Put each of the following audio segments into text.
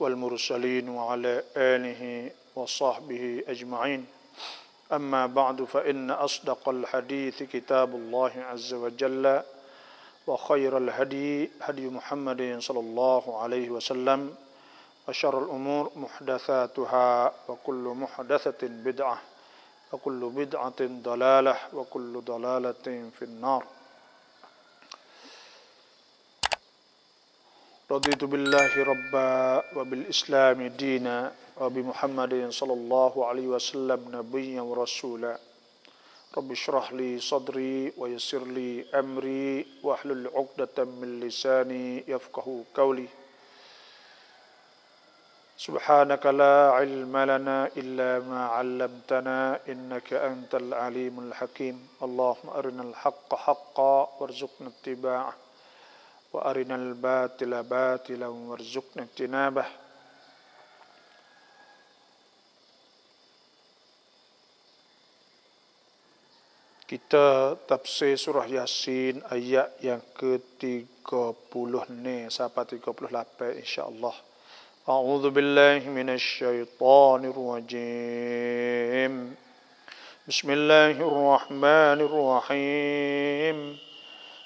والمرسلين وعلى آله وصحبه أجمعين أما بعد فإن أصدق الحديث كتاب الله عز وجل وخير الهدي هدي محمد صلى الله عليه وسلم وشر الأمور محدثاتها وكل محدثة بدعة وكل بدعة ضلالة وكل ضلالة في النار رضيت بالله ربا وبالإسلام دينا وبمحمد صلى الله عليه وسلم نبيا ورسولا رب اشرح لي صدري ويسر لي أمري واحلل عقدة من لساني يفقه قولي سبحانك لا علم لنا إلا ما علمتنا إنك أنت العليم الحكيم اللهم أرنا الحق حقا وارزقنا اتباعه وأرنا الباطل باطلا وارزقنا اجتنابه Kita tafsir surah Yasin ayat yang ke-30 ni sampai 38 insya-Allah. A'udzu billahi minasy syaithanir rajim. Bismillahirrahmanirrahim.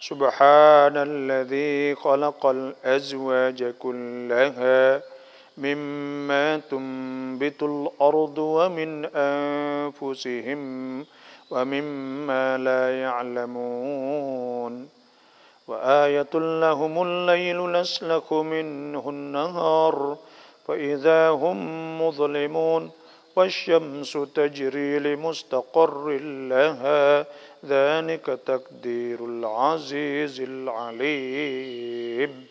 سبحان الذي خلق الأزواج كلها مما تنبت الأرض ومن أنفسهم ومما لا يعلمون وآية لهم الليل نسلك منه النهار فإذا هم مظلمون والشمس تجري لمستقر لها ذلك تقدير العزيز العليم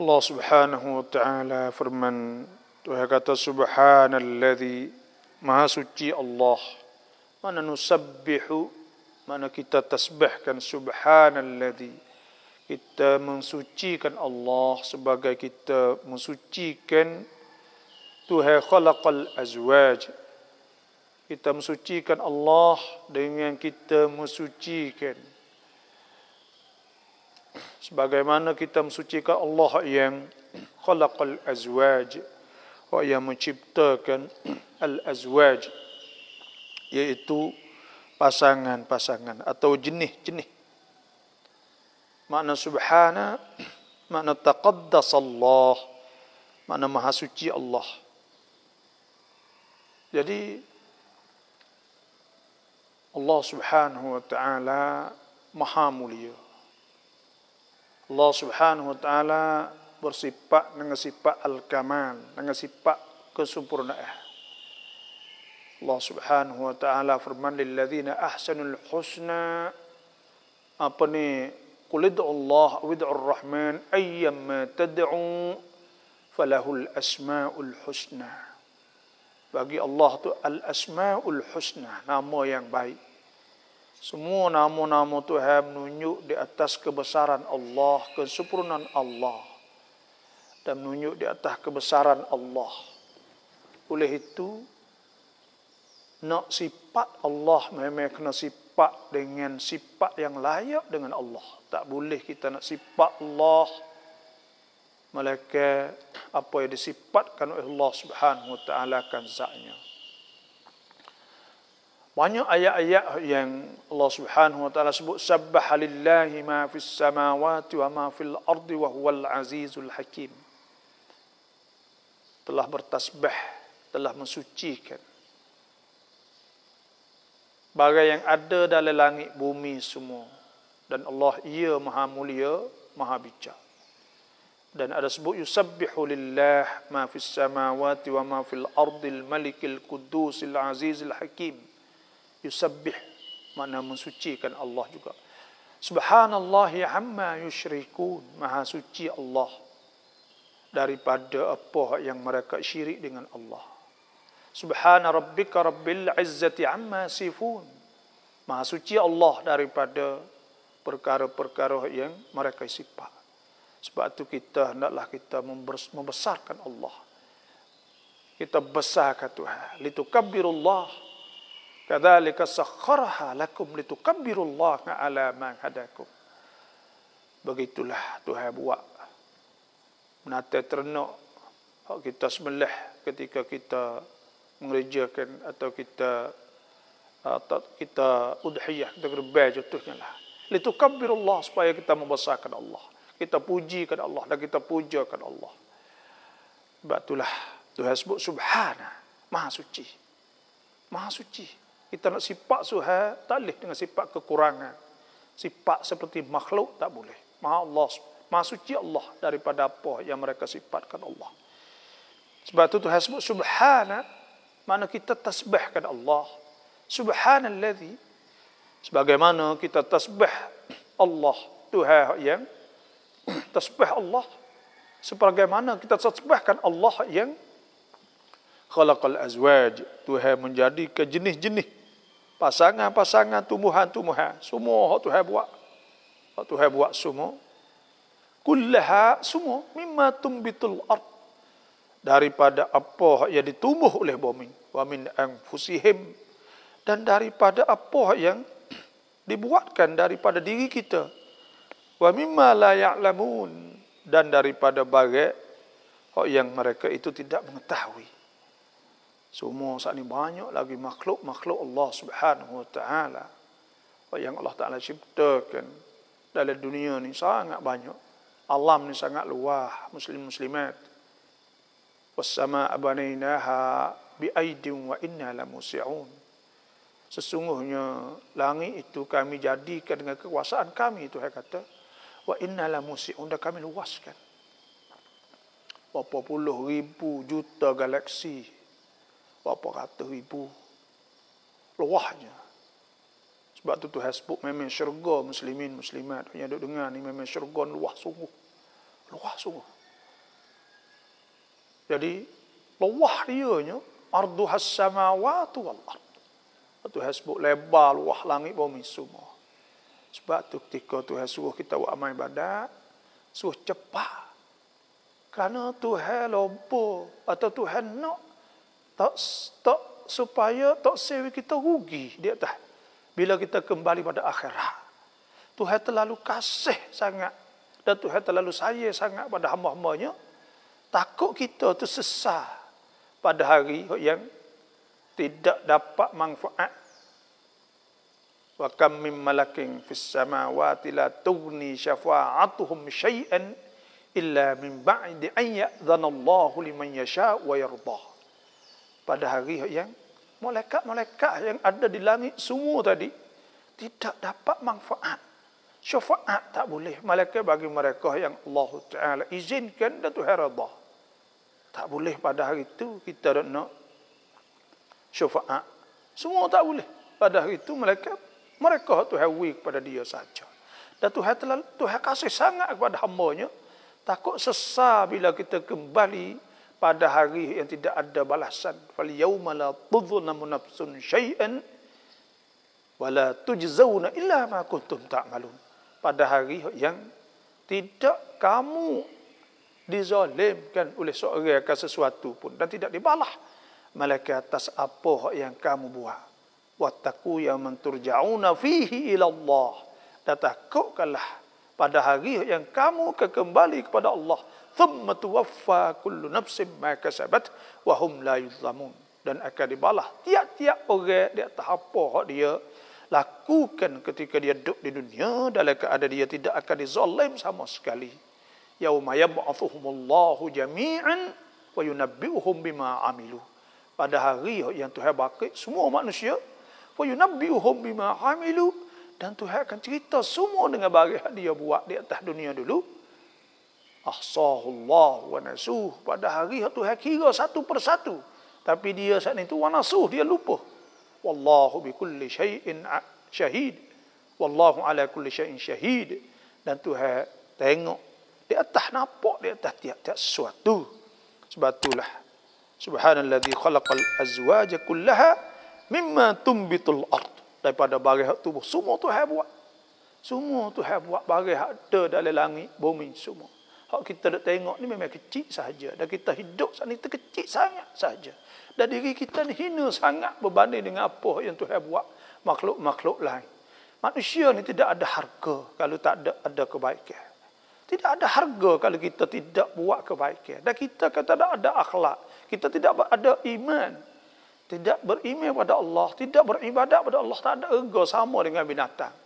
الله سبحانه وتعالى فرمن وهكذا سبحان الذي ما سجي الله من نسبح من تسبح كان سبحان الذي kita mensucikan Allah sebagai kita mensucikan Tuhan khalaqal azwaj kita mensucikan Allah dengan kita mensucikan sebagaimana kita mensucikan Allah yang khalaqal azwaj wa yang menciptakan al azwaj yaitu pasangan-pasangan atau jenis-jenis makna subhana makna taqaddas Allah makna maha suci Allah jadi Allah Subhanahu wa taala maha mulia. Allah Subhanahu wa taala bersifat dengan sifat al-kamal, dengan sifat kesempurnaan. Allah Subhanahu wa taala firman lil ladzina ahsanul husna apa ni qul Allah wa ud'ur rahman ayyamma tad'u falahul asmaul husna bagi Allah tu al-asmaul husna nama yang baik semua nama-nama tu Tuhan menunjuk di atas kebesaran Allah kesempurnaan Allah dan menunjuk di atas kebesaran Allah oleh itu nak sifat Allah memang kena sifat dengan sifat yang layak dengan Allah tak boleh kita nak sifat Allah Malaika apa yang disipatkan oleh Allah Subhanahu Wa Taala kan zatnya. Banyak ayat-ayat yang Allah Subhanahu Wa Taala sebut subhanallahi ma fis samawati wa ma fil ardi wa al azizul hakim. Telah bertasbih, telah mensucikan bagai yang ada dalam langit bumi semua dan Allah ia maha mulia, maha bijak dan ada sebut yusabbihu lillah ma fis samawati wa ma fil ardil malikil quddusil azizil hakim yusabbih makna mensucikan Allah juga subhanallah ya amma yusyrikun maha suci Allah daripada apa yang mereka syirik dengan Allah subhana rabbika rabbil izzati amma sifun maha suci Allah daripada perkara-perkara yang mereka sifat sebab itu kita hendaklah kita membesarkan Allah. Kita besarkan Tuhan. Litukabbirullah. Kadzalika sakharaha lakum litukabbirullah ala ma hadakum. Begitulah Tuhan buat. Menata ternak hak kita sembelih ketika kita mengerjakan atau kita atau ah, kita udhiyah kita gerbah jatuhnya lah. Litu Litukabbirullah supaya kita membesarkan Allah kita puji kepada Allah dan kita puja kepada Allah. Sebab itulah Tuhan sebut subhana, maha suci. Maha suci. Kita nak sifat suha, tak boleh dengan sifat kekurangan. Sifat seperti makhluk, tak boleh. Maha Allah, maha suci Allah daripada apa yang mereka sifatkan Allah. Sebab itu Tuhan sebut subhana, mana kita tasbihkan Allah. Subhanallah. Sebagaimana kita tasbih Allah, Tuhan yang tasbih Allah sebagaimana kita tasbihkan Allah yang khalaqal azwaj Tuhan menjadikan jenis-jenis pasangan-pasangan tumbuhan-tumbuhan semua Tuhan buat Tuhan buat semua kullaha semua mimma tumbitul ard daripada apa yang ditumbuh oleh bumi wa min anfusihim dan daripada apa yang dibuatkan daripada diri kita wa mimma la ya'lamun dan daripada barat hak yang mereka itu tidak mengetahui semua saat ini banyak lagi makhluk-makhluk Allah Subhanahu wa taala yang Allah taala ciptakan dalam dunia ni sangat banyak alam ni sangat luas muslim muslimat wassama abanainaha bi aidin wa inna lamusiun sesungguhnya langit itu kami jadikan dengan kekuasaan kami itu saya kata Wa innala musik dah kami luaskan. Berapa puluh ribu juta galaksi. Berapa ratus ribu. Luahnya. Sebab tu tu sebut memang syurga muslimin muslimat. Yang duduk dengar ni memang syurga luah sungguh. Luah sungguh. Jadi luah dia ni. Arduhas samawatu wal ard. Tuhan sebut lebar luah langit bumi semua. Sebab tu ketika Tuhan suruh kita buat amal ibadat, suruh cepat. Kerana Tuhan lupa atau Tuhan nak tak, tak supaya tak sewi kita rugi dia atas. Bila kita kembali pada akhirat. Tuhan terlalu kasih sangat. Dan Tuhan terlalu sayang sangat pada hamba-hambanya. Takut kita tersesat pada hari yang tidak dapat manfaat wa kam min malakin fis samawati la tughni syafa'atuhum syai'an illa min ba'di an ya'dhanallahu liman yasha' wa yarda pada hari yang malaikat-malaikat yang ada di langit semua tadi tidak dapat manfaat syafaat tak boleh malaikat bagi mereka yang Allah taala izinkan dan Tuhan redha tak boleh pada hari itu kita nak syafaat semua tak boleh pada hari itu malaikat mereka Tuhan wui kepada dia saja. Dan Tuhan telah Tuhan kasih sangat kepada hamba-nya Takut sesah bila kita kembali pada hari yang tidak ada balasan. Fal yauma la tudhunu nafsun syai'an wala tujzauna illa ma kuntum ta'malun. Pada hari yang tidak kamu dizalimkan oleh seorang akan sesuatu pun dan tidak dibalas malaikat atas apa yang kamu buat wattaqu yauman turja'una fihi ila Allah. Datakukkanlah pada hari yang kamu kembali kepada Allah. Thumma tuwaffa kullu nafsin ma kasabat wa hum la yuzlamun. Dan akan dibalas tiap-tiap orang dia tak apa dia lakukan ketika dia duduk di dunia dalam keadaan dia tidak akan dizalim sama sekali. Yauma yab'athuhumullahu jami'an wa yunabbi'uhum bima amilu. Pada hari yang Tuhan bakit semua manusia وَيُنَبِّيُهُمْ بِمَا عَمِلُوا dan Tuhan akan cerita semua dengan barang dia buat di atas dunia dulu. Ahsahullah wa nasuh. Pada hari yang Tuhan kira satu persatu. Tapi dia saat itu wa nasuh. Dia lupa. Wallahu bi kulli syai'in syahid. Wallahu ala kulli syai'in syahid. Dan Tuhan tengok. Di atas nampak di atas tiap-tiap sesuatu. Sebab itulah. Subhanalladzi khalaqal azwaja kullaha mimma tumbitul ard daripada bagai hak tubuh semua tu hai buat semua tu hai buat bagai hak ada dalam langit bumi semua hak kita nak tengok ni memang kecil saja dan kita hidup saat ni terkecil sangat saja dan diri kita ni hina sangat berbanding dengan apa yang Tuhan buat makhluk-makhluk lain. Manusia ni tidak ada harga kalau tak ada, ada kebaikan. Tidak ada harga kalau kita tidak buat kebaikan. Dan kita kata tak ada akhlak. Kita tidak ada iman. Tidak beriman pada Allah, tidak beribadat pada Allah, tak ada ego sama dengan binatang.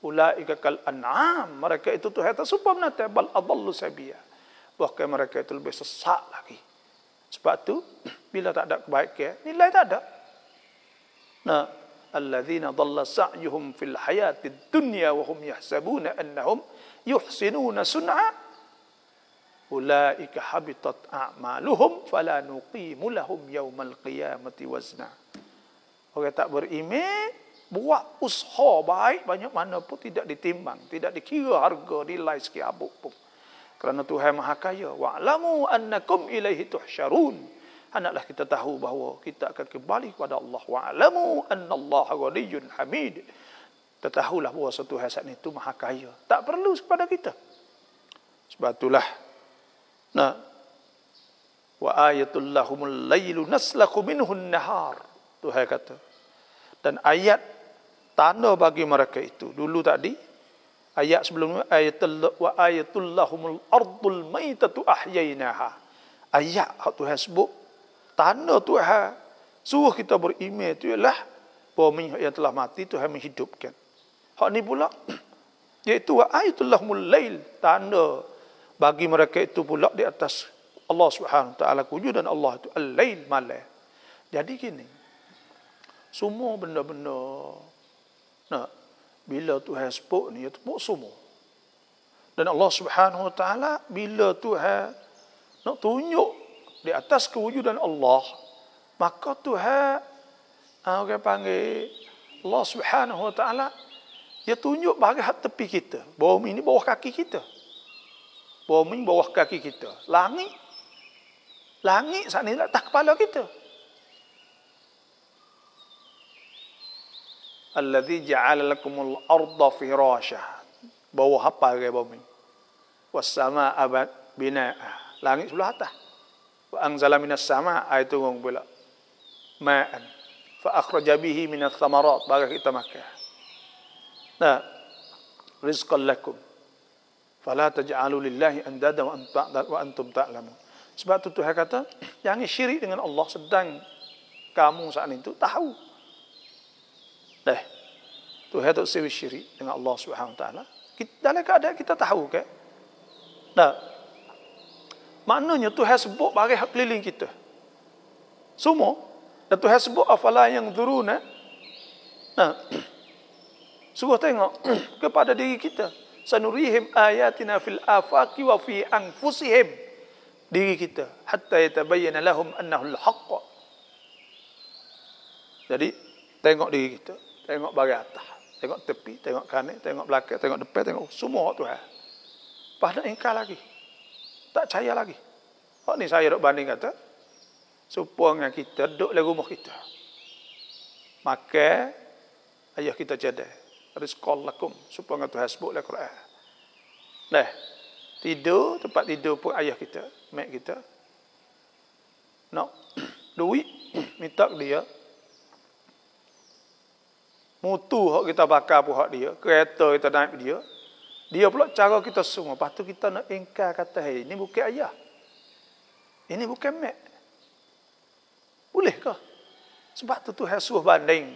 Ulaika kal an'am, mereka itu tuhan tak serupa binatang, bal adallu sabiya. Bahkan mereka itu lebih sesak lagi. Sebab tu bila tak ada kebaikan, nilai tak ada. Nah, alladzina dhalla sa'yuhum fil hayatid dunya wa hum yahsabuna annahum yuhsinuna sun'a ulaika habitat a'maluhum fala nuqimu lahum yaumal qiyamati wazna orang tak beriman buat usaha baik banyak mana pun tidak ditimbang tidak dikira harga nilai sekiabuk pun kerana Tuhan Maha Kaya wa'lamu annakum ilaihi tuhsyarun hendaklah kita tahu bahawa kita akan kembali kepada Allah wa'lamu annallaha ghaniyyun hamid tetahulah bahawa satu hasad itu maha kaya tak perlu kepada kita sebab itulah Nah, Wa ayatul lahumul laylu naslakhu minhun nahar. Tuhan kata. Dan ayat tanda bagi mereka itu. Dulu tadi ayat sebelumnya ayatul wa ayatul lahumul ardul maitatu ahyainaha. Ayat hak Tuhan sebut tanda Tuhan suruh kita beriman itu ialah bumi yang telah mati Tuhan menghidupkan. Hak ni pula iaitu wa ayatul lahumul lail tanda bagi mereka itu pula di atas Allah Subhanahu taala kujud dan Allah itu al-lail malai. Jadi gini. Semua benda-benda nah bila Tuhan sebut ni tepuk semua. Dan Allah Subhanahu taala bila Tuhan nak tunjuk di atas kewujudan Allah maka Tuhan ah orang panggil Allah Subhanahu Wa taala dia tunjuk bahagian tepi kita. bawah ini bawah kaki kita bumi bawah kaki kita. Langit. Langit saat ini atas kepala kita. Alladhi ja'ala lakumul arda firashah. Bawah apa ke bumi? Wassama abad bina'ah. Langit sebelah atas. Wa angzala minas sama ayat tunggung pula. Ma'an. Fa akhraja bihi minas thamarat. Bagai kita makan. Nah. Rizqan fala taj'alu lillahi andada wa antum ta'lamun sebab tu Tuhan kata jangan syirik dengan Allah sedang kamu saat itu tahu dah Tuhan tu sewi syirik dengan Allah Subhanahu taala dalam keadaan kita tahu ke dah maknanya Tuhan sebut bagi hak keliling kita semua dan Tuhan sebut afala yang zuruna nah suruh tengok kepada diri kita sanurihim ayatina fil afaqi wa fi anfusihim diri kita hatta yatabayyana lahum annahu al-haqq jadi tengok diri kita tengok bagai atas tengok tepi tengok kanan tengok belakang tengok depan tengok semua tu ha pas ingkar lagi tak percaya lagi Oh ni saya dok banding kata supuang kita dok dalam rumah kita Maka ayah kita cedek rizqan lakum. Supaya dengan Tuhan sebut dalam Quran. Nah, tidur, tempat tidur pun ayah kita, mak kita. Nak duit, minta dia. Mutu hak kita bakar pun dia. Kereta kita naik dia. Dia pula cara kita semua. Lepas tu kita nak ingkar kata, hey, ini bukan ayah. Ini bukan mak. Bolehkah? Sebab tu tu Yesus banding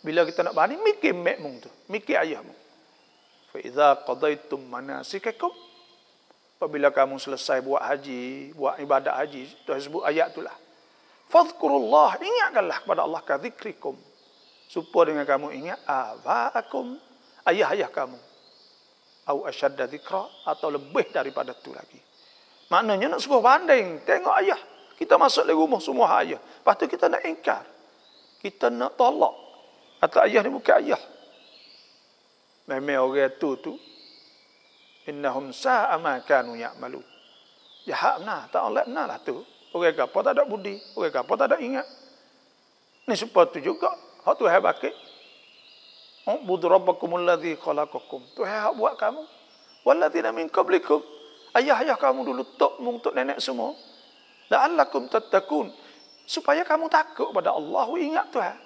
bila kita nak balik, mikir mekmu tu. Mikir ayahmu. Fa'idha qadaitum manasikakum. Apabila kamu selesai buat haji, buat ibadat haji, tu sebut ayat tu lah. Fadhkurullah, ingatkanlah kepada Allah ka Supaya dengan kamu ingat, aba'akum, ayah-ayah kamu. Au asyadda zikra, atau lebih daripada tu lagi. Maknanya nak suruh banding, tengok ayah. Kita masuk lagi rumah semua ayah. Lepas tu kita nak ingkar. Kita nak tolak. Atau ayah ni bukan ayah. Memang orang tu tu. Innahum sa'a ma kanu ya'malu. Jahat ya benar. Tak boleh benar lah tu. Orang kapa tak ada budi. Orang kapa tak ada ingat. Ni sebab tu juga. Hak tu hai bakit. Ubudu rabbakum alladhi khalaqakum. Tu hai hak buat kamu. Walladzina min qablikum. Ayah-ayah kamu dulu. Tok mung, tok nenek semua. La'allakum tattakun. Supaya kamu takut pada Allah. Ingat tu hai.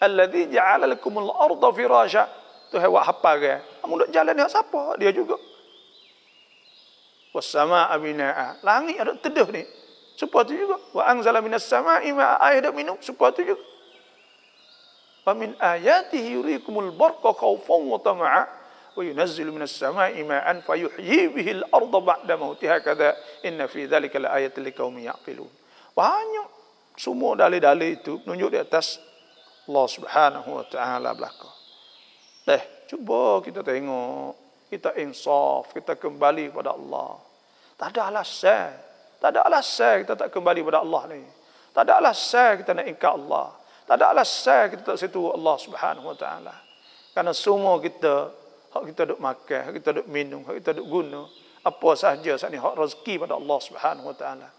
Alladhi ja'ala lakumul arda firasha. Tu hewak apa ke? Kamu nak jalan dia siapa? Dia juga. Wassama abina'a. Langit ada teduh ni. Supaya tu juga. Wa angzala minas sama'i ma'a air dan minum. Supaya tu juga. Wa min ayatihi yurikumul barqa khawfan wa tama'a. Wa yunazzilu minas sama'i ma'an fayuhyi bihil arda ba'da mautiha kada. Inna fi dhalika la ayatili kaum ya'filun. Banyak semua dalil-dalil itu menunjuk di atas Allah Subhanahu Wa Taala belaka. Eh, cuba kita tengok, kita insaf, kita kembali pada Allah. Tak ada alasan. Tak ada alasan kita tak kembali pada Allah ni. Tak ada alasan kita nak ingkar Allah. Tak ada alasan kita tak setuju Allah Subhanahu Wa Taala. Karena semua kita hak kita duk makan, hak kita duk minum, hak kita duk guna, apa sahaja sat ni hak rezeki pada Allah Subhanahu Wa Taala.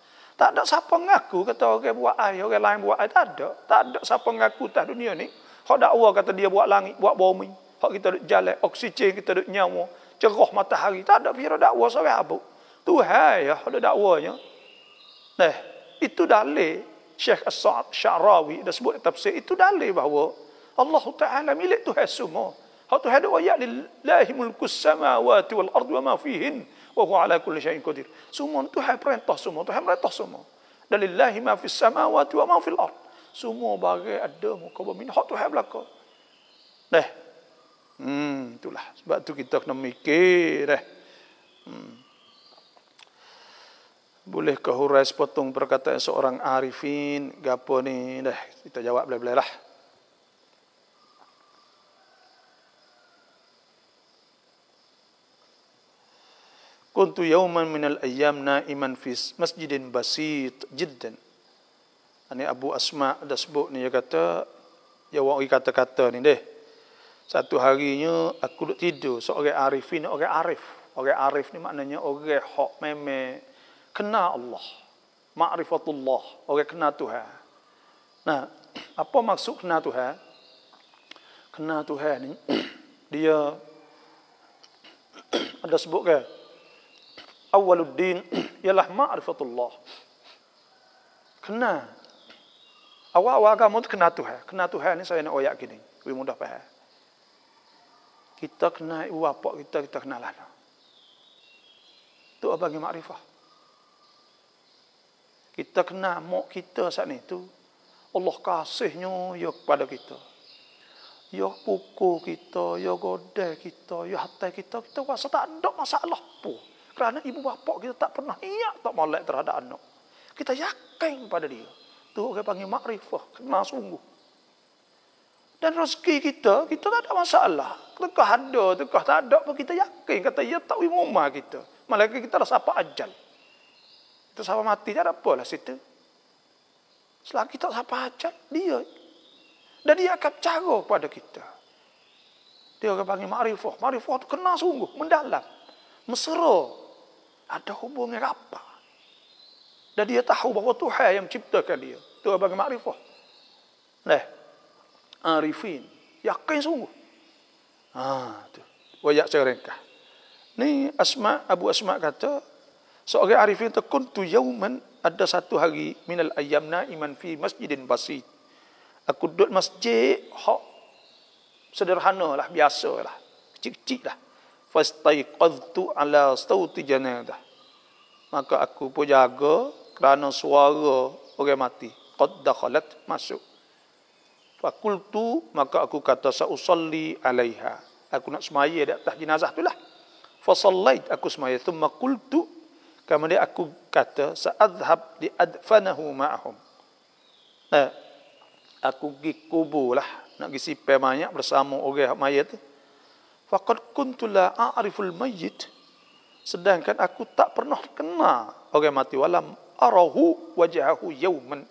Tak ada siapa mengaku kata orang okay, buat air, orang lain buat air. Tak ada. Tak ada siapa mengaku tak dunia ni. Hak dakwa kata dia buat langit, buat bumi. Hak kita duduk jalan, oksigen kita duduk nyawa. Cerah matahari. Tak ada pihak dakwa sampai abuk. Itu hai ya, ada dakwanya. Nah, eh, itu dalil Syekh As-Sa'ad Syarawi dah sebut dalam tafsir itu dalil bahawa Allah Taala milik Tuhan semua. Hak Tuhan ada ayat lillahi mulku samawati wal ardi wa ma fihin. Wahyu Allah ala kulli syai'in qadir. Semua Tuhan perintah semua, Tuhan merintah semua. Dalillahi ma fis samawati wa ma fil ard. Semua barang ada muka bumi tu Tuhan belaka. Dah. Hmm, itulah. Sebab tu kita kena mikir dah. Hmm. Boleh ke hurai sepotong perkataan seorang arifin? Gapo ni? Dah, kita jawab boleh belah lah. kuntu yauman minal ayyam naiman fi masjidin basit jiddan ani abu asma ada sebut ni dia kata dia wari kata-kata ni deh satu harinya aku duduk tidur seorang arif Arifin orang arif orang arif ni maknanya orang hak meme kenal Allah ma'rifatullah orang kenal Tuhan nah apa maksud kenal Tuhan kenal Tuhan ni dia ada sebut ke أول الدين يلح معرفة الله awak أو أو أو كنا توها كنا توها ini saya nak oyak gini lebih mudah paham kita kena ibu bapa kita kita kenal lah tu apa bagi makrifah kita kena mok kita saat ni tu Allah kasihnya ya kepada kita ya pukul kita ya godai kita ya hati kita kita rasa tak ada masalah pun kerana ibu bapa kita tak pernah niat tak molek terhadap anak. Kita yakin pada dia. Tu orang panggil makrifah, kena sungguh. Dan rezeki kita, kita tak ada masalah. Tekah ada, tekah tak ada pun kita yakin. Kata ya tak umumah kita. Malaikat kita rasa apa ajal. Kita sama mati, tak ada apa lah situ. Selagi kita siapa ajal, dia. Dan dia akan cara kepada kita. Dia akan panggil makrifah. Makrifah tu kena sungguh, mendalam. Mesra ada hubungan apa? Dan dia tahu bahawa Tuhan yang menciptakan dia. Itu bagi makrifah. leh, Arifin. Yakin sungguh. Ha, tu. Wayak cerengkah. Ni Asma Abu Asma kata, seorang arifin tekun tu yauman ada satu hari minal ayyam iman fi masjidin basit. Aku duduk masjid hak sederhana lah, biasa lah. Kecil-kecil lah fastaiqadtu ala sauti janadah maka aku pun jaga kerana suara orang mati qad dakhalat masuk fakultu maka aku kata sausalli alaiha aku nak semaya di atas jenazah itulah fasallait aku semaya thumma qultu kemudian aku kata saadhhab li adfanahu ma'hum eh, aku pergi kuburlah nak pergi sipai mayat bersama orang mayat tu faqad kuntu la a'riful mayyit sedangkan aku tak pernah kena orang mati walam arahu wajahahu yauman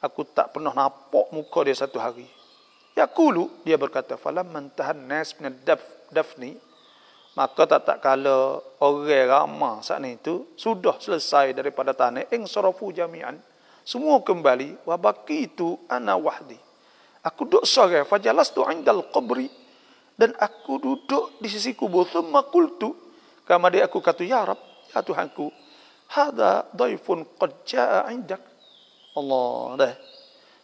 aku tak pernah nampak muka dia satu hari yaqulu dia berkata falam man tahan nas min dafni maka tak tak kala orang ramah saat itu sudah selesai daripada tanah ing sarafu jami'an semua kembali wa baqitu ana wahdi aku duduk seorang fajalastu indal qabri dan aku duduk di sisi kubur. Thumma qultu dia aku kata ya Rabb, ya Tuhanku, hadza daifun qad jaa 'indak. Allah dah.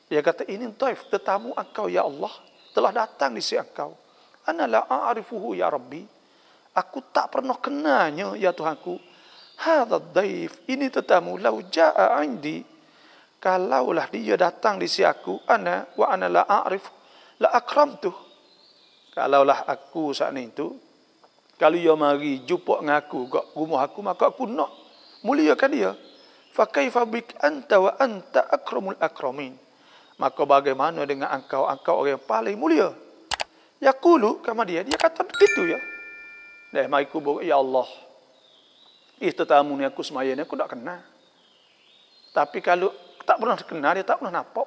Dia kata ini daif tetamu engkau ya Allah telah datang di sisi engkau. Ana la a'rifuhu ya Rabbi. Aku tak pernah kenanya ya Tuhanku. Hadza daif ini tetamu lau jaa 'indi kalaulah dia datang di sisi aku ana wa ana la a'rif la akramtuhu kalaulah aku saat ni tu kalau ia mari jumpa dengan aku kat rumah aku maka aku nak muliakan dia fa kaifa bik anta wa anta akramul akramin maka bagaimana dengan engkau engkau orang yang paling mulia yaqulu kama dia dia kata begitu ya dah mai kubur ya Allah Ih, tetamu ni aku semaya ni aku tak kenal. Tapi kalau tak pernah kenal dia tak pernah nampak.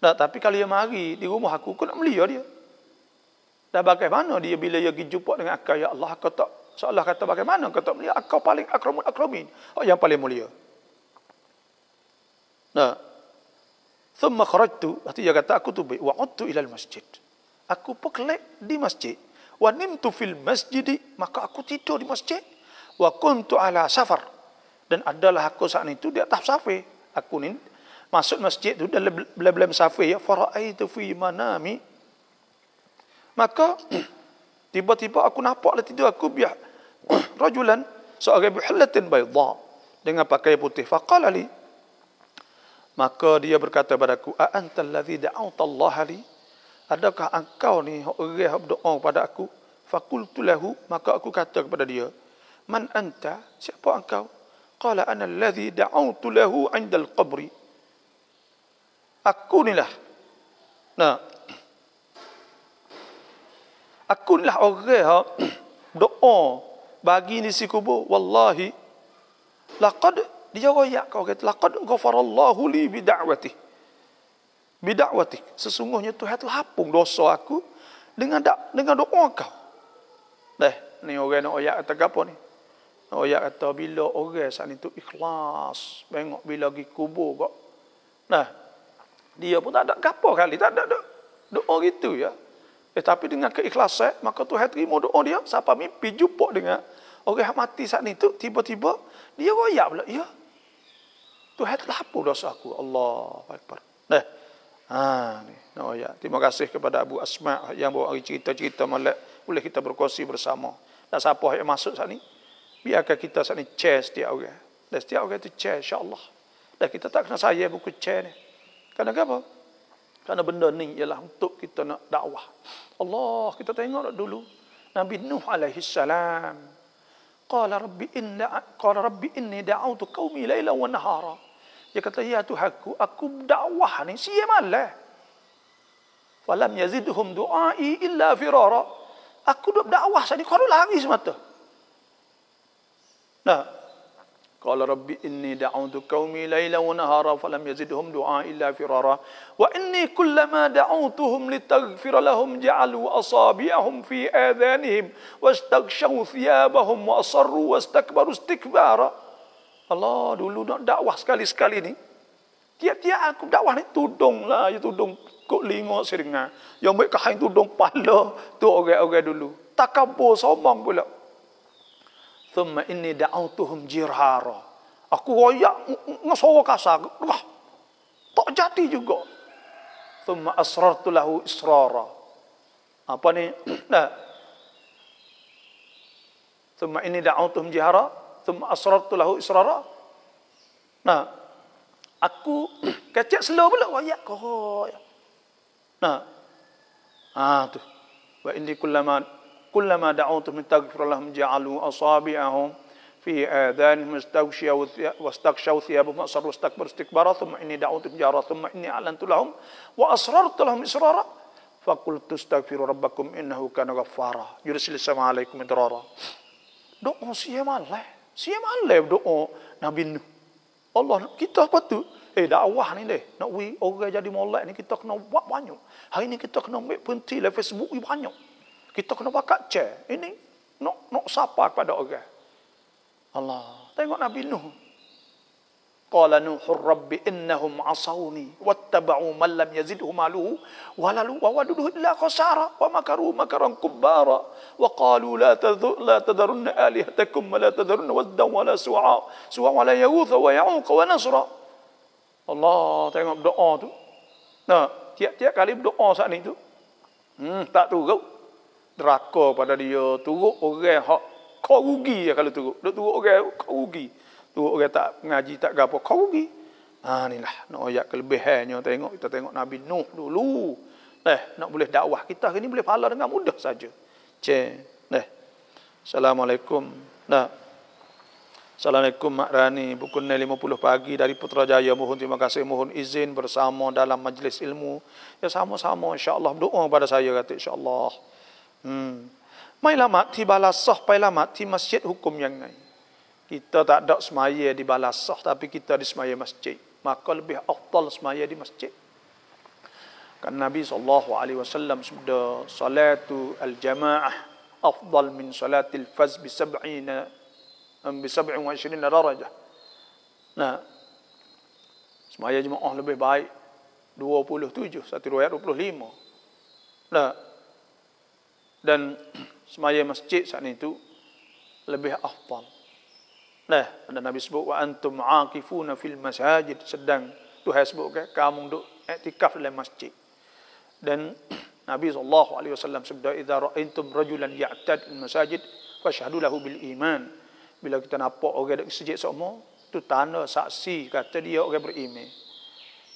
Tak, tapi kalau dia mari di rumah aku, aku nak melihat dia. Dan bagaimana dia bila dia pergi jumpa dengan akal, ya Allah, kau tak Seolah kata bagaimana kau tak melihat kau paling akramun akramin. Oh yang paling mulia. Nah. Thumma kharajtu. Berarti dia kata aku tu baik. Wa utu ilal masjid. Aku peklek di masjid. Wa nimtu fil masjid. Maka aku tidur di masjid. Wa kuntu ala safar. Dan adalah aku saat itu di atas safi. Aku ni masuk masjid tu dalam belam-belam safi. Ya fara'aitu fi manami. Maka tiba-tiba aku nampaklah tidur aku biar rajulan seorang bihlatin baydha dengan pakai putih faqala li maka dia berkata padaku a anta allazi da'awta Allah li adakah engkau ni orang yang berdoa kepada aku faqultu lahu maka aku kata kepada dia man anta siapa engkau qala ana allazi da'awtu lahu 'inda al-qabri aku nilah nah Aku lah orang ha, doa bagi ni si kubur. Wallahi. Laqad dia ya, kau kata laqad ghafarallahu li bidawati. Bidawati. Sesungguhnya Tuhan tu hapung dosa aku dengan da, dengan doa kau. Deh, ni orang nak royak kata apa ni? Royak kata bila orang saat itu ikhlas, tengok bila pergi kubur kau. Nah. Dia pun tak ada gapo kali, tak ada doa gitu ya. Eh, tapi dengan keikhlasan, maka tu hati terima doa dia. Siapa mimpi jumpa dengan orang yang mati saat itu, tiba-tiba dia royak pula. Ya. Tuhan telah hapus dosa aku. Allah. Akbar. Eh. Ha, ni. Oh, ya. Terima kasih kepada Abu Asma yang bawa cerita-cerita malam. Boleh kita berkongsi bersama. Dan siapa yang masuk saat ini, biarkan kita saat ini cek setiap orang. Dan setiap orang itu cek, insyaAllah. Dan kita tak kena saya buku cek ni. kadang apa? Kerana benda ni ialah untuk kita nak dakwah. Allah, kita tengok dulu. Nabi Nuh alaihi salam. Qala rabbi inna qala rabbi inni da'awtu qaumi laila wa nahara. Dia kata ya Tuhanku, aku dakwah ni siang malam. Falam yazidhum du'ai illa firara. Aku dak dakwah sini kau lari semata. Nah, قال ربي إني دعوت قومي ليلا ونهارا فلم يزدهم دعاء إلا فرارا وإني كلما دعوتهم لتغفر لهم جعلوا أصابعهم في آذانهم واستغشوا ثيابهم وأصروا واستكبروا استكبارا الله dulu nak dakwah sekali sekali ni tiap tiap aku dakwah ni tudung lah ya tudung kok lingo seringa yang baik kahin tudung pala tu orang orang dulu takabur sombong pula Thumma inni da'autuhum jirhara. Aku royak ngesowo kasar. Wah, tak jadi juga. Thumma asrartu lahu israra. Apa ni? Nah. Thumma inni da'autuhum jirhara. Thumma asrartu lahu israra. Nah. Aku kecek selo pula royak kau. Nah. Ah tu. Wa inni kullama كلما دعوتهم لتغفر لهم جعلوا أصابعهم في آذانهم استغشوا واستغشوا ثيابهم وأصروا واستكبروا استكبارا ثم إني دعوتهم جارا ثم إني أعلنت لهم وأسررت لهم إسرارا فقلت استغفروا ربكم إنه كان غفارا يرسل السماء عليكم إدرارا دعوا سيما الله سيما الله دعوا نبي Nuh Allah kita patu eh dakwah ni deh nak we orang jadi molek ni kita kena buat banyak hari ni kita kena ambil penti lah Facebook ni banyak Kita kena pakat chair. Ini nak nak sapa kepada orang. Allah. Tengok Nabi Nuh. Qala Nuhur Rabbi innahum asawni wattaba'u man lam yazidhu maluhu walalu wa waduhu illa khasara wa makaru makaran kubbara wa qalu la tadhu la tadharunna alihatakum wa la tadharunna wadda wa la su'a su'a wa la yawutha wa ya'uqa wa nasra Allah tengok doa tu nah tiap-tiap kali doa saat ni tu hmm tak turut deraka pada dia turuk orang hak kau rugi ya kalau turuk duk turuk orang kau rugi turuk orang tak mengaji tak gapo kau rugi ha inilah nak ayat kelebihannya eh, tengok kita tengok nabi nuh dulu eh nak boleh dakwah kita ni boleh pahala dengan mudah saja ce eh assalamualaikum nah Assalamualaikum Mak Rani, pukul 50 pagi dari Putrajaya. Mohon terima kasih, mohon izin bersama dalam majlis ilmu. Ya sama-sama insyaAllah berdoa kepada saya kata insyaAllah. Allah. Hmm. Mai lama ti balasah pai lama ti masjid hukum yang lain. Kita tak ada semaya di balasah tapi kita di semaya masjid. Maka lebih afdal semaya di masjid. Kan Nabi sallallahu alaihi wasallam sabda salatu al jamaah afdal min salatil faz bi 70 bi 27 darajah. Nah. Semaya jemaah lebih baik 27 satu riwayat 25. Nah dan semaya masjid saat itu lebih afdal. Nah, ada Nabi sebut wa antum aqifuna fil masajid sedang Tuhan sebut ke kamu duduk iktikaf dalam masjid. Dan Nabi sallallahu alaihi wasallam sabda idza ra'aintum rajulan ya'tad al masajid fashhadu lahu bil iman. Bila kita nampak orang dekat masjid semua, tu tanda saksi kata dia orang beriman.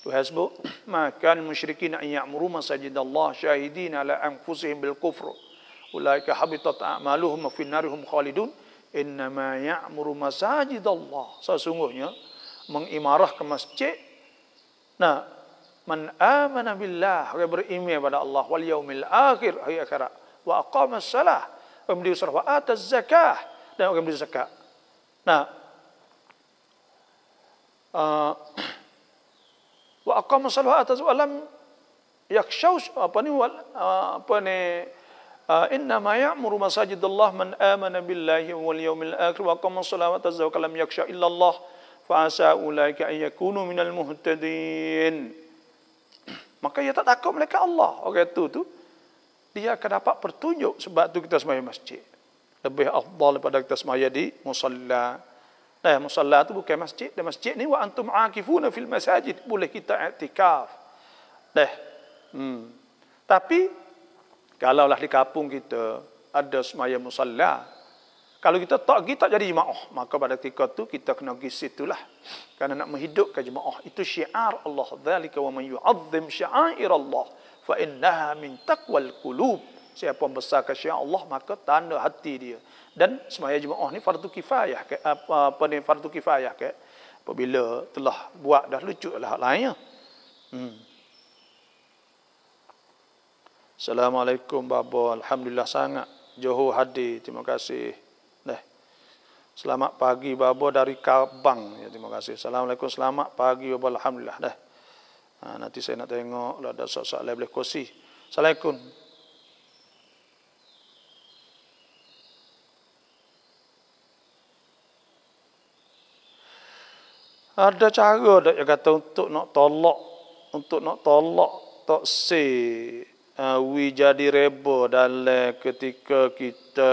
Tuhan sebut, "Maka al-musyrikin ay ya'muru masajid Allah syahidin ala anfusihim bil kufr." ulaika habitat a'maluhum fi narihum khalidun inna ma ya'muru masajidallah sesungguhnya mengimarah ke masjid nah man amana billah orang beriman pada Allah wal yaumil akhir hari akhirat wa aqama salah wa mudi usrah wa ata zakah dan orang mudi zakat nah ah, wa aqama salah wa ata yakshaw apa ni ah, apa ni إنما يأمر مساجد الله من آمن بالله واليوم الآخر وقام الصلاة والزكاة لم يخشى إلا الله فعسى أولئك أن يكونوا من المهتدين maka ia tak takut mereka Allah orang itu tu dia akan dapat pertunjuk sebab tu kita semaya masjid lebih afdal daripada kita semaya di musalla eh musalla tu bukan masjid dan masjid ni wa antum aqifuna fil masajid boleh kita i'tikaf deh hmm tapi Kalaulah di kampung kita ada semaya musalla. Kalau kita tak pergi tak jadi jemaah, maka pada ketika tu kita kena pergi situlah. Karena nak menghidupkan jemaah itu syiar Allah. Dzalika wa man yu'azzim syiar Allah fa innaha min taqwal qulub. Siapa membesarkan syiar Allah maka tanda hati dia. Dan semaya jemaah ni fardu kifayah ke apa, apa ni fardu kifayah ke apabila telah buat dah lucu lah lainnya. Hmm. Assalamualaikum babo. Alhamdulillah sangat. Johor hadir. Terima kasih. Nah. Selamat pagi babo dari Kabang. Ya, terima kasih. Assalamualaikum. Selamat pagi babo. Alhamdulillah. Dah. Ha, nanti saya nak tengok lah ada sok-sok boleh kosi. Assalamualaikum. Ada cara dak yang kata untuk nak tolak untuk nak tolak toksik Ah, we jadi rebo dalam ketika kita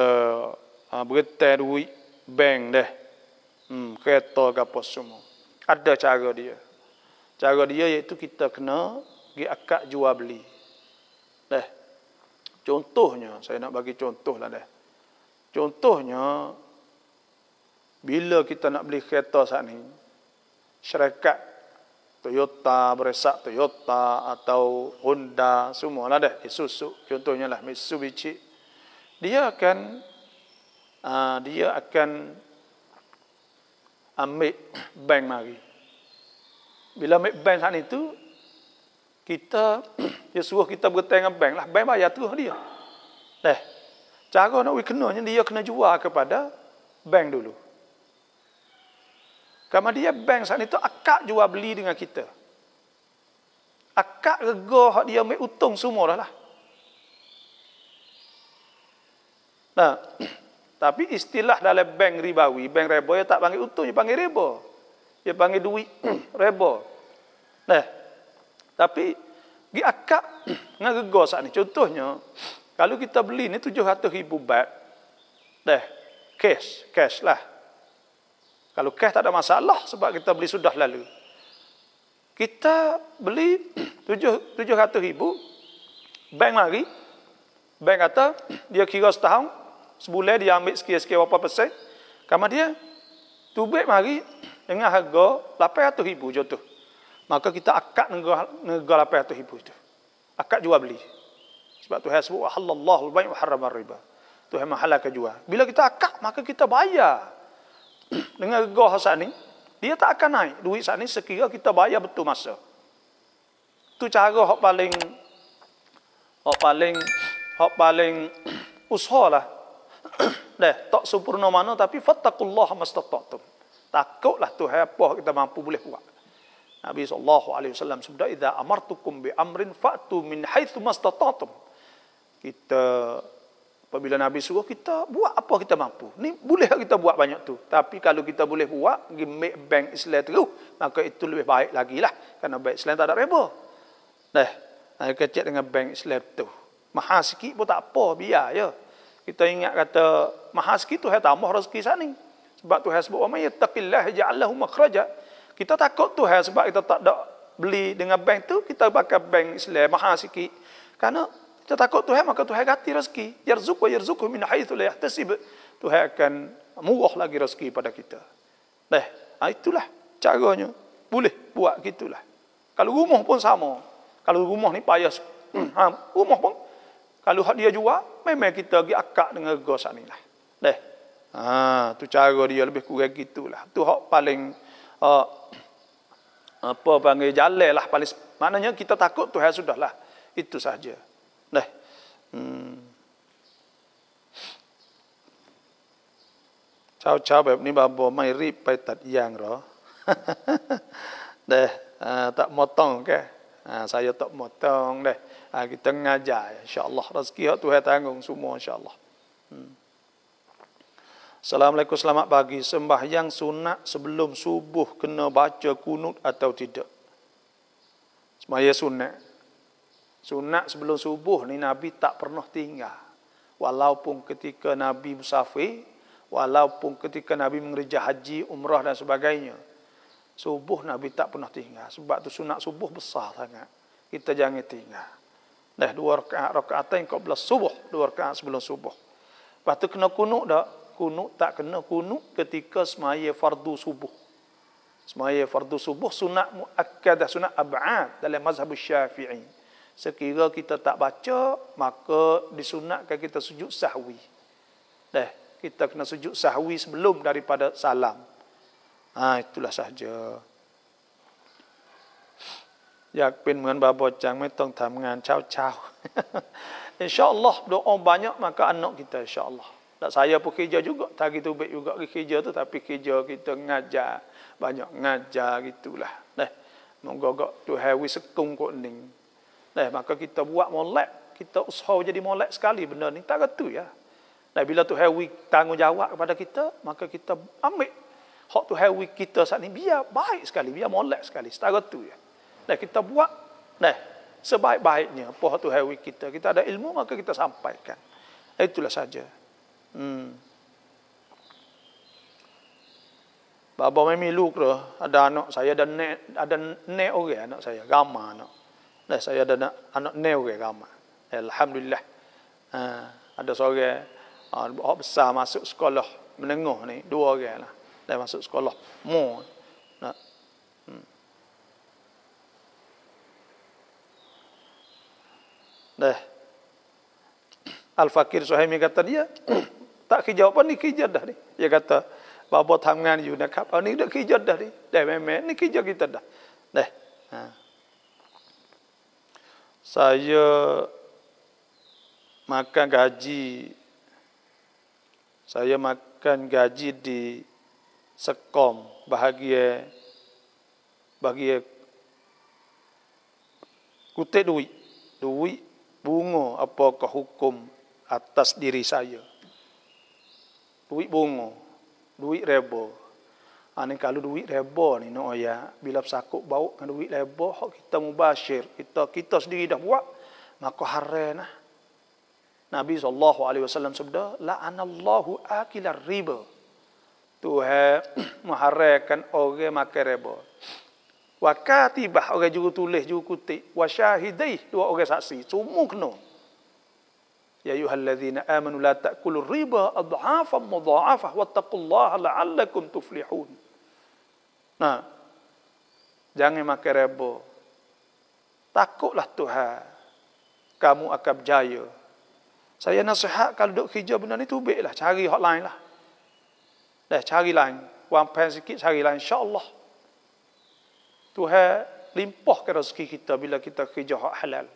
uh, ah, duit bank deh. Hmm, kereta ke apa semua. Ada cara dia. Cara dia iaitu kita kena pergi akad jual beli. Deh. Contohnya, saya nak bagi contoh lah deh. Contohnya, bila kita nak beli kereta saat ini, syarikat Toyota beresak Toyota atau Honda semua lah deh Isuzu contohnya lah Mitsubishi dia akan uh, dia akan ambil bank mari bila ambil bank saat itu kita dia suruh kita bertanya dengan bank lah bank bayar terus lah dia deh cara nak kenanya dia kena jual kepada bank dulu kerana dia bank saat itu akak jual beli dengan kita. Akak regoh dia ambil utung semua dah lah. Nah, tapi istilah dalam bank ribawi, bank rebo dia tak panggil utung, dia panggil rebo, Dia panggil duit rebo. Nah, tapi dia akak dengan regoh saat ini. Contohnya, kalau kita beli ni 700 ribu bat, dah cash, cash lah. Kalau cash tak ada masalah sebab kita beli sudah lalu. Kita beli 700 ribu, bank mari, bank kata dia kira setahun, sebulan dia ambil sekian-sekian berapa persen, kerana dia tubik mari dengan harga 800 ribu jatuh. Maka kita akad negara, negara 800 ribu itu. Akad jual beli. Sebab Tuhan sebut, Allah Allah, banyak haram riba. Tuhan mahalakan jual. Bila kita akad, maka kita bayar dengan gegah saat ni, dia tak akan naik duit saat ni sekira kita bayar betul masa. Itu cara hak paling hak paling hak paling usahlah. Dah, tak sempurna mana tapi fattakullah mastata'tum. Takutlah tu apa kita mampu boleh buat. Nabi sallallahu alaihi wasallam sabda idza amartukum bi amrin fa'tu min haitsu mastata'tum. Kita Apabila Nabi suruh kita buat apa kita mampu. Ni boleh kita buat banyak tu. Tapi kalau kita boleh buat, pergi make bank Islam terus, maka itu lebih baik lagi lah. Kerana bank Islam tak ada reba. Dah, nak kecek dengan bank Islam tu. Maha sikit pun tak apa, biar ya. Kita ingat kata, maha sikit tu saya tambah rezeki sana. Sebab tu saya sebut, Wama yattaqillah ja'allahu makhraja. Kita takut tu sebab kita tak ada beli dengan bank tu, kita pakai bank Islam maha sikit. Kerana kita takut Tuhan maka Tuhan ganti rezeki. Yarzuku yarzuku min haitsu la yahtasib. Tuhan akan muah lagi rezeki pada kita. Nah, ha, itulah caranya. Boleh buat gitulah. Kalau rumah pun sama. Kalau rumah ni payah hmm, ha, rumah pun kalau dia jual, memang kita pergi akak dengan rego ni lah. Nah. Ha, tu cara dia lebih kurang gitulah. Tu hak paling uh, apa panggil jalan lah paling maknanya kita takut Tuhan lah, Itu sahaja. 네. 음. เช้าเช้าแบบนี้บาบัวไม่รีบไปตัดยางหรอเด้ตะมอต้องแกสายตะมอต้องเด้กิตงงาใจอัลลอฮ์รักีฮะตัวให้ตังงสุโมอัลลอฮ์สลามเลกุสลามะบากีสมบัยังสุนัขสบลุมซุบุห์เคนบัจจ์คุนุตหรือไม่สมัยสุนัข Sunat sebelum subuh ni Nabi tak pernah tinggal. Walaupun ketika Nabi musafir, walaupun ketika Nabi mengerja haji, umrah dan sebagainya. Subuh Nabi tak pernah tinggal. Sebab tu sunat subuh besar sangat. Kita jangan tinggal. Dah dua rakaat rakaat yang kau belas subuh, dua rakaat sebelum subuh. Lepas tu kena kunuk dak? Kunuk tak kena kunuk ketika semaya fardu subuh. Semaya fardu subuh sunat muakkadah, sunat ab'ad dalam mazhab Syafi'i sekiranya kita tak baca maka disunatkan kita sujud sahwi Dah kita kena sujud sahwi sebelum daripada salam ha itulah sahaja ya pin dengan babo cang mai tong tham ngan chao chao insyaallah doa banyak maka anak kita insyaallah tak saya pun kerja juga tadi tu baik juga kerja tu tapi kerja kita ngajar banyak ngajar gitulah Dah monggo-gogo tu hawi sekung ko ning Nah, maka kita buat molek, kita usaha jadi molek sekali benda ni tak gitu ya. Nah, bila tu hewi tanggungjawab kepada kita, maka kita ambil hak tu hewi kita saat ni biar baik sekali, biar molek sekali, tak gitu ya. Nah, kita buat nah sebaik-baiknya apa hak tu hewi kita. Kita ada ilmu maka kita sampaikan. Itulah saja. Hmm. Bapa memilu ke ada anak saya dan nek ada nek orang anak saya ramah anak. Nah, saya ada nak anak neo ke agama. Alhamdulillah. Ha, ada seorang ha, ah besar masuk sekolah menengah ni, dua lah, Dah masuk sekolah. Mu. Nah, Hmm. Dah. Al Fakir Suhaimi kata dia tak kerja apa ni kerja dah ni. Dia kata bapak tangan you nak apa ni dah kerja dah ni. Dah memang ni kerja kita dah. Dah. Ha saya makan gaji saya makan gaji di sekom bahagia bahagia kutip duit duit bunga apa kehukum atas diri saya duit bunga duit rebo Ha, ni kalau duit reba ni no, ya. Bila sakuk bau kan duit reba hak kita mubasyir. Kita kita sendiri dah buat maka haram lah. Nabi sallallahu alaihi wasallam sabda la anallahu akilar riba. Tuhan muharrakan orang makan riba. Wa katibah orang juga tulis juga kutip wa syahidai dua orang saksi semua kena. Ya ayyuhallazina amanu la ta'kulur riba adhafan mudha'afah wattaqullaha la'allakum tuflihun. Nah, jangan makan rebo. Takutlah Tuhan. Kamu akan berjaya. Saya nasihat kalau duk kerja benda ni lah, cari hotline lah. Dah cari lain, wang pen sikit cari lain insya-Allah. Tuhan limpahkan rezeki kita bila kita kerja hak halal.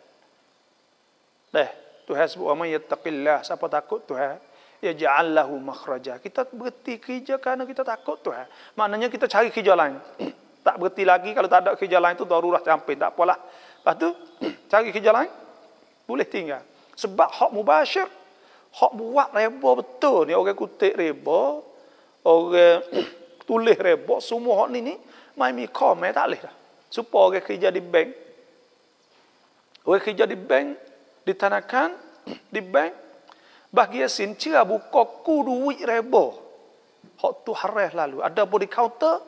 Dah Tuhan sebut orang yang taqillah. Siapa takut Tuhan? ya ja'allahu makhraja. Kita berhenti kerja kerana kita takut tu. Eh? Maknanya kita cari kerja lain. tak berhenti lagi kalau tak ada kerja lain tu darurat sampai. Tak apalah. Lepas tu cari kerja lain. Boleh tinggal. Sebab hak mubasyir. Hak buat reba betul. Ni orang kutik reba. Orang tulis reba. Semua hak ni ni. Main mikom eh. Tak boleh dah. Supaya orang kerja di bank. Orang kerja di bank. Ditanakan. di bank. Bagi Yasin, cia buka ku duit reba. Hak tu harah lalu. Ada body counter,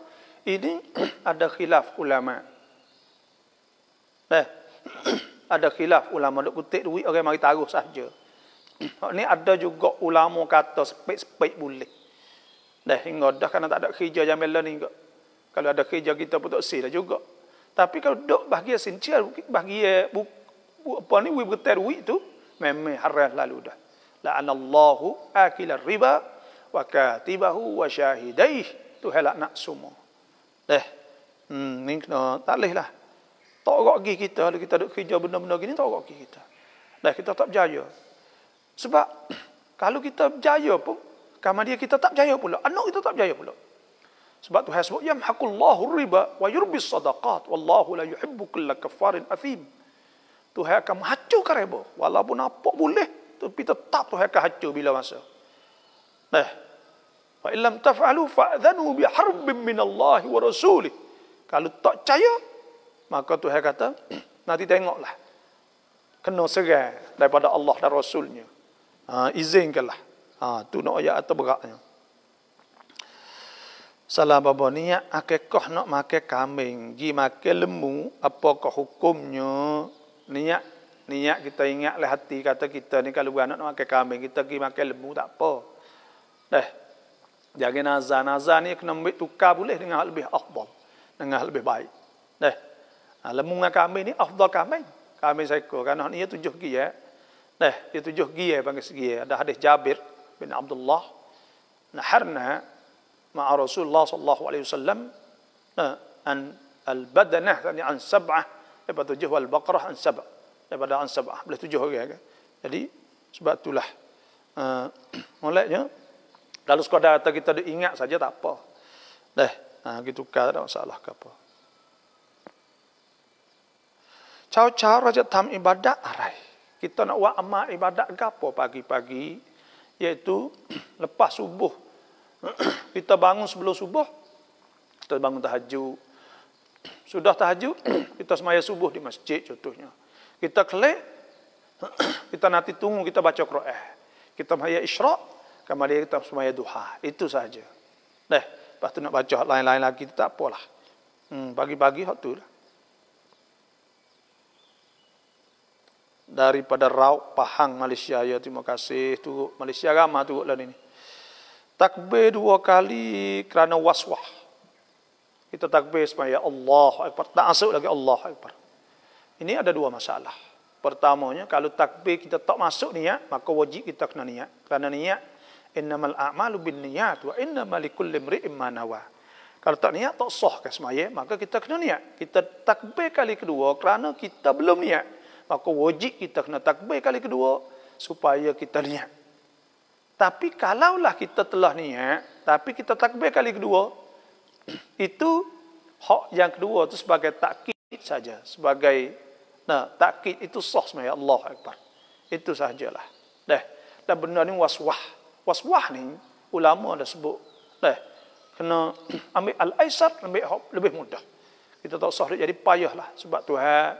ini ada khilaf ulama. Eh, ada khilaf ulama. Duk kutik duit, orang okay, mari taruh sahaja. Hak ni ada juga ulama kata sepik-sepik boleh. Dah hingga dah kerana tak ada kerja jamil lah ni. Kalau ada kerja kita pun tak sih juga. Tapi kalau duk bagi Yasin, cia bagi bu, bu, apa ni, wibetai duit tu, memang harah lalu dah la'anallahu akilar riba wa katibahu wa syahidaih tu helak nak semua deh hmm ni kena tak leh lah tak rok gi kita kalau kita duk kerja benda-benda gini tak rok gi kita dah kita tak berjaya sebab kalau kita berjaya pun kamar dia kita tak berjaya pula anak kita tak berjaya pula sebab tu hasbuk yam hakullahu riba wa yurbis sadaqat wallahu la yuhibbu kull kafarin athim Tuhan akan menghancurkan riba. Walaupun apa boleh, tapi tetap tu akan hancur bila masa. Nah. Eh, fa illam taf'alu fa'dhanu bi min Allah wa rasulih. Kalau tak percaya, maka Tuhan kata, nanti tengoklah. Kena serang daripada Allah dan Rasulnya. Ha, izinkanlah. Ha, tu nak ayat atau beratnya. Salah bapa ni, akikah nak makan kambing, gi makan lembu, apakah hukumnya? Niat niat kita ingat oleh hati kata kita ni kalau beranak nak makan kambing kita pergi makan lembu tak apa dah jaga azan azan ni kena ambil tukar boleh dengan hal lebih afdal dengan hal lebih baik dah ha, lembu dengan kambing ni afdal kambing kambing seekor kan ni tujuh gi eh dah dia tujuh gi eh panggil segi eh. ada hadis Jabir bin Abdullah naharna ma'a Rasulullah sallallahu alaihi wasallam eh, an al-badanah yani an sab'ah ibadah tujuh wal baqarah an sab'ah daripada ansabah boleh tujuh orang kan jadi sebab itulah uh, molatnya kalau sekadar atau kita ingat saja tak apa deh uh, ha, gitu kan ada masalah ke apa cau-cau raja tam ibadat arai ah, kita nak buat amal ibadat ke pagi-pagi iaitu lepas subuh kita bangun sebelum subuh kita bangun tahajud sudah tahajud kita semaya subuh di masjid contohnya kita kele, kita nanti tunggu kita baca Quran. Kita maya isyrak, kemudian kita semaya duha. Itu saja. Dah, lepas tu nak baca lain-lain lagi, tak apalah. Hmm, bagi-bagi hak tu lah. daripada Rauk Pahang Malaysia ya terima kasih tu Malaysia agama tu lah ini takbir dua kali kerana waswah kita takbir sembah Allah akbar tak masuk lagi Allah akbar ini ada dua masalah. Pertamanya kalau takbir kita tak masuk niat, maka wajib kita kena niat. Kerana niat innamal a'malu bin niyat wa innamal likulli imri'in ma nawa. Kalau tak niat tak sah ke semaya, maka kita kena niat. Kita takbir kali kedua kerana kita belum niat. Maka wajib kita kena takbir kali kedua supaya kita niat. Tapi kalaulah kita telah niat, tapi kita takbir kali kedua, itu hak yang kedua itu sebagai takkid saja. Sebagai Nah, takkid itu sah sebenarnya Allah Akbar. Itu sahajalah. Dah. Dan benda ni waswah. Waswah ni ulama dah sebut. Dah. Kena ambil al-aisar lebih lebih mudah. Kita tak usah jadi lah sebab Tuhan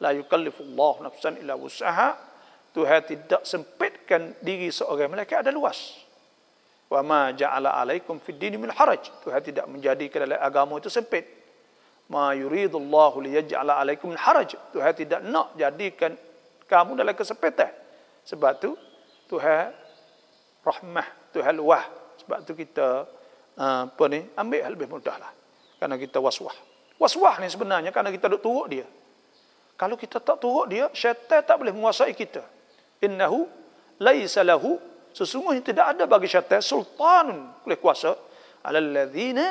la yukallifullah nafsan illa wus'aha. Tuhan tidak sempitkan diri seorang mereka ada luas. Wa ma ja'ala alaikum fid din min haraj. Tuhan tidak menjadikan dalam agama itu sempit ma yuridullahu liyaj'ala alaikum haraj. Tuhan tidak nak jadikan kamu dalam kesempitan. Sebab tu Tuhan rahmah, Tuhan luah. Sebab tu kita ah, apa ni? Ambil lebih mudahlah. Karena kita waswah. Waswah ni sebenarnya karena kita duk turuk dia. Kalau kita tak turuk dia, syaitan tak boleh menguasai kita. Innahu laisa lahu sesungguhnya tidak ada bagi syaitan sultanun boleh kuasa alal ladzina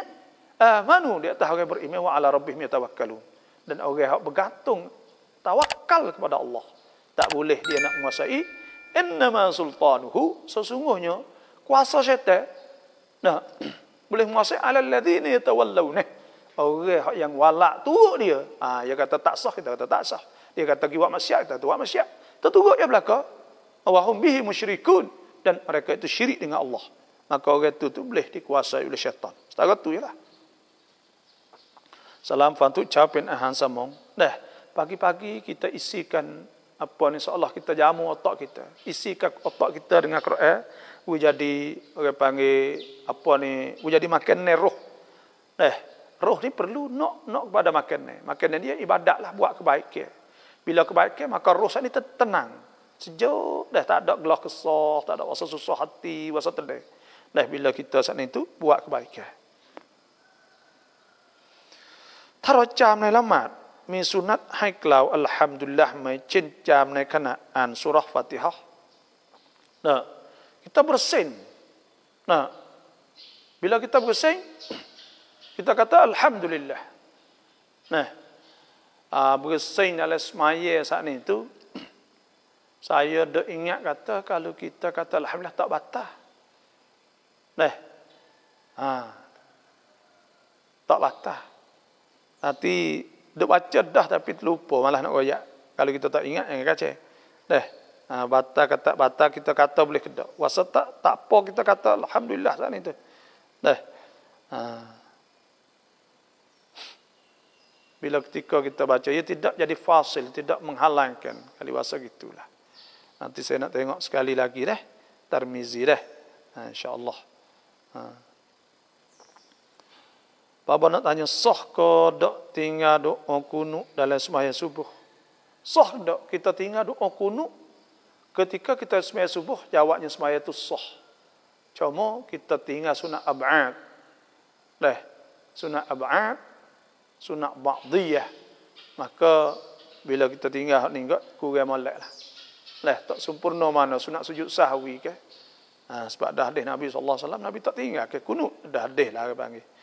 Ah, manu dia tahu orang beriman wa ala rabbihim yatawakkalun. Dan orang yang bergantung tawakal kepada Allah. Tak boleh dia nak menguasai innama sultanuhu sesungguhnya kuasa syaitan nah boleh menguasai alal ladzina yatawallawna. Orang yang walak turuk dia. Ah dia kata tak sah kita kata tak sah. Dia kata kita buat maksiat kita buat maksiat. Tertuguk dia belaka. Wahum bihi musyrikun dan mereka itu syirik dengan Allah. Maka orang itu tu boleh dikuasai oleh syaitan. Setakat tu jelah. Ya Salam Fantu Capin Ahan Samong. Dah, pagi-pagi kita isikan apa ni seolah kita jamu otak kita. Isikan otak kita dengan Quran. Eh, we jadi orang panggil apa ni, we jadi makan ni roh. Dah, roh ni perlu nok nok kepada makan ni. Makan dia ibadat lah, buat kebaikan. Bila kebaikan maka roh ni tenang. Sejuk dah tak ada gelah kesah, tak ada rasa susah hati, rasa tenang. Dah bila kita saat itu buat kebaikan. ถ้าเราจามในละหมาดมีสุนัตให้กล่าวอัลฮัมดุลลาห์ไหมเช่นจามในขณะอ่านสุรฟติฮะนะคิตาบุสินนะบิลากิตาบุสินคิตากะตาอัลฮัมดุลิลลาห์นะอาบุสินอัลสมาเยสานี้ตู saya dah ingat kata kalau kita kata alhamdulillah tak batah. Neh. Ha. Tak batah. Tapi duk baca dah tapi terlupa malah nak royak. Kalau kita tak ingat jangan kacau. Dah. Ah ha, batal kata bata kita kata boleh kedak. Wasat tak tak apa kita kata alhamdulillah sana itu. Dah. Ha. Bila ketika kita baca, ia tidak jadi fasil, tidak menghalangkan. Kali wasa gitulah. Nanti saya nak tengok sekali lagi dah. Tarmizi dah. Ha, InsyaAllah. Ha. Papa nak tanya, soh ke dok tinggal dok okunu dalam semaya subuh? Soh dok kita tinggal dok okunu. Ketika kita semaya subuh, jawabnya semaya itu soh. Cuma kita tinggal sunat ab'ad. Dah, sunat ab'ad, sunat ba'diyah. Maka bila kita tinggal ni, kurang malak lah. Lah, tak sempurna mana sunat sujud sahwi ke. Ha, sebab dah deh Nabi SAW, Nabi tak tinggal ke kunut. Dah deh lah panggil.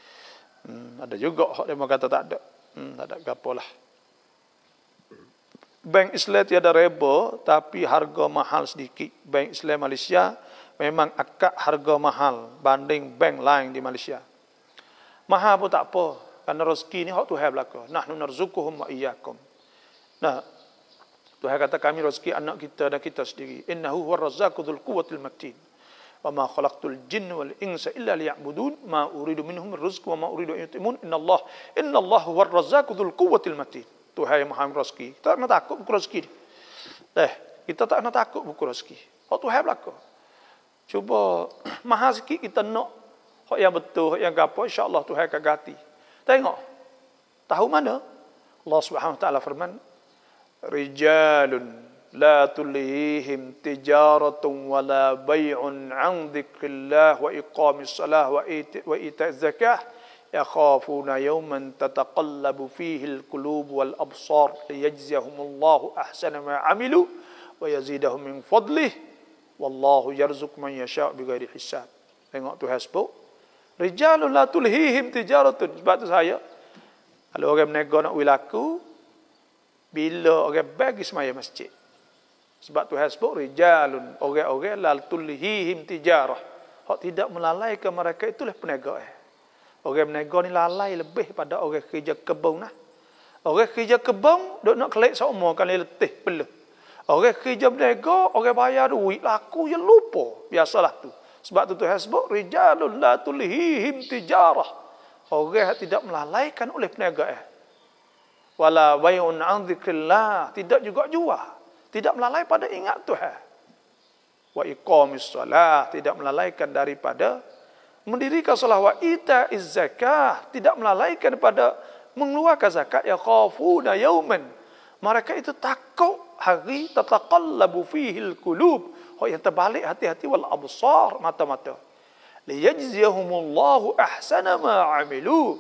Hmm, ada juga hak dia kata tak ada. Hmm, tak ada gapolah. Bank Islam tiada rebo, tapi harga mahal sedikit. Bank Islam Malaysia memang akak harga mahal banding bank lain di Malaysia. Mahal pun tak apa. Kerana rezeki ni hak Tuhan belaka. Nahnu narzukuhum wa iyyakum. Nah. Tuhan kata kami rezeki anak kita dan kita sendiri. Innahu huwar razzaqu dzul matin wa ma khalaqtul jinna wal insa illa liya'budun ma uridu minhum rizq wa ma uridu yutimun inna Allah Allah war razzaqu dzul quwwatil matin tuhai maham rezeki kita nak takut buku rezeki eh kita tak nak takut buku rezeki oh tuhai belaka cuba maha sikit kita nak hak yang betul hak yang gapo insyaallah tuhai akan ganti tengok tahu mana Allah Subhanahu wa taala firman rijalun لا تلهيهم تجارة ولا بيع عن ذكر الله وإقام الصلاة وإيتاء الزكاة يخافون يوما تتقلب فيه القلوب والأبصار ليجزيهم الله أحسن ما عملوا ويزيدهم من فضله والله يرزق من يشاء بغير حساب Tengok tu hasbu. Rijalun la tulhihim tijaratun. Sebab tu saya. Kalau orang menegak nak wilaku. Bila orang bagi semaya masjid. Sebab tu sebut rijalun orang-orang lal tulhihim tijarah. Hak tidak melalaikan mereka itulah peniaga. Eh. Orang peniaga ni lalai lebih pada orang kerja kebun nah. Orang kerja kebun dok nak kelik semua kan letih peluh. Orang kerja berniaga, orang bayar duit, laku je lupa. Biasalah tu. Sebab tu Tuhan sebut, Rijalun la tulihihim tijarah. Orang yang tidak melalaikan oleh peniaga. Eh. Wala bayun an Tidak juga jual tidak melalai pada ingat Tuhan. Wa iqamis salah, tidak melalaikan daripada mendirikan salah. Wa ita zakah, tidak melalaikan daripada mengeluarkan zakat. Ya khafuna yauman. Mereka itu takut hari tataqallabu al kulub. Oh, yang terbalik hati-hati wal absar mata-mata. Liyajziyahumullahu ahsana ma'amilu.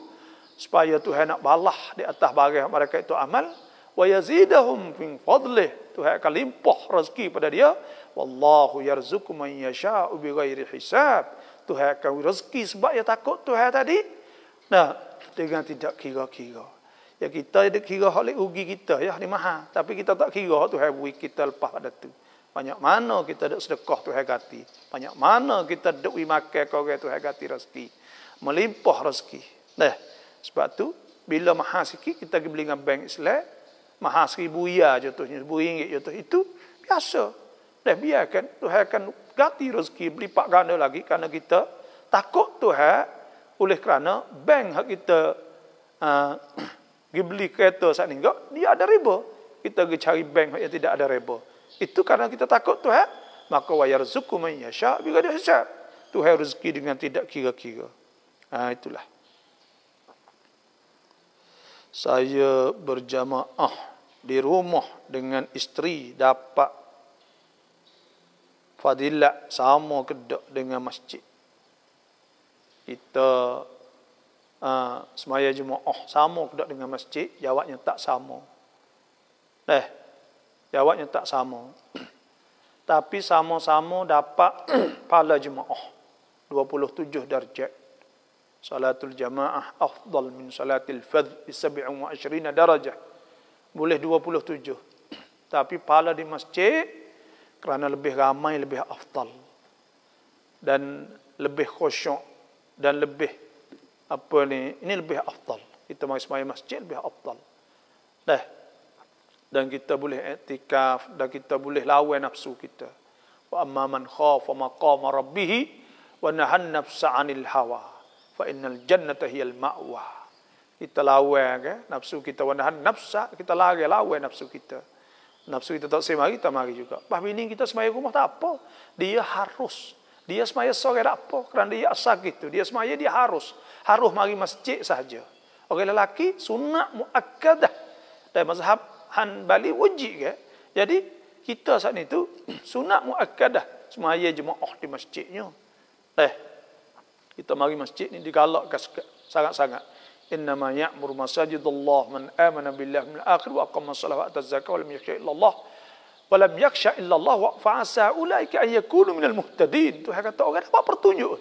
Supaya Tuhan nak balah di atas barang mereka itu amal wa yazidahum min fadlih Tuhan akan limpah rezeki pada dia wallahu yarzuqu man yasha'u bighairi hisab Tuhan akan rezeki sebab dia takut Tuhan tadi nah dengan tidak kira-kira ya kita ada kira oleh ugi kita ya ni maha tapi kita tak kira Tuhan bui kita lepas pada tu banyak mana kita dak sedekah Tuhan gati. banyak mana kita dak wi makan kau orang Tuhan gati rezeki melimpah rezeki nah sebab tu bila maha sikit kita pergi beli dengan bank Islam mahal seribu ya contohnya, seribu ringgit contoh itu biasa. Dan biarkan Tuhan akan ganti rezeki beli pak ganda lagi kerana kita takut Tuhan oleh kerana bank hak kita ah, pergi uh, beli kereta saat ini. Dia ada riba. Kita pergi cari bank yang tidak ada riba. Itu kerana kita takut Tuhan. Maka wayar rezeku main yasha bila dia hisap. Tuhan rezeki dengan tidak kira-kira. Uh, itulah saya berjamaah di rumah dengan isteri dapat fadilat sama kedok dengan masjid. Kita uh, semaya jemaah sama kedok dengan masjid, jawabnya tak sama. Eh, jawabnya tak sama. Tapi sama-sama dapat pahala jemaah. 27 darjat. Salatul jamaah afdal min salatil fadh bi sab'in wa ashrina darajah. Boleh 27. Tapi pahala di masjid kerana lebih ramai lebih afdal. Dan lebih khusyuk dan lebih apa ni? Ini lebih afdal. Kita mai sembahyang masjid lebih afdal. Dah. Dan kita boleh iktikaf dan kita boleh lawan nafsu kita. Wa amman khafa maqama rabbih wa nahan nafsa 'anil hawa fa innal jannata hiyal ma'wa kita lawa ke nafsu kita wanahan nafsa kita lari lawa nafsu kita nafsu kita tak semari kita mari juga pas bini kita semai rumah tak apa dia harus dia semai sore tak apa kerana dia asak itu dia semai dia harus harus mari masjid saja orang lelaki sunat muakkadah dari mazhab Hanbali wajib ke jadi kita saat itu sunat muakkadah semai jemaah di masjidnya eh kita mari masjid ni digalakkan sangat-sangat. Innama ya'mur masajidullah man amana billahi min akhir wa aqama salat wa ata zakat wa lam yakhsha illallah wa lam yakhsha illallah wa fa'asa ulaika an yakunu minal muhtadin. tu. kata orang dapat petunjuk.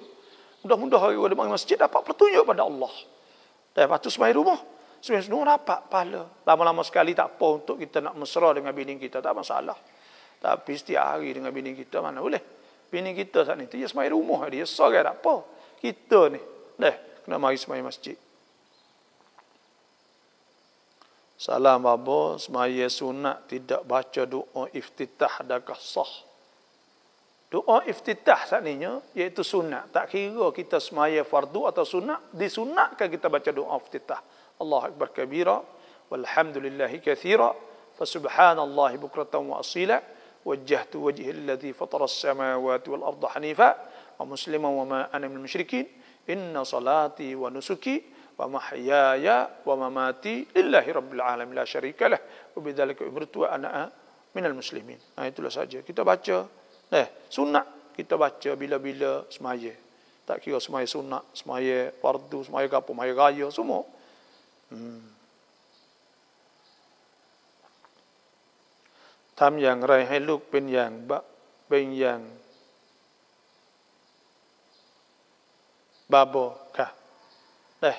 Mudah-mudah hari orang mari masjid dapat pertunjuk pada Allah. Dan patut sembah rumah. Sembah rumah dapat pahala. Lama-lama sekali tak apa untuk kita nak mesra dengan bini kita tak masalah. Tapi setiap hari dengan bini kita mana boleh? Bini kita saat ni dia sembah rumah dia sorang tak apa kita ni deh kena mari semayang masjid salam babo semayang sunat tidak baca doa iftitah dah adakah sah doa iftitah saat ni iaitu sunat tak kira kita semayang fardu atau sunat disunatkan kita baca doa iftitah Allah akbar kabira walhamdulillahi kathira fasubhanallahi bukratan wa asila wajjahtu wajhi alladhi fatara as-samawati wal arda hanifa wa Muslima, wa ma ana minal musyrikin inna salati wa nusuki wa mahyaya wa mamati lillahi rabbil alamin la syarika lah wa bidzalika umirtu wa ana minal muslimin nah ha, itulah saja kita baca eh sunat kita baca bila-bila semaya tak kira semaya sunat semaya fardu semaya apa semaya raya semua hmm. ทำอย่างไรให้ลูกเป็นอย่างเป็นอย่าง babo kah. Eh.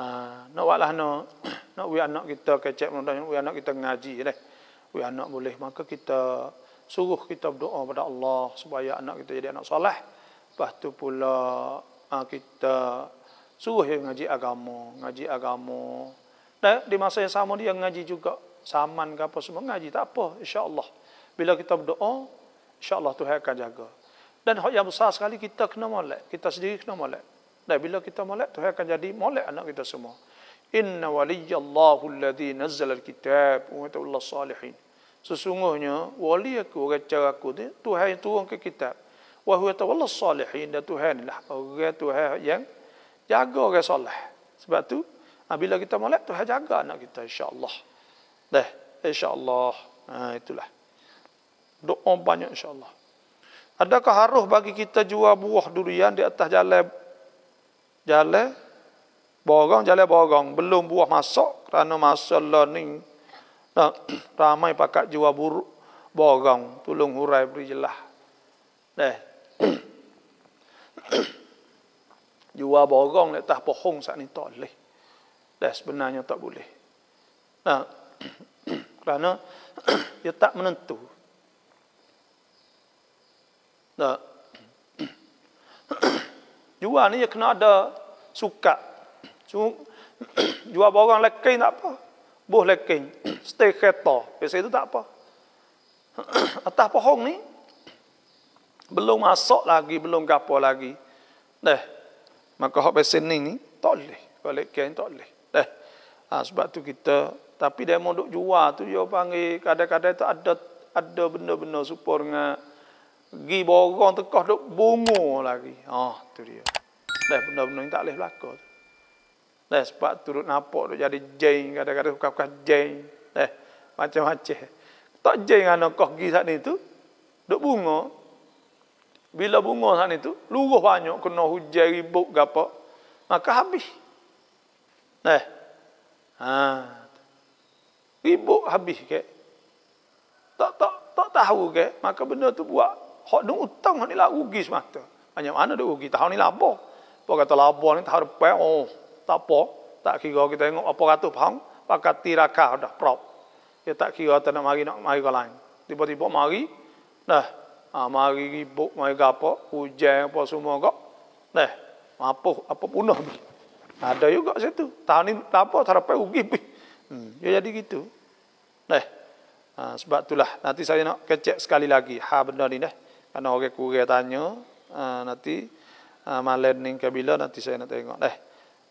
Ha, nak walah no, nak we anak kita kecek mudah we anak kita ngaji deh. We anak boleh maka kita suruh kita berdoa pada Allah supaya anak kita jadi anak soleh. Lepas tu pula ha, kita suruh dia ngaji agama, ngaji agama. Dan di masa yang sama dia ngaji juga saman ke apa semua ngaji tak apa insya-Allah. Bila kita berdoa, insya-Allah Tuhan akan jaga. Dan yang besar sekali kita kena molek. Kita sendiri kena molek. Dan bila kita molek, Tuhan akan jadi molek anak kita semua. Inna waliya Allahu alladhi nazzal al wa tawallas salihin. Sesungguhnya wali aku raja aku ni Tuhan yang turun ke kitab. Wa huwa tawallas salihin dan Tuhan lah orang Tuhan yang jaga orang soleh. Sebab tu ha, bila kita molek Tuhan jaga anak kita insya-Allah. Dah insya-Allah. Ha itulah. Doa banyak insya-Allah. Adakah haruh bagi kita jual buah durian di atas jalan jalan borong jalan borong belum buah masuk kerana masalah ni nah, ramai pakat jual buruk borong tolong hurai beri jelah deh jual borong di atas pohon saat ni tak boleh deh sebenarnya tak boleh nah kerana dia tak menentu 那有啊，你也看到苏格，就有啊，包括来给那吧，不来给，得开刀，别谁都打吧。Atas pohon ni belum masuk lagi, belum gapo lagi. Dah. Maka hok besen ni tak boleh. Balik kain tak boleh. Dah. Ha, sebab tu kita tapi dia mau duk jual tu dia panggil kadang-kadang tu ada ada benda-benda supur dengan Gi borang tekah duk bungo lagi. Ha, oh, tu dia. Dah benda-benda tak leh berlaku. Dah sebab turut napok duk jadi jeng. Kadang-kadang suka-suka jeng. Dah macam-macam. Tak jeng anak kau gi saat ni tu. Duk bungo. Bila bungo saat ni tu. Luruh banyak. Kena hujan ribut ke Maka habis. Dah. Ha. Ribut habis ke. Tak, tak, tak tahu ke. Maka benda tu buat Hak ni utang, hak ni lah rugi semata. Banyak mana dia rugi, tahun ni labo. Apa kata labo ni tahun depan, oh, tak apa. Tak kira kita tengok apa kata, faham? Pakat tiraka, dah prop. Dia tak kira kita nak mari, nak mari ke lain. Tiba-tiba mari, dah. Ha, mari ribuk, mari apa, hujan, apa semua kok. Dah, apa? apa punah. Ada juga situ. Tahun ni labo, tahun depan rugi. Hmm, dia jadi gitu. Dah, Ha, sebab itulah nanti saya nak kecek sekali lagi ha benda ni dah. Kan orang kurang tanya, uh, nanti uh, malam ni ke bila nanti saya nak tengok deh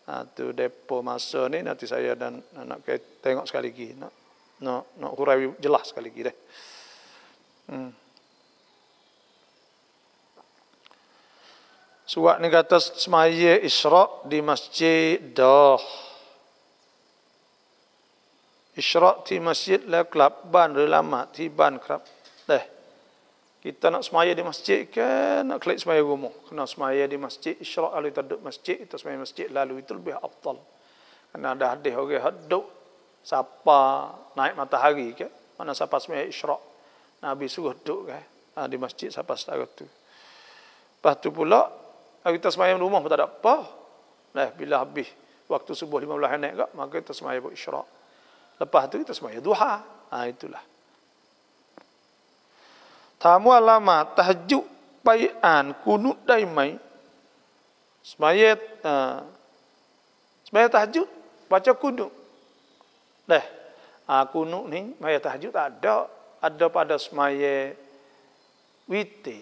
ah, tu depo masa ni nanti saya dan nak tengok sekali lagi. Nak nak, nak kurai jelas sekali lagi deh Hmm. Suat ni kata semaya isyrak di masjid dah. Isyrak di masjid lah kelab ban lama di ban kerap. Dah. Kita nak semaya di masjid ke nak kelik semaya rumah. Kena semaya di masjid, isyrak lalu kita duduk masjid, kita semaya masjid lalu itu lebih abdal. Kena ada hadis orang okay, duduk, siapa naik matahari ke, mana siapa semaya isyrak. Nabi suruh duduk ke, ha, di masjid siapa setara tu. Lepas tu pula, kita semaya rumah pun tak ada apa. Nah, bila habis waktu subuh 15 minit ke, maka kita semaya buat isyrak. Lepas tu kita semaya duha. Ha, itulah. ถามว่าละหมาดตะฮุไปอ่านกูนุดได้ไหมสมัยเอ่าสมัยตะฮุบาจากูนุเด้อากูนุนี่มัยตะฮุอัดอัดอปัดสมัยวิตี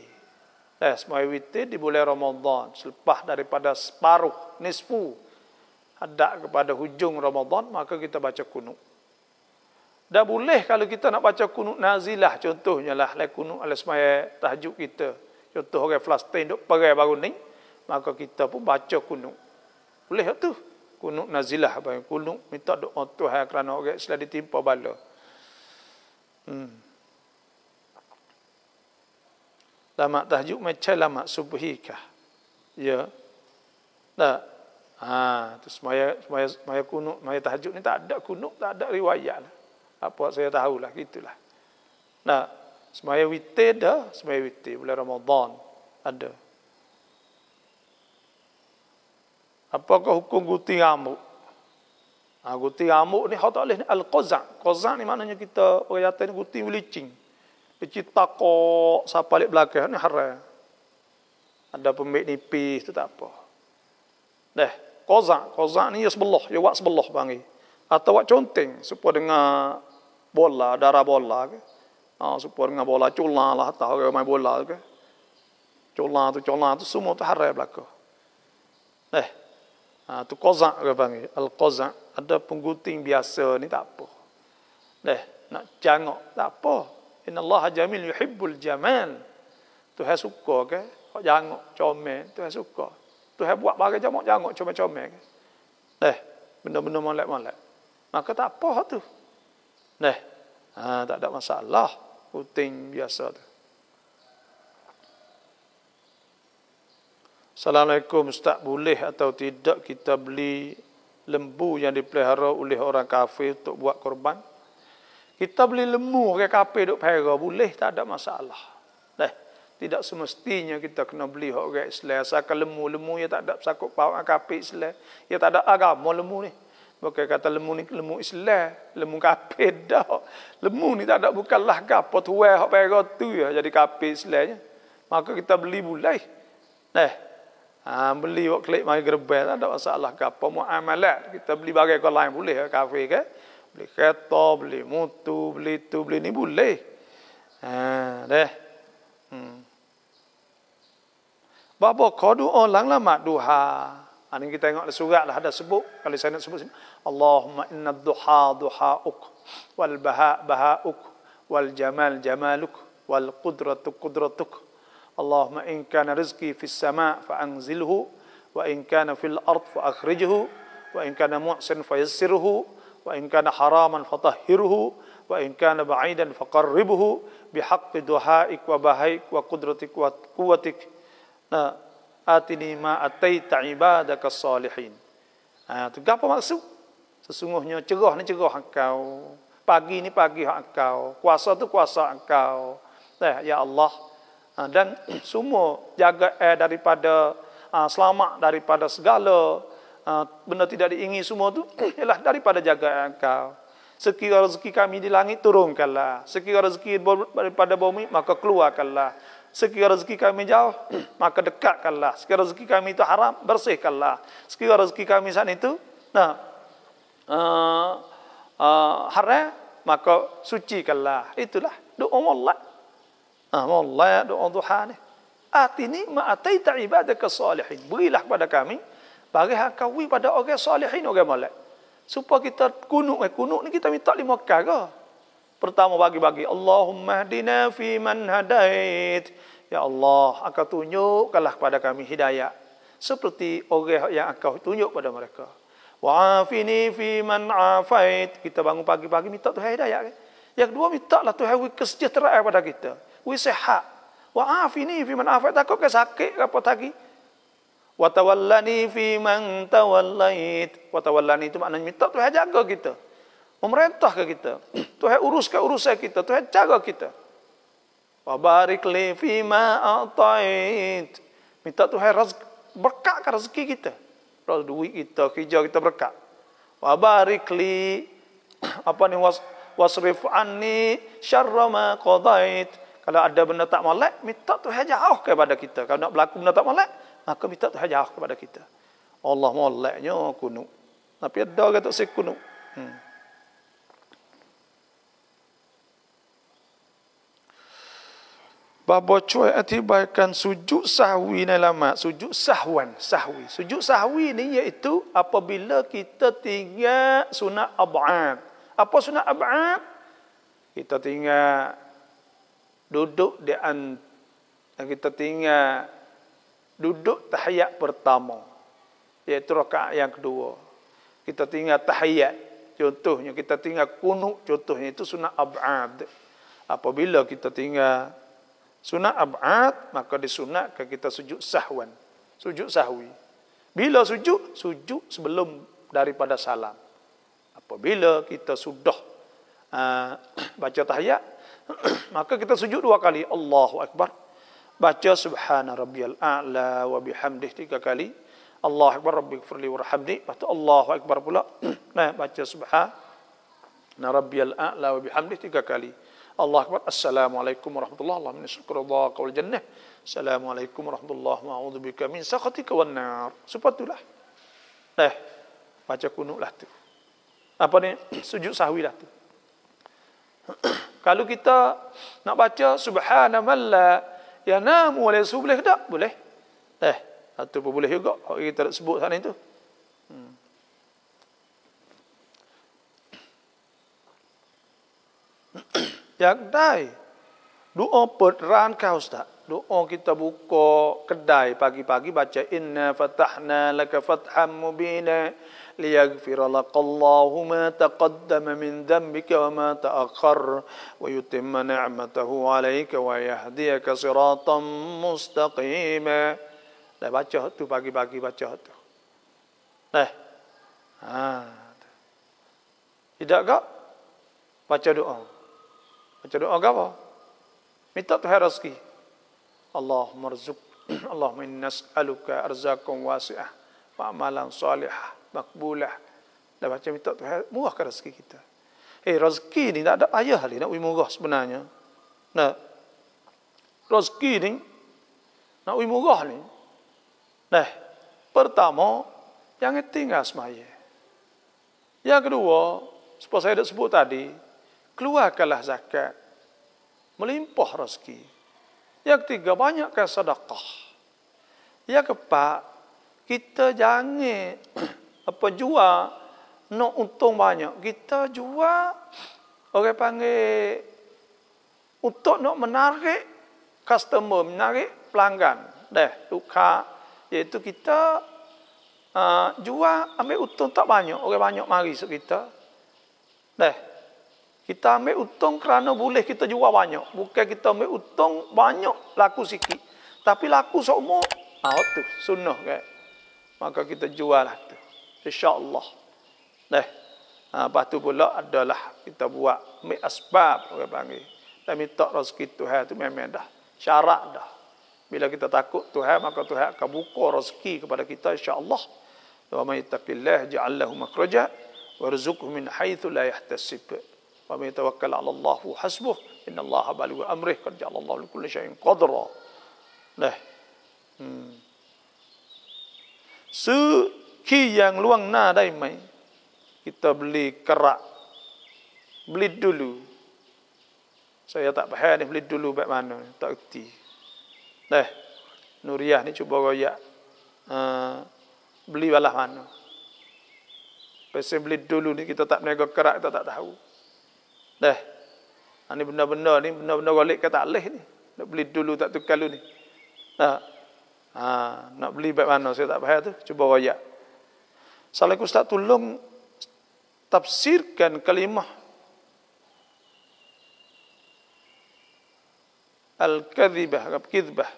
เด้อสมัยวิตีดิบุเลรอมฎอนสลปะ daripada separuh nisfu ada kepada hujung Ramadan maka kita baca kunut Dah boleh kalau kita nak baca kunut nazilah contohnya lah lai kunut al tahajud kita. Contoh orang Palestin duk perai baru ni, maka kita pun baca kunut. Boleh tu. Kunut nazilah apa kunut minta doa Tuhan kerana orang Islam ditimpa bala. Hmm. Lama tahajud macam lama subuhikah. Ya. Tak. Ha, tu semaya semaya semaya kunut, semaya tahajud ni tak ada kunut, tak ada riwayat. Lah apa saya tahulah gitulah nah semaya witir dah semaya witir bulan Ramadan ada apakah hukum gunting rambut ha, gunting rambut ni hak tak ni al-qaza' qaza' ni maknanya kita berkata ni gunting licin licin takok siapa balik belakang ni haram ada pemik nipis tu tak apa dah qaza' qaza' ni ya sebelah ya buat sebelah panggil atau wak conteng supaya dengar bola, darah bola. Ah, supaya dengan bola culang lah, tahu ke main bola ke. Culang tu, culang tu, semua tu harap belakang. Eh, ah, tu kozak ke panggil, al-kozak. Ada pengguting biasa ni tak apa. Deh, nak jangok tak apa. Inna Allah jamil yuhibbul jamal. Tu hai suka ke? Kau jangok, comel, tu hai suka. Tu hai buat bagai jamok, jangok, comel-comel ke? Eh, benda-benda malek-malek. Maka tak apa tu. Nah, Ha, tak ada masalah. Puting biasa tu. Assalamualaikum Ustaz boleh atau tidak kita beli lembu yang dipelihara oleh orang kafir untuk buat korban? Kita beli lembu ke kafir duk pelihara boleh tak ada masalah. Dah. Tidak semestinya kita kena beli orang Islam asalkan lembu-lembu yang tak ada sakut pau kafir Islam. Yang tak ada agama lembu ni. Bukan kata lemu ni lemu Islam, lemu kafir dah. Lemu ni tak ada bukanlah gapo tuai hak pera tu ya jadi kafir Islamnya. Maka kita beli bulai. Eh. Ha, beli wak klik mai gerbel tak ada masalah gapo muamalat. Kita beli barang kau lain boleh ya, kafir ke? Beli kereta, beli mutu, beli tu, beli ni boleh. Ha, deh. Hmm. Bapa kau doa langlah mak duha. Ini kita tengok ada surat lah ada sebut. Kalau saya nak sebut sini. Allahumma inna duha duhauk. Wal baha bahauk. Wal jamal jamaluk. Wal qudratu qudratuk. Allahumma in kana rizki fis sama' fa'anzilhu. Wa in kana fil ard fa'akhrijhu. Wa in kana mu'sin fayassirhu. Wa in kana haraman fatahhirhu. Wa in kana ba'idan faqarribhu. Bihaqqi duhaik wa bahaik wa qudratik wa kuwatik. Nah, atini ma ataita ibadaka salihin. Ha, tu apa maksud? Sesungguhnya cerah ni cerah engkau. Pagi ni pagi hak engkau. Kuasa tu kuasa engkau. Teh ya Allah. Ha, dan semua jaga eh, daripada ha, selamat daripada segala ha, benda tidak diingini semua tu ialah daripada jaga eh, engkau. Sekiranya rezeki kami di langit turunkanlah. Sekiranya rezeki daripada bumi maka keluarkanlah. Sekiranya rezeki kami jauh, maka dekatkanlah. Sekiranya rezeki kami itu haram, bersihkanlah. Sekiranya rezeki kami saat itu, nah, uh, uh, haram, maka sucikanlah. Itulah doa Allah. Ah, Allah doa duha ni. tak ibadah ke solehin. Berilah kepada kami, bagi hakawi pada orang solehin, orang malak. Supaya kita kunuk, eh, kunuk ni kita minta lima kakak. Pertama bagi-bagi. Allahumma dina fi man hadait. Ya Allah, akan tunjukkanlah kepada kami hidayah. Seperti orang yang akan tunjuk pada mereka. Wa'afini fi man afait. Kita bangun pagi-pagi minta Tuhan hidayah. Kan? Yang kedua, minta lah Tuhan wui kesejahteraan pada kita. Wui sehat. Wa'afini fi man afait. Takut ke sakit ke apa lagi? Wa tawallani fi man tawallait. Wa tawallani itu maknanya minta Tuhan jaga kita memerintah ke kita. Tuhan uruskan urusan kita, Tuhan jaga kita. Wa barik li fi ma atait. Minta Tuhan rezeki berkatkan rezeki kita. Kalau duit kita, kerja kita berkat. Wa barik li apa ni was wasrif anni syarra ma qadait. Kalau ada benda tak molek, minta Tuhan jauh kepada kita. Kalau nak berlaku benda tak molek, maka minta Tuhan jauh kepada kita. Allah moleknya kunu. Tapi ada kata sekunu. Hmm. Bahawa cuai hati bahkan sujud sahwi ni lama. Sujud sahwan. Sahwi. Sujud sahwi ni iaitu apabila kita tinggal sunat ab'ad. Apa sunat ab'ad? Kita tinggal duduk di antara. Kita tinggal duduk tahiyat pertama. Iaitu rakaat yang kedua. Kita tinggal tahiyat. Contohnya kita tinggal kunuk. Contohnya itu sunat ab'ad. Apabila kita tinggal Sunat ab'ad, maka disunatkan kita sujud sahwan. Sujud sahwi. Bila sujud? Sujud sebelum daripada salam. Apabila kita sudah uh, baca tahiyat, maka kita sujud dua kali. Allahu Akbar. Baca subhana rabbiyal a'la wa bihamdih tiga kali. Allahu Akbar rabbi kufirli warhamdi. Lepas Allahu Akbar pula. nah, baca subhana rabbiyal a'la wa bihamdih tiga kali. Allah Akbar. Assalamualaikum warahmatullahi wabarakatuh. Allah minis syukur Allah jannah. Assalamualaikum warahmatullahi wabarakatuh. Min sakatika wa nar. Sepatulah. Eh, baca lah tu. Apa ni? Sujud sahwi lah tu. Kalau kita nak baca subhana malla ya namu wa subleh tak? Boleh. Eh, satu boleh juga. Kalau kita nak sebut sana itu. อยากได้ดูอ้อเปิดร้านข้าวสักดูอ้อคิดตะบุกโกกระได้ปากีปากีบัจเจอินนาฟัตฮ์นาละกฟัตฮัมมุบีนาลิยักฟิรละกัลลอฮุมาตะกัดดมมินดัมบิกะวะมาตะอัคร์วยุติมะนิอ์มะตะฮูอะลัยกะวะยะฮดียะกะซิราตัมมุสตะกีมะได้บัจเจอตุปากีปากีบัจเจอตุได้อ่า Tidak kak? Baca doa. Baca doa gawa. Minta Tuhan rezeki. Allah merzuk. Allah minnas aluka arzakum wasi'ah. Fa'amalan salihah. Makbulah. Dah baca minta Tuhan murahkan rezeki kita. Eh hey, rezeki ni tak ada ayah ni nak wimurah sebenarnya. Nah. Rezeki ni nak wimurah ni. Nah. Pertama, yang tinggal semaya. Yang kedua, seperti saya dah sebut tadi, keluarkanlah zakat. Melimpah rezeki. Yang ketiga, banyakkan sedekah. Yang keempat, kita jangan apa jual nak untung banyak. Kita jual orang panggil untuk nak menarik customer, menarik pelanggan. Dah, luka. Iaitu kita uh, jual ambil untung tak banyak. Orang banyak mari sekitar. Dah, kita ambil untung kerana boleh kita jual banyak. Bukan kita ambil untung banyak laku sikit. Tapi laku semua ah tu sunnah kan. Maka kita jual lah tu. Allah. Dah. Ha, lepas tu pula adalah kita buat ambil asbab orang panggil. Dan minta rezeki Tuhan tu memang dah. Syarat dah. Bila kita takut Tuhan, maka Tuhan akan buka rezeki kepada kita insyaAllah. Wa ma'itaqillah ja'allahu makroja. Warzukuh min haithu la yahtasibu wa may tawakkal 'ala Allah hasbuh innallaha balighu amrih qad ja'ala Allahu kulli syai'in qadra nah hmm se ki yang luang na dai mai kita beli kerak beli dulu saya tak faham ni beli dulu baik mana tak erti nah nuriah ni cuba royak uh, beli balah mana Pasal beli dulu ni kita tak menegak kerak kita tak tahu. Leh. Ini ha, benda-benda ni, benda-benda golek kata leh ni. Nak beli dulu tak tukar dulu ni. Tak. Ha, nak beli baik mana saya tak payah tu. Cuba raya. Salah ustaz tolong tafsirkan kalimah al al kadzbah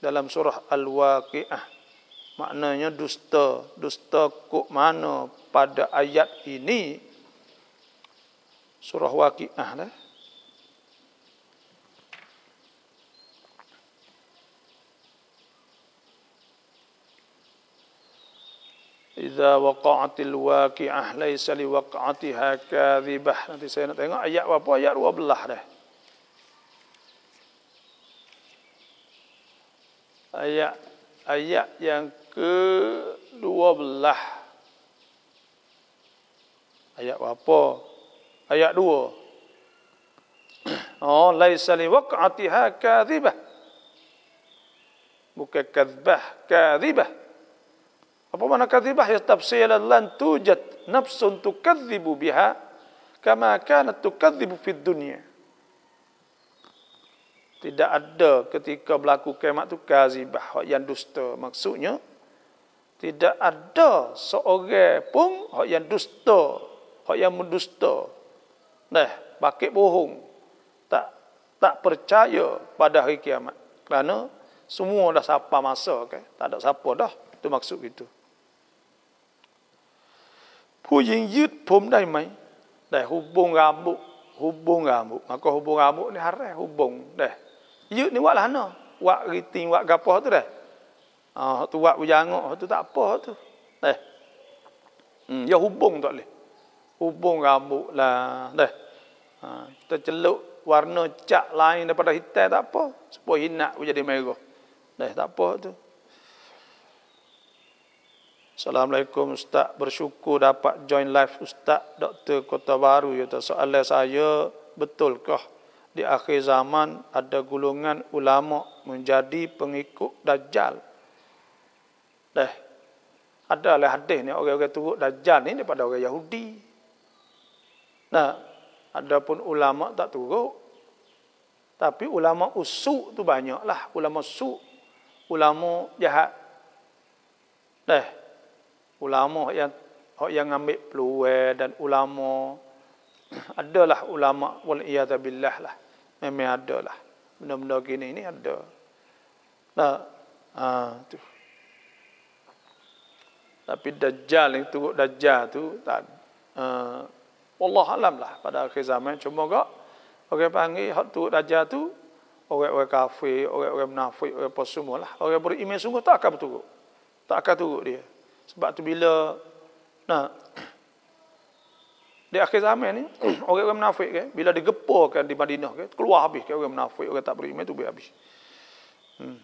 dalam surah al-waqiah. Maknanya dusta, dusta kok mana pada ayat ini Surah Waqi'ah lah. Iza waqa'atil waqi'ah laysa li waqa'atiha kadhibah. Nanti saya nak tengok ayat apa? Ayat 12 dah. Ayat ayat yang ke-12. Ayat apa? ayat 2 oh laisa li waqatiha kadhibah bukan kadhbah kadhibah apa makna kadhibah ya tafsilan lan tujad nafsun tukadzibu biha kama kanat tukadzibu fid dunya tidak ada ketika berlaku kiamat tu kazibah yang dusta maksudnya tidak ada seorang pun yang dusta yang mendusta Dah, pakai bohong. Tak tak percaya pada hari kiamat. Kerana semua dah sapa masa. Okay? Tak ada sapa dah. Itu maksud itu. Puyin yud pom dai mai. Dah hubung rambut. Hubung rambut. Maka hubung rambut ni harai hubung. Dah. Yud ni buat lah no. Buat riting, buat gapah tu dah. Ah, tu buat bujangok tu tak apa tu. Dah. Hmm, ya hubung tak boleh hubung rambut lah. Dah. Ha, kita celup warna cak lain daripada hitam tak apa. Sepuluh hinak pun jadi merah. Dah tak apa tu. Assalamualaikum Ustaz. Bersyukur dapat join live Ustaz Dr. Kota Baru. Yata. Soalan saya betulkah di akhir zaman ada gulungan ulama menjadi pengikut dajjal? Dah. Ada lah hadis ni orang-orang turut dajjal ni daripada orang Yahudi. Nah, ada pun ulama tak turun. Tapi ulama usuk tu banyaklah. Ulama usuk, ulama jahat. Dah. Eh, ulama yang yang ambil peluang dan ulama adalah ulama wal iyadabilah lah. Memang adalah. Benda-benda gini ini ada. Nah, ha, tu. Tapi dajjal yang turut dajjal tu tak uh, Allah alam lah pada akhir zaman cuma gak orang panggil hak tu raja tu orang-orang kafir, orang-orang munafik, orang apa semua lah. Orang beriman sungguh tak akan berturut. Tak akan turut dia. Sebab tu bila nak di akhir zaman ni orang-orang munafik kan bila digeporkan di Madinah kan keluar habis kan orang munafik, orang tak beriman tu habis. Hmm.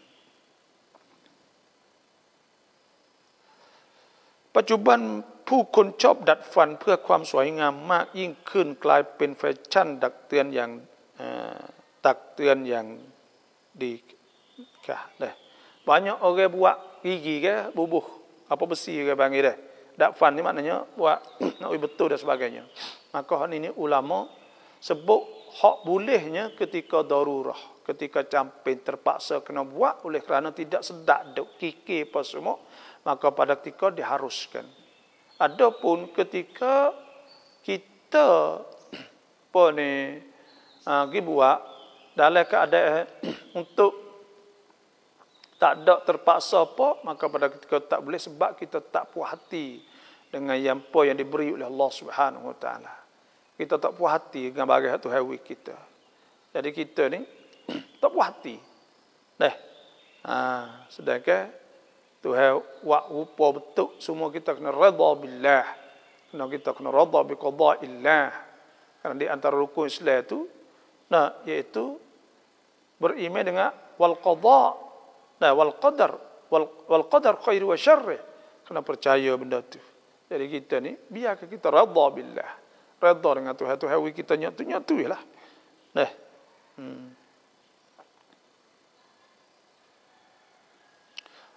Percubaan ผู้คนชอบดัดฟันเพื่อความสวยงามมากยิ่งขึ้นกลายเป็นแฟชั่นดักเตือนอย่างตักเตือนอย่างดีค่ะเลย banyak orang buat gigi ke bubuh apa besi ke panggil dia dak fan ni maknanya buat nak betul dan sebagainya maka ini ulama sebut hak bolehnya ketika darurah ketika camping terpaksa kena oleh kerana tidak sedap duk semua maka pada ketika diharuskan Adapun ketika kita apa ni ah, pergi buat dalam keadaan untuk tak ada terpaksa apa maka pada ketika tak boleh sebab kita tak puas hati dengan yang apa yang diberi oleh Allah Subhanahu Wa Taala. Kita tak puas hati dengan barang yang Tuhan kita. Jadi kita ni tak puas hati. Dah. Ha, ah, sedangkan Tuhan wak upah betul semua kita kena redha billah. Kena kita kena redha bi qada Karena di antara rukun Islam itu nah yaitu beriman dengan wal qada. Nah wal qadar wal, wal qadar khair wa syarr. Kena percaya benda tu. Jadi kita ni biar kita redha billah. Redha dengan Tuhan Tuhan kita nyatu nyatu lah. Nah. Hmm.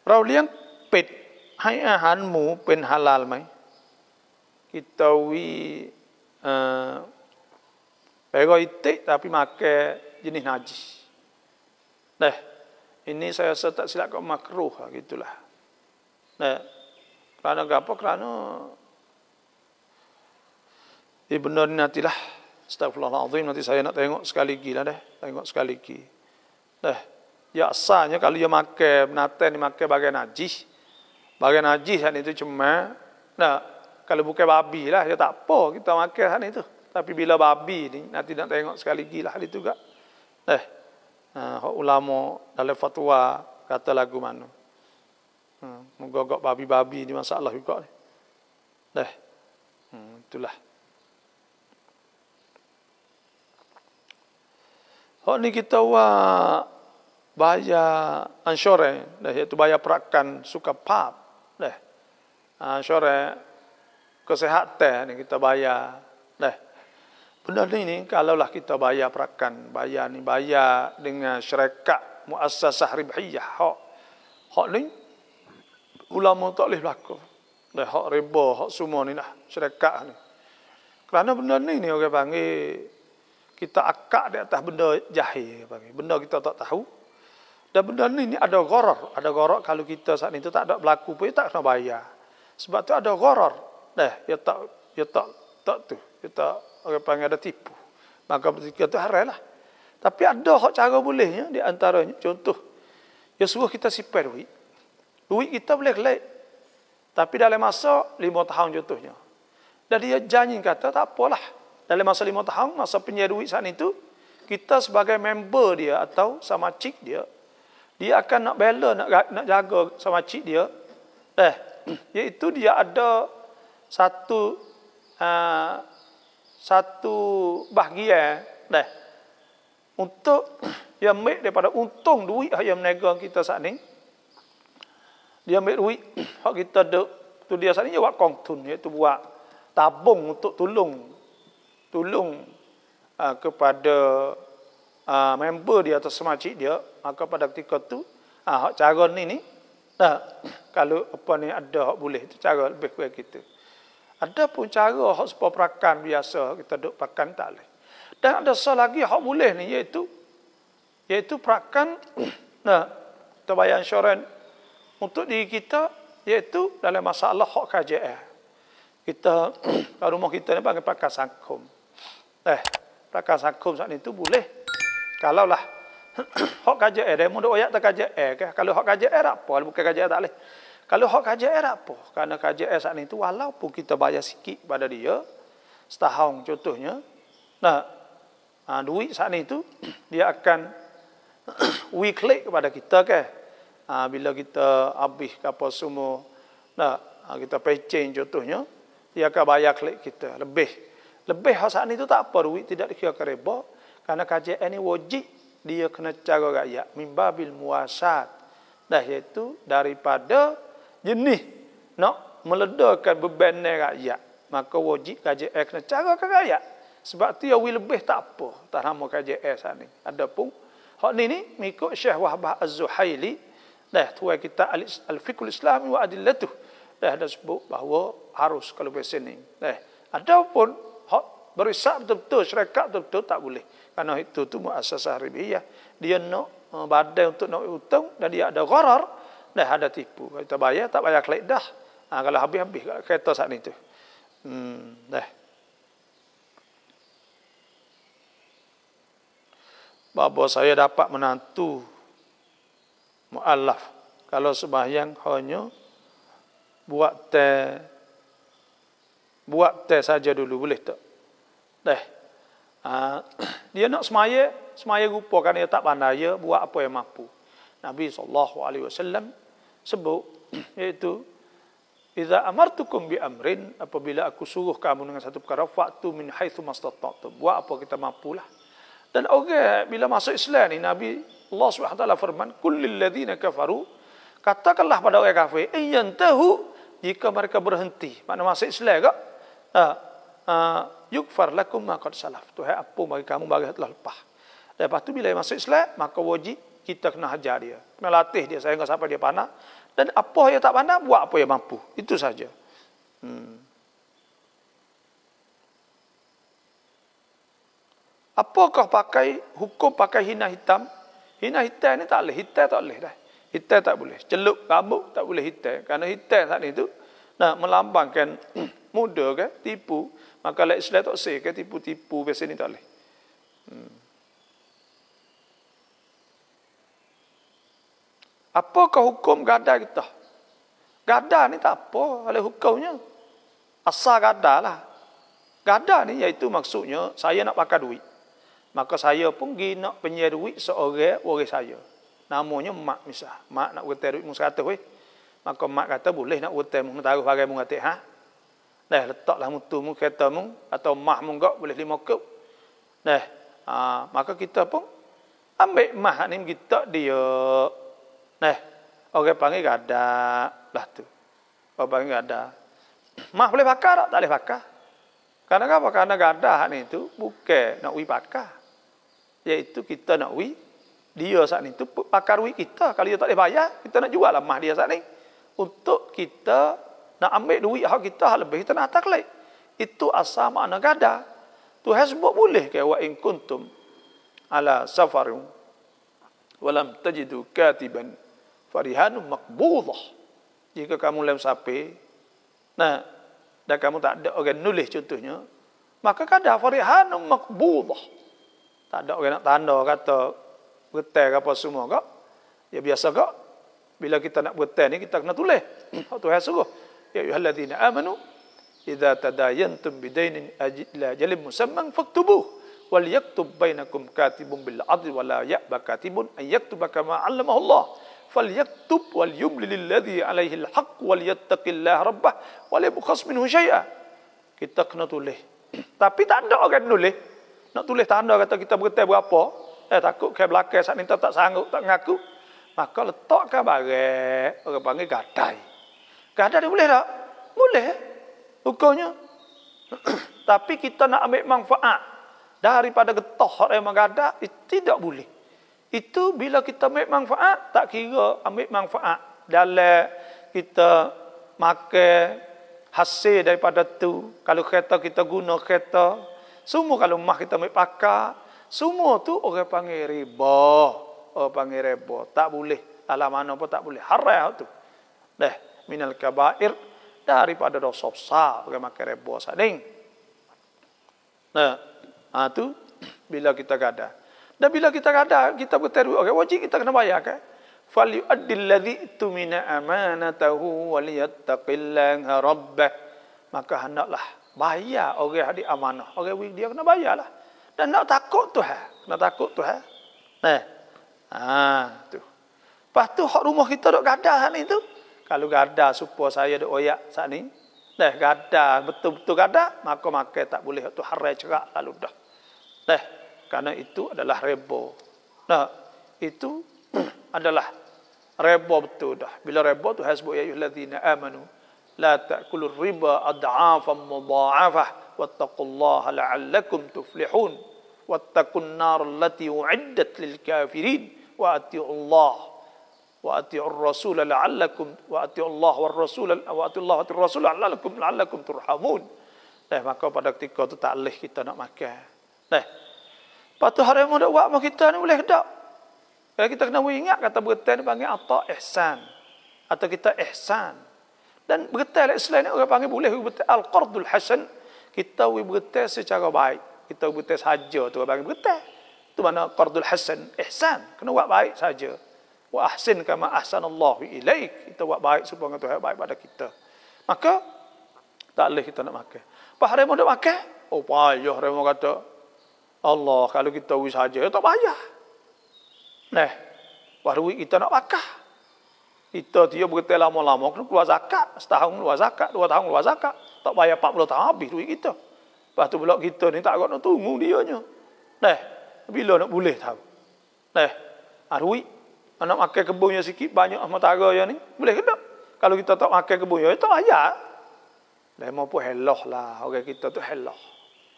Rauliang ปิดให้อาหารหมูเป็นฮาลาลไหมกิตวีเออแปลว่าอิติแต่พิมาแกยินนาจีเนี่ยอันนี้ eh, saya setak sila kau makruh ah gitulah เนี่ยครานะกับพ่อครานะอิบนุรินาติลาสตัฟลอฮ์อัลลอฮ์ดีนั่นที่ saya nak tengok sekali lagi lah deh tengok sekali lagi deh ya sahnya kalau dia makan binatang dia makan bagai najis Bagian haji sana itu cuma nak kalau bukan babi lah ya tak apa kita makan sana itu. Tapi bila babi ni nanti nak tengok sekali lagi lah itu juga. Eh. Uh, ulama dalam fatwa kata lagu mana. Hmm, ha, menggogok babi-babi ni masalah juga ni. Dah. Eh, hmm, ha, itulah. Oh ni kita wah bayar ansuran, dah eh, itu bayar perakan suka pap. Leh. Ah syore kesihatan kita bayar. Leh. Benda ni ni kalaulah kita bayar perakan, bayar ni bayar dengan syarikat muassasah ribhiyah. Hak. Hak ni ulama tak boleh berlaku. Leh hak riba, hak semua ni lah syarikat ni. Kerana benda ni ni orang panggil kita akak di atas benda jahil panggil. Benda kita tak tahu. Dan benda ni, ni ada gharar. Ada gharar kalau kita saat ni tu tak ada berlaku pun, ia ya tak kena bayar. Sebab tu ada gharar. Dah, ia ya tak, ia ya tak, tak tu. Ia tak, orang panggil ada tipu. Maka ketika tu haram lah. Tapi ada hak cara bolehnya di antaranya. Contoh, ia suruh kita sipai duit. Duit kita boleh kelek. Tapi dalam masa lima tahun contohnya. Dan dia janji kata, tak apalah. Dalam masa lima tahun, masa penyiar duit saat itu, kita sebagai member dia atau sama cik dia, dia akan nak bela nak nak jaga sama cik dia eh iaitu dia ada satu uh, satu bahagian deh untuk dia ambil daripada untung duit yang menega kita saat ini, dia ambil duit hak kita duk tu dia saat ini dia buat kongtun iaitu buat tabung untuk tolong tolong ah, kepada uh, member dia atau semacik dia maka pada ketika tu ah uh, hak cara ni ni dah kalau apa ni ada hak boleh tu cara lebih kurang kita ada pun cara hak sepoprakan biasa kita duk pakan tak leh. dan ada sah lagi hak boleh ni iaitu iaitu prakan nah terbayang syoran untuk diri kita iaitu dalam masalah hak KJL kita kalau rumah kita ni panggil pakai sangkum. Eh, pakai sangkum saat itu boleh. Kalau lah. hak kajak eh. Demo dia oyak tak kajak eh. ke? Kalau hok kajak eh, apa? Bukan kajak eh, tak leh. Kalau hok kajak eh, apa? Karena kajak eh saat itu tu, walaupun kita bayar sikit pada dia, setahun contohnya, nah, ha, duit saat itu dia akan weekly kepada kita ke? Ha, bila kita habis apa semua, nah, ha, kita pecing contohnya, dia akan bayar klik kita lebih. Lebih hak saat ini tak apa, duit tidak dikira kerebok. Karena kajian ini wajib dia kena cara rakyat. Mimbabil muasat. Dah itu daripada jenis nak meledakan beban rakyat. Maka wajib kajian ini kena cara ke rakyat. Sebab tu yang lebih tak apa. Tak nama kajian ini saat ini. Ada pun. Hak ini ni mengikut Syekh Wahbah Az-Zuhaili. Dah tuai kita Al-Fiqhul islami wa Adillatuh. Dah ada sebut bahawa harus kalau bersini. Dah. Ada pun hak berisap betul-betul, syarikat betul-betul tak boleh. Karena itu tu muasasah ribiyah. Dia nak eh, badai untuk nak utung dan dia ada gharar dah ada tipu. Kita bayar tak bayar kelik dah. Ha, kalau habis-habis kereta saat itu. Hmm, dah. Bapa saya dapat menantu mu'alaf. Kalau sembahyang hanya buat teh buat teh saja dulu boleh tak? Dah. Ah, dia nak semaya, semaya rupa kan dia tak pandai ya buat apa yang mampu. Nabi saw. alaihi wasallam sebut iaitu Iza amartukum bi amrin apabila aku suruh kamu dengan satu perkara waktu min haitsu mastata'tum buat apa kita mampulah. Dan orang okay, bila masuk Islam ni Nabi Allah Subhanahu taala firman kullil ladzina kafaru katakanlah pada orang kafir ayyantahu jika mereka berhenti. Mana masuk Islam ke? Ah, uh, yukfar lakum ma qad salaf. Tuhan apa bagi kamu bagi telah lepas. Lepas tu bila masuk Islam, maka wajib kita kena hajar dia. Kena latih dia enggak sampai dia panah. Dan apa yang tak panah, buat apa yang mampu. Itu saja. Hmm. Apakah pakai hukum pakai hina hitam? Hina hitam ni tak boleh. Hitam tak boleh dah. Hitam tak boleh. Celup, rambut tak boleh hitam. Kerana hitam saat itu nak melambangkan muda ke tipu maka lek Islam tak sah ke tipu-tipu biasa ni tak boleh hmm. apakah hukum gadah kita gadah ni tak apa oleh hukumnya asal gadah lah gadah ni iaitu maksudnya saya nak pakai duit maka saya pun pergi nak penyer duit seorang orang saya namanya mak misal mak nak hutang duit mu 100 weh maka mak kata boleh nak hutang mungkin taruh bagi mu ha Nah letaklah mutu mu kereta mu atau mah mu gak boleh lima kop. Nah Ha, maka kita pun ambil mah ni kita dia. Nah Orang panggil gada lah tu. Orang panggil gada. Mah boleh pakai tak? Tak boleh pakai. Karena apa? Karena gada hak ni tu bukan nak wi pakai. Yaitu kita nak wi dia saat ni tu pakar wi kita. Kalau dia tak boleh bayar, kita nak jual lah mah dia saat ni. Untuk kita nak ambil duit hak kita hak lebih kita nak taklid. Itu asal makna gada. Tu hasbuk boleh ke wa in kuntum ala safarum wa lam tajidu katiban farihanum maqbudah. Jika kamu lem sape, nah dan kamu tak ada orang nulis contohnya, maka kada farihanum maqbudah. Tak ada orang nak tanda kata getar apa semua kak. Ya biasa kak. Bila kita nak getar ni kita kena tulis. Waktu hasbuk. يا أيها الذين آمنوا إذا تداينتم بدين إلى أجل مسمى فاكتبوه وليكتب بينكم كاتب بالعدل ولا يأبى كاتب أن يكتب كما علمه الله فليكتب وليملل الذي عليه الحق وليتق الله ربه وليبخص منه شيئا kita kena tulis. Tapi tak ada orang nulis. Nak tulis tak ada kata kita berhenti berapa. Eh takut ke belakang saat minta tak sanggup, tak ngaku. Maka letakkan barang. Orang panggil gadai. Sekadar dia boleh tak? Boleh. Hukumnya. Tapi kita nak ambil manfaat daripada getah yang mengadak, tidak boleh. Itu bila kita ambil manfaat, tak kira ambil manfaat. Dalam kita makan hasil daripada tu. Kalau kereta kita guna kereta. Semua kalau mah kita ambil pakar. Semua tu orang panggil riba. Orang panggil riba. Tak boleh. Alam mana pun tak boleh. Haram tu. Dah minal kabair daripada dosa besar bagi makan rebo sading. Nah, ha tu bila kita gada. Dan bila kita gada, kita berteru okey wajib kita kena bayar kan. Fal yu'addi alladhi tumina amanatahu wal yattaqillaha rabbah. Maka hendaklah bayar orang hadi amanah. Orang dia kena bayarlah. Dan nak takut Tuhan, nak takut Tuhan. Nah. Ha tu. Pastu hak rumah kita dok gada ni tu. Kalau gada supo saya dok oyak saat ni. Dah gada betul-betul gada, maka makan tak boleh tu harai cerak lalu dah. Dah karena itu adalah rebo. Nah, itu adalah rebo betul dah. Bila rebo tu hasbu ya ayyuhallazina amanu la ta'kulu riba ad'afan mudha'afah wattaqullaha la'allakum tuflihun wattaqun nar allati u'iddat lil kafirin wa atti'u Allah wa atiur rasul la'allakum wa atiur Allah war rasul wa atiur Allah war rasul la'allakum la'allakum turhamun. Nah, maka pada ketika tu tak leh kita nak makan. Nah. Patu hari mu nak buat kita ni boleh dak? Kalau kita kena ingat kata bertai ni panggil ata ihsan atau kita ihsan. Dan bertai dalam Islam ni orang panggil boleh bertai al-qardul hasan. Kita we bertai secara baik. Kita bertai saja tu orang panggil bertai. Tu mana qardul hasan ihsan. Kena buat baik saja wa ahsin kama ahsanallahu ilaik kita buat baik supaya dengan Tuhan baik pada kita maka tak boleh kita nak makan apa hari nak makan oh payah hari kata Allah kalau kita wis saja tak payah nah baru kita nak makan kita dia berkata lama-lama keluar zakat setahun keluar zakat dua tahun keluar zakat tak payah 40 tahun habis duit kita lepas tu pula kita ni tak nak tunggu dia nya nah bila nak boleh tahu nah Arwi Anak makan kebunnya sikit, banyak matahari yang ni. Boleh ke tak? Kalau kita tak makan kebunnya, itu ayat. Lain pun heloh lah. Orang kita tu heloh.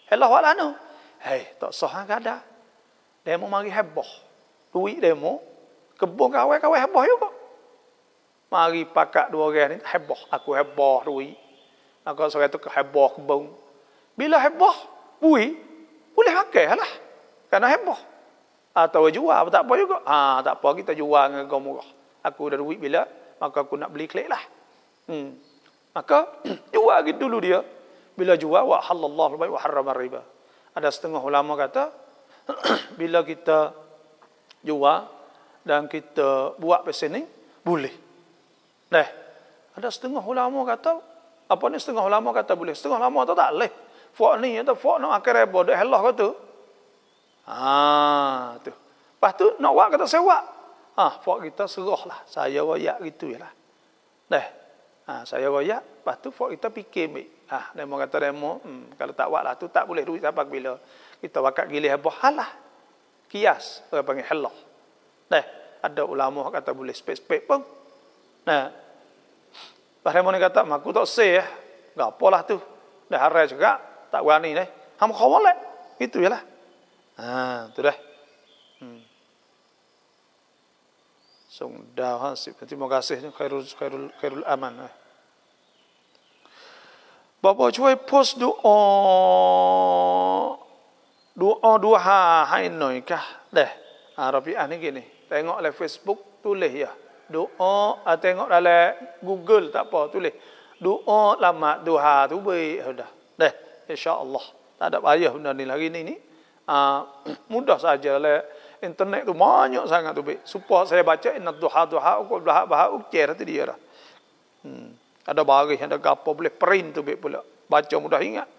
Heloh wala no. Hei, tak sah lah kan ada. Demo mari heboh. Duit demo. Kebun kawai kawai heboh juga. Mari pakat dua orang ni heboh. Aku heboh duit. Aku sore tu heboh kebun. Bila heboh, duit. Boleh pakai lah. Kerana heboh. Atau jual tak apa juga. Ha, tak apa kita jual dengan harga murah. Aku dah duit bila maka aku nak beli klik lah. Hmm. Maka jual gitu dulu dia. Bila jual wa halallahu wa haram riba. Ada setengah ulama kata bila kita jual dan kita buat pesen ni boleh. Dah. Ada setengah ulama kata apa ni setengah ulama kata boleh. Setengah ulama kata tak leh Fuak ni atau fuak nak akan reba. Dah Allah kata. Ha tu. Lepas tu nak wak kata saya wak. Ha puak kita serahlah. Saya wayak gitu jelah. Dah. Ha saya wayak, lepas tu puak kita fikir baik. Ha demo kata demo, hmm, kalau tak wak lah tu tak boleh duit sampai bila. Kita wakat gila apa lah, Kias orang panggil halah. Dah. Ada ulama kata boleh spek-spek pun. Nah. Lepas demo ni kata, "Maku tak sah." Eh. Gapolah tu. Dah harai juga, tak berani ni. Hamba kawalek. Itu lah. Ha, tu dah. Hmm. Song dah ha, sip. Terima kasih khairul khairul khairul aman. Eh. Ha. Bapa cuai post doa doa duha hai noi kah deh. Arabi ha, ah, ni gini. Tengok le Facebook tulis ya. Doa ah, tengok le Google tak apa tulis. Doa lama dua duha tu boleh. sudah. Deh insya-Allah. Tak ada payah benda ni lagi ni ni. Ah, mudah saja le lah. internet tu banyak sangat tu supaya saya baca inna duha duha aku dah bah ukir tadi dia dah hmm. ada baris ada gapo boleh print tu be pula baca mudah ingat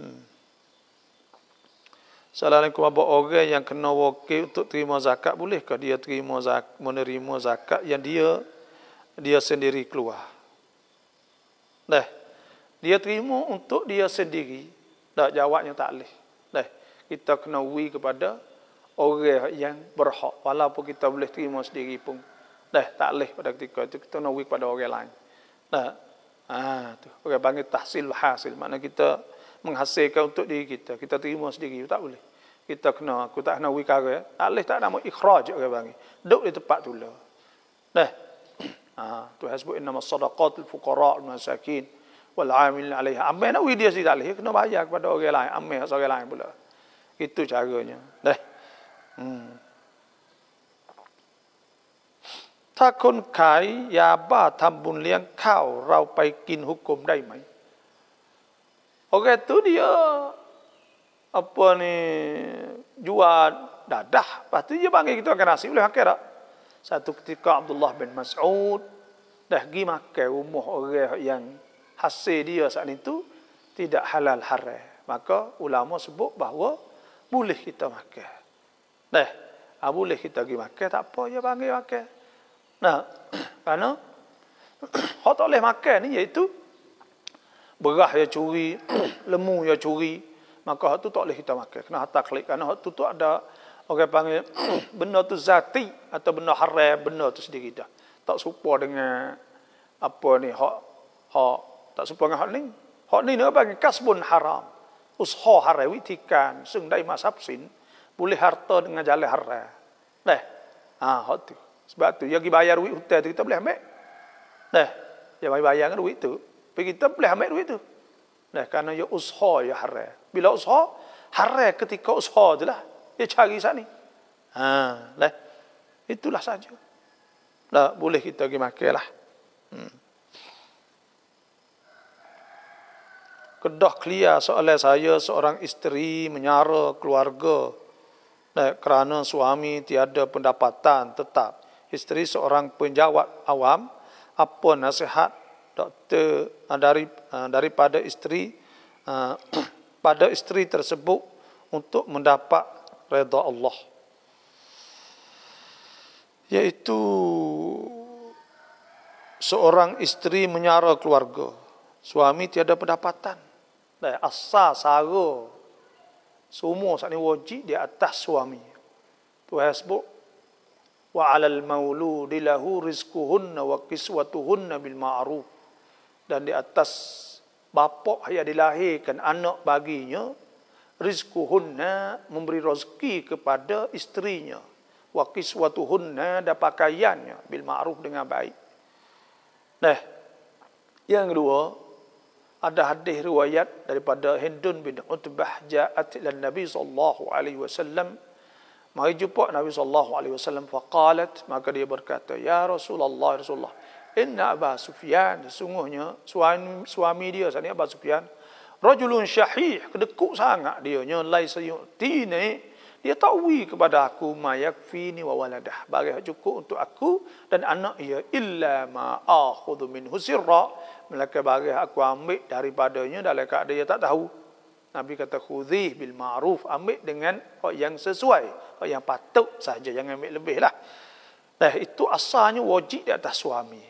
hmm. Assalamualaikum apa orang yang kena wakil untuk terima zakat boleh bolehkah dia terima zakat, menerima zakat yang dia dia sendiri keluar. Dah. Dia terima untuk dia sendiri. Dah jawabnya tak leh kita kena ui kepada orang yang berhak walaupun kita boleh terima sendiri pun dah tak leh pada ketika itu kita kena ui kepada orang lain Nah, ah ha, tu orang panggil tahsil hasil makna kita menghasilkan untuk diri kita kita terima sendiri tak boleh kita kena aku tak kena ui kare tak leh tak nama ikhraj orang panggil duduk di tempat tu lah dah ha, tu hasbun nama sadaqatul fuqara wal masakin wal amil 'alaiha amma nak dia sendiri tak leh kena bayar kepada orang lain amma orang lain pula itu caranya. Dah. Hmm. ถ้าคนขายยาบ้าทำบุญเลี้ยงข้าวเราไปกินฮุกกลมได้ไหมโอเคตัวเดียวอะไรนี่ยูอาดาดะปัตติยบางทีก็ต้องการสิ่งเหล่านี้ละ ya satu ketika Abdullah bin Mas'ud dah pergi makan umuh orang yang hasil dia saat itu tidak halal haram maka ulama sebut bahawa boleh kita makan. Nah, ah boleh kita pergi makan tak apa ya panggil makan. Nah, karena hak tak boleh makan ni iaitu berah ya curi, lemu ya curi, maka hak tu tak boleh kita makan. Kena hak tak klik karena hak tu tu ada orang panggil benda tu zati atau benda haram, benda tu sendiri dah. Tak serupa dengan apa ni hak hak tak serupa dengan hak ni. Hak ni nak panggil kasbun haram usho hara witikan sung dai masap boleh harta dengan jale hara deh ah ha, hati sebab tu yang dibayar wit hutan kita boleh ambil deh ya bayar bayar kan kita boleh ambil wit tu deh karena ya usho ya hara bila usho hara ketika usho tu lah ya ah deh itulah saja boleh kita pergi lah hmm. kedah kelia seolah saya seorang isteri menyara keluarga eh, kerana suami tiada pendapatan tetap. Isteri seorang penjawat awam, apa nasihat doktor uh, dari uh, daripada isteri uh, pada isteri tersebut untuk mendapat redha Allah. yaitu seorang isteri menyara keluarga. Suami tiada pendapatan asal sara semua saat ni wajib di atas suami tu hasbu wa alal mauludi lahu rizquhunna wa kiswatuhunna bil ma'ruf dan di atas bapak yang dilahirkan anak baginya rizquhunna memberi rezeki kepada isterinya wa kiswatuhunna dan pakaiannya bil ma'ruf dengan baik nah yang kedua ada hadis riwayat daripada Hindun bin Utbah ja'at lan Nabi sallallahu alaihi wasallam mari jumpa Nabi sallallahu alaihi wasallam faqalat maka dia berkata ya Rasulullah ya Rasulullah inna Aba Sufyan sungguhnya suami, suami dia sana Aba Sufyan rajulun syahih kedekut sangat dia nya laisa yu'tini dia ta'wi kepada aku ma yakfini wa waladah. Barang cukup untuk aku dan anak ia illa ma akhudhu min husirra. Melaka barang aku ambil daripadanya dalam keadaan dia tak tahu. Nabi kata khudhi bil ma'ruf. Ambil dengan yang sesuai. Yang patut saja. Jangan ambil lebih lah. Eh, itu asalnya wajib di atas suami.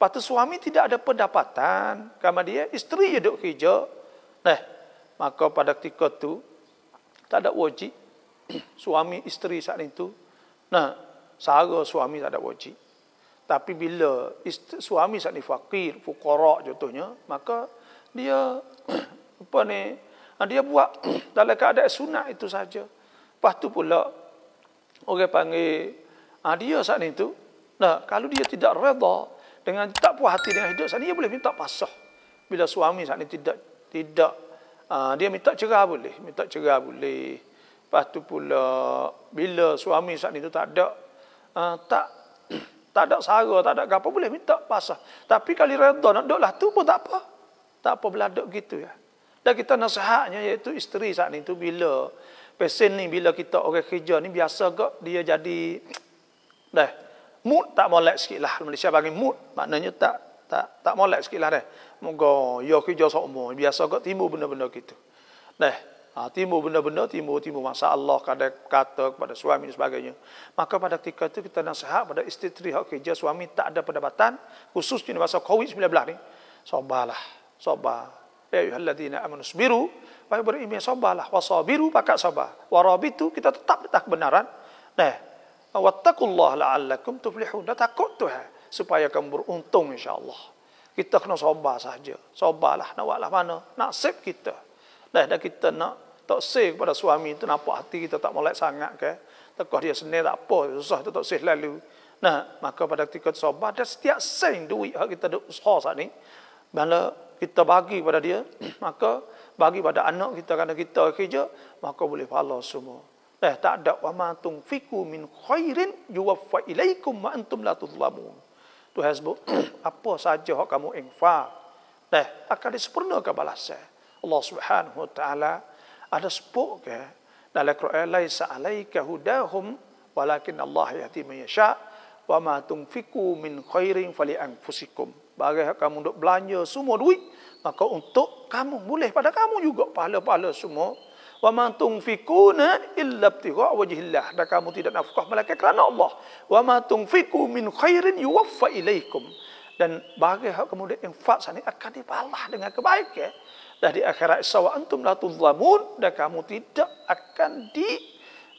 Patut suami tidak ada pendapatan. Kama dia isteri dia duduk hijau. Eh, maka pada ketika tu tak ada wajib suami isteri saat itu nah sahaja suami tak ada wajib tapi bila isteri, suami saat ni fakir fuqara contohnya maka dia apa ni ha, dia buat dalam keadaan sunat itu saja lepas tu pula orang panggil ah dia saat itu. tu nah kalau dia tidak redha dengan tak puas hati dengan hidup saat ini, dia boleh minta pasah bila suami saat ni tidak tidak ha, dia minta cerai boleh minta cerai boleh Lepas tu pula bila suami saat itu tak ada uh, tak tak ada sara, tak ada apa boleh minta pasah Tapi kali redha nak duduklah tu pun tak apa. Tak apa beladuk gitu ya. Dan kita nasihatnya iaitu isteri saat itu bila pesen ni bila kita orang kerja ni biasa gak dia jadi dah mood tak molek sikit lah. Malaysia panggil mood. Maknanya tak tak tak molek sikit lah dah. Moga ya kerja sokmo. Biasa gak timbul benda-benda gitu. Dah. Ha, timbul benda-benda, timbul, timbul masa Allah kadang kata kepada suami dan sebagainya. Maka pada ketika itu kita nasihat pada isteri hak kerja suami tak ada pendapatan, khususnya di masa COVID-19 ni, sobalah, sobar. Ya yuhalladina biru baik berimian sobalah, wasabiru pakat sobar. Warabitu kita tetap letak kebenaran. Nah, wattakullah la'allakum tuflihun, dah takut tu Tuhan. Eh, supaya kamu beruntung insyaAllah. Kita kena sobar sahaja. sobalah nak buatlah mana. Nasib kita. Dah, dah kita nak tak sih kepada suami itu nampak hati kita tak molek sangat ke. Tekoh dia senil tak apa, susah itu tak sih lalu. Nah, maka pada ketika sobat, dan setiap sen duit yang kita ada usaha saat ini, bila kita bagi pada dia, maka bagi pada anak kita kerana kita kerja, maka boleh pahala semua. Eh, tak ada wa matung fiku min khairin yuwaffa ilaikum wa antum la tudlamun. Tu hasbuk apa saja hak kamu infak. Eh, akan disempurnakan balasnya. Allah Subhanahu wa taala ada sepuk ke dalam Quran laisa alayka hudahum walakin Allah yahdi man yasha wa ma tunfiqu min khairin fali anfusikum bagi kamu duk belanja semua duit maka untuk kamu boleh pada kamu juga pahala-pahala semua wa ma tunfiquna illa ibtigha wajhillah dan kamu tidak nafkah melainkan kerana Allah wa ma tunfiqu min khairin yuwaffa ilaikum dan bagi hak kamu duk infak sana akan dibalas dengan kebaikan lah di akhirat sawa antum la tuzlamun dan kamu tidak akan di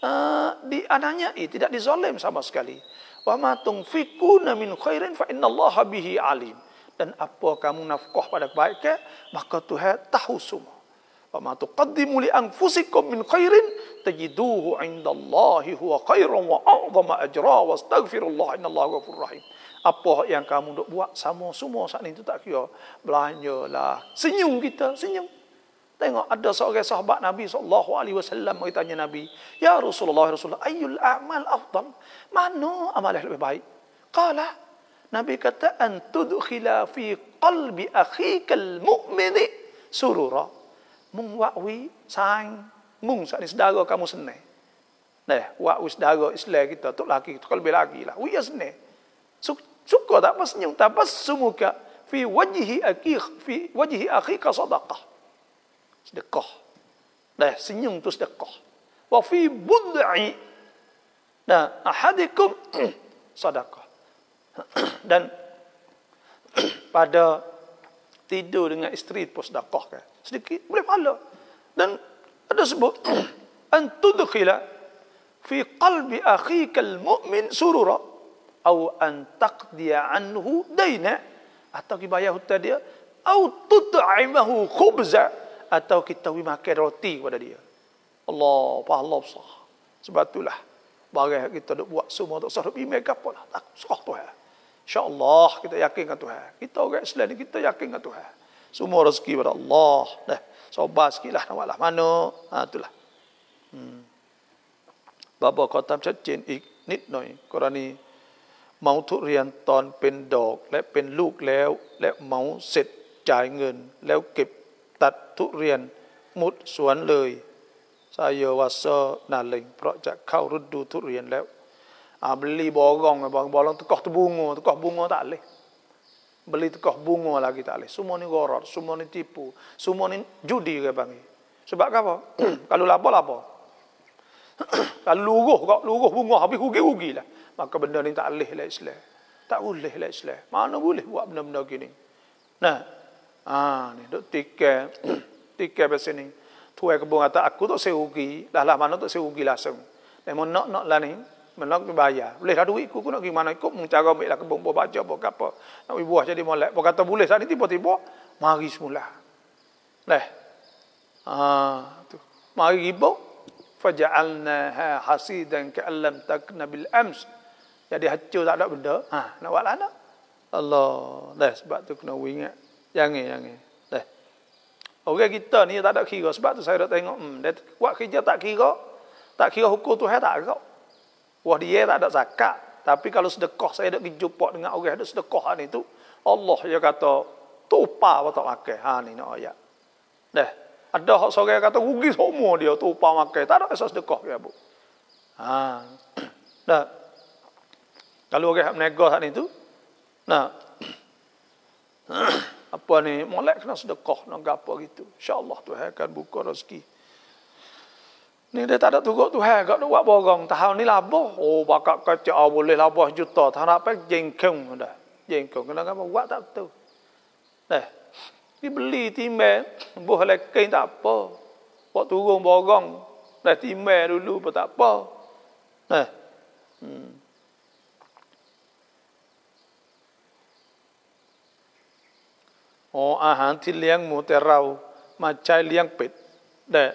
uh, eh, dianiayai tidak dizalim sama sekali wa ma tunfikuna min khairin fa innallaha bihi alim dan apa kamu nafkah pada kebaikan maka Tuhan tahu semua wa ma tuqaddimu li anfusikum min khairin tajiduhu indallahi huwa khairan wa a'zama ajra wastaghfirullah innallaha ghafurur rahim apa yang kamu duk buat sama semua saat ni tu tak kira belanjalah senyum kita senyum tengok ada seorang sahabat Nabi sallallahu alaihi wasallam dia tanya Nabi ya Rasulullah ya Rasulullah ayyul a'mal afdal mana amal yang lebih baik qala Nabi kata an tudkhila fi qalbi akhika al mu'mini surura mung wa'wi sang mung saat ni sedara kamu senang Nah, wak wis darah Islam kita, tu laki, kalau lebih laki lah. Wis ya seneng. Suka tak? senyum Masnyum tabas sumuka fi wajhi akhi fi wajhi akhika sadaqah. Sedekah. Dah senyum tu sedekah. Wa fi bud'i na ahadikum sadaqah. Dan pada tidur dengan isteri pun sedekah kan. Sedikit boleh pahala. Dan ada sebut an fi qalbi akhikal mu'min sururah au an taqdiya anhu dayna atau kita bayar hutang dia au tut'imahu khubza atau kita we makan roti kepada dia Allah pahala besar sebab itulah barang kita nak buat semua tak usah nak bimbing ke tak serah Tuhan insyaallah kita yakin dengan Tuhan kita orang Islam ni kita yakin dengan Tuhan semua rezeki pada Allah dah sobas sikitlah nak lah mana ha itulah hmm. Bapa kata macam cincin ik eh, nit noi korani เมาทุเรียนตอนเป็นดอกและเป็นลูกแล้วและเมาเสร็จจ่ายเงินแล้วเก็บตัดทุเรียนมุดสวนเลยซาโยวาซนาเลงเพราะจะเข้ารุดูทุเรียนแล้วอาบลีบอกองบอกบอกลองตะกอกตบุงตะกอกบูงตาเลยบลีต t กอบุงโง g a lagi tak b o l ม h นก m อร n ส g o ม o r semua ni ม i p ิ semua n บ judi ke บ a n g Sebab apa? Kalau lapar lapar. Kalau luruh kau, luruh bunga habis hugi-hugi lah. maka benda ni tak boleh lah Islam. Tak boleh lah Islam. Mana boleh buat benda-benda gini? Nah. ah, ni duk tiga, tiga pasal ni. Tua kebun kata, aku tak serugi. Dah lah mana tak serugi langsung. Dia nak-nak lah ni. Menak tu bayar. Boleh lah duit aku, aku nak pergi mana. Ikut mencara ambil lah kebun. Baca apa, apa. Nak pergi buah jadi molek. Bukan kata boleh. Saat ni tiba-tiba, mari semula. Leh. Ha, tu. Mari ribu. Faja'alna ha hasidan ke'alam takna bil amsa. Jadi hancur tak ada benda. Ha, nak buat lana. Allah. Dah, sebab tu kena ingat. Jangan, jangan. Dah. Orang kita ni tak ada kira. Sebab tu saya dah tengok. Hmm, dia buat kerja tak kira. Tak kira hukum tu tak kira. Wah dia tak ada zakat. Tapi kalau sedekah saya dah berjumpa dengan orang ada sedekah ni tu. Allah dia kata. Tupa apa tak pakai. Ha ni nak ayat. Dah. Ada orang sore kata rugi semua dia tupa makan. Tak ada esok sedekah ya, bu. Ha. Dah. Kalau orang menega saat ni tu, nak apa ni, molek kena sedekah, nak gapa gitu. InsyaAllah Tuhan akan buka rezeki. Ni dia tak ada tunggu Tuhan, kat tu buat borong. Tahun ni labah. Oh, bakat kaca, oh, boleh labah juta. Tahun apa, jengkong dah. Jengkong, kena gapa, buat tak tu. Dah. Eh, ni beli timbel, buah lekin tak apa. Buat turun borong. Dah timbel dulu pun tak apa. Dah. Eh, hmm. อ๋ออาหารที่เลี้ยงหมูแต่เรามาใช้เลี้ยงเป็ดเดะ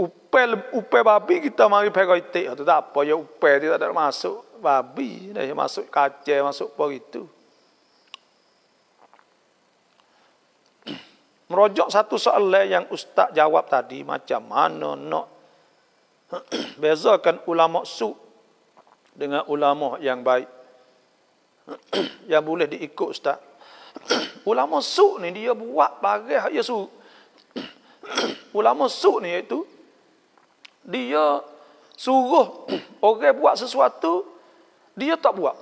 อุปเปลอุปเปบาบีกิตามาพิเภกอิติอัตตาปอยอุปเปที่ตัดมาสุบาบีเดะมาสุกาเจมาสุปอกิตุมรจก satu soalnya yang ustaz jawab tadi macam mana nak bezakan ulama su dengan ulama yang baik yang boleh diikut ustaz ulama su' ni dia buat bagai dia su' ulama su' ni iaitu dia suruh orang buat sesuatu dia tak buat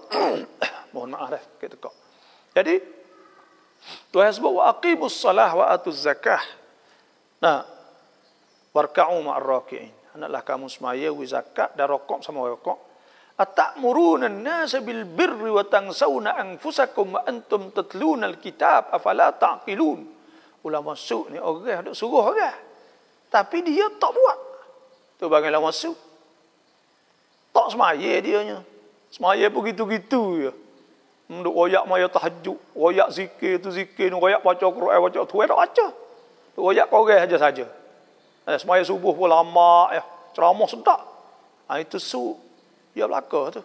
mohon maaf dah kita kok jadi Tuhan sebut wa aqimus salah wa atuz zakah nah warka'u ma'ar raki'in Anaklah kamu semaya wizakat dan rokok sama rokok atamurunan nasa bil birri wa tansawna anfusakum wa antum tatluna alkitab afala taqilun ulama su ni orang okay, nak suruh orang tapi dia tak buat tu bagi ulama su tak semaya dia nya semaya begitu-gitu ya Menduk hmm, royak maya tahajud, royak zikir tu zikir, royak baca Quran, baca tu, eh, tak baca. Royak korek aja saja. Eh, semaya subuh pun lama, ya. ceramah sedap. Ha, itu su, Ya belaka tu.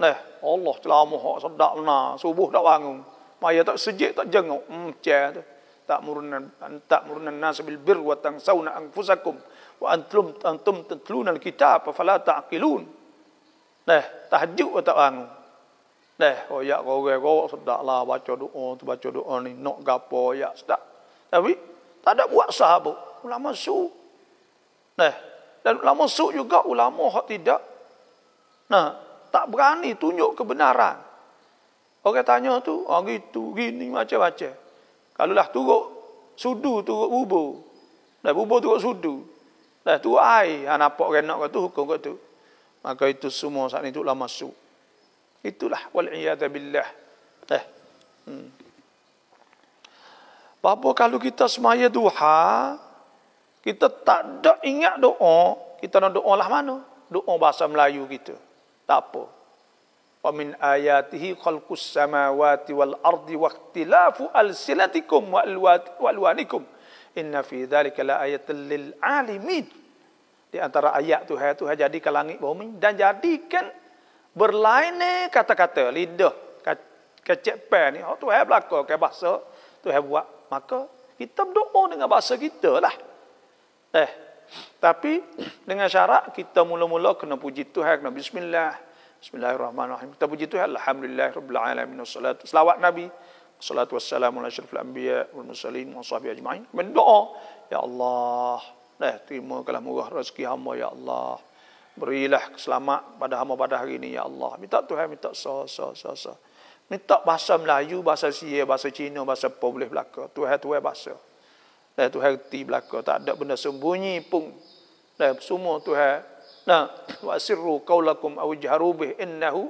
Nah, Allah telah hak sedak na subuh tak bangun. Maya tak sejik tak jenguk, hmm tu. Tak murunan tak murunan na bil bir wa tansawna anfusakum wa antum antum tatluna alkitab fa fala taqilun. Nah, tahajud tak bangun. Nah, oh ya orang kau sedak lah baca doa tu baca doa ni nak gapo ya sedak. Tapi tak ada buat sahabat ulama su. Nah, dan ulama su juga ulama hak tidak Nah, tak berani tunjuk kebenaran. Orang tanya tu, oh, gitu, gini macam-macam. Kalau lah turuk sudu turuk bubur. Dah bubur turuk sudu. Dah tu ai, ha ah, nampak renak kat tu hukum kat tu. Maka itu semua saat itu lah masuk. Itulah wal iyad billah. Eh. Hmm. Apa kalau kita semaya duha, kita tak ada ingat doa, kita nak doa lah mana? Doa bahasa Melayu kita. Gitu. Tak apa. Wa min ayatihi khalqus samawati wal ardi wa ikhtilafu alsinatikum wa alwanikum. Inna fi dhalika la ayatan lil alimin. Di antara ayat Tuhan itu jadi ke bumi dan jadikan berlainan kata-kata lidah kecepat ni. Oh Tuhan berlaku ke bahasa Tuhan buat maka kita berdoa dengan bahasa kita lah. Eh, tapi dengan syarat kita mula-mula kena puji Tuhan, kena bismillah. Bismillahirrahmanirrahim. Kita puji Tuhan. Alhamdulillahirrahmanirrahim. Salatu. Selawat Nabi. Salatu wassalamu ala syarifil anbiya wal musallin wa sahbihi ajma'in. Mendoa. Ya Allah. Dah eh, terima kalah murah rezeki hamba. Ya Allah. Berilah selamat pada hamba pada hari ini. Ya Allah. Minta Tuhan. Minta sah, sah, sah, sah. Minta bahasa Melayu, bahasa Sia, bahasa Cina, bahasa apa boleh berlaku. Tuhan, Tuhan bahasa. Dah tu hati belaka tak ada benda sembunyi pun. Dah semua Tuhan. Nah, wa sirru qaulakum aw jharu bih innahu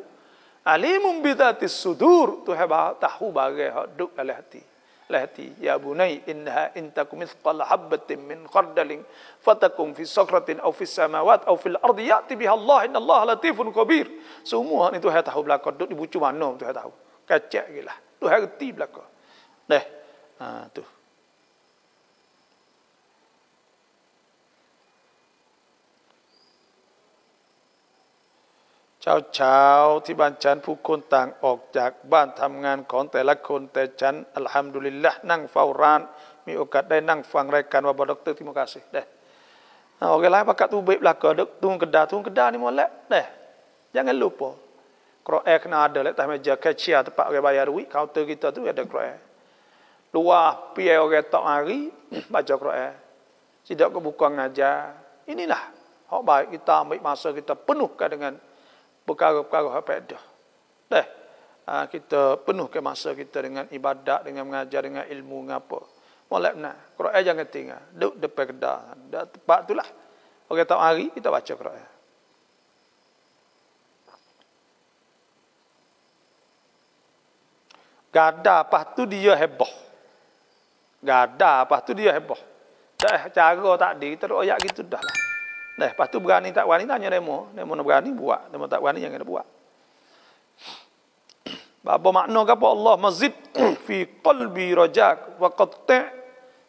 alimun bi dhatis sudur. Tuhan bah tahu bagai hak duk dalam hati. Dalam hati ya bunai innaha intakum mithqal habatin min qardalin fatakum fi sakratin aw fi samawati aw fil ardi ya'ti biha Allah innallaha latifun khabir. Semua ni Tuhan tahu belaka duk di bucu mana Tuhan tahu. Kacak gilah. Tuhan reti belaka. Dah. Ah ha, tu. เช้าเช้าที่บ้านฉันผู้คนต่างออกจากบ้านทํางานของแต่ละคนแต่ฉันอัลฮัมดุลิลละนั่งเฝ้าร้านมีโอกาสได้นั่งฟังรายการว่าบอดอกเตอร์ที่มกาสิได้เอาเวลาประกาศตูเบบลักก็ดตูงกระดาทุงกระดานี่หมดแล้วได้ยังไงลูกปอครอแอคนาเดลแต่ไม่เจอแค่เชียร์ตปะเกบายารุยเขาเตอร์กิตาตูเอเดครอแอลัวพี่เอโอเกตองอารีมาจอครอแอสิดอกก็บุกกองอาจาอินี่ล่ะเขาบายกิตาไม่มาเสกิตาเป็นุกกันดัง perkara-perkara faedah. Dah. Ha, kita penuh ke masa kita dengan ibadat, dengan mengajar, dengan ilmu, dengan apa. Malam nak. Quran jangan tinggal. Duk depan kedah. Dah tepat itulah. Orang okay, hari, kita baca Quran. Gada apa tu dia heboh. Gada apa tu dia heboh. Tak cara tak di, kita ayat gitu dah lah. Dah, lepas tu berani tak berani tanya demo. Demo nak berani buat, demo tak berani jangan nak buat. Apa makna apa Allah mazid fi qalbi rajak wa qatta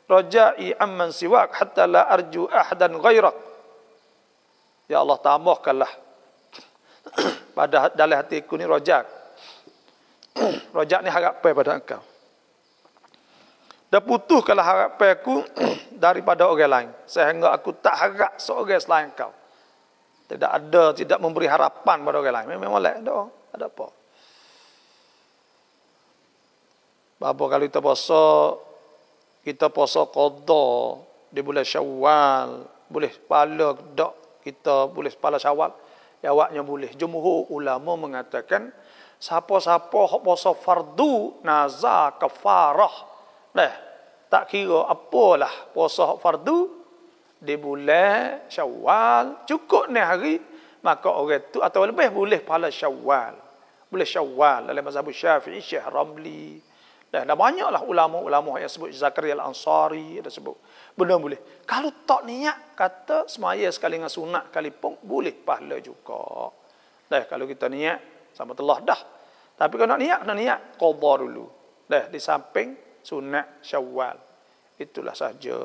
rajai amman siwak hatta la arju ahdan ghairak. Ya Allah tambahkanlah pada dalam hatiku ni rojak. rojak ni harap apa pada engkau? Dah putuhkanlah harapan aku daripada orang lain. Sehingga aku tak harap seorang selain kau. Tidak ada, tidak memberi harapan pada orang lain. Memang boleh. Ada, ada apa? Bapak kalau kita puasa, kita puasa qadha di boleh Syawal, boleh pala dak kita boleh pala Syawal. Ya waknya boleh. Jumhur ulama mengatakan sapa siapa puasa fardu nazar kafarah Dah. Tak kira apalah puasa fardu di bulan Syawal, cukup ni hari maka orang tu atau lebih boleh pahala Syawal. Boleh Syawal dalam mazhab Syafi'i, Syekh Ramli. Dah, dah banyaklah ulama-ulama yang sebut Zakaria Al-Ansari, ada sebut. Benar boleh. Kalau tak niat, kata semaya sekali dengan sunat kali pun, boleh pahala juga. Dah, kalau kita niat, sama telah dah. Tapi kalau nak niat, kena niat. Qadar dulu. Dah, di samping sunat syawal. Itulah sahaja.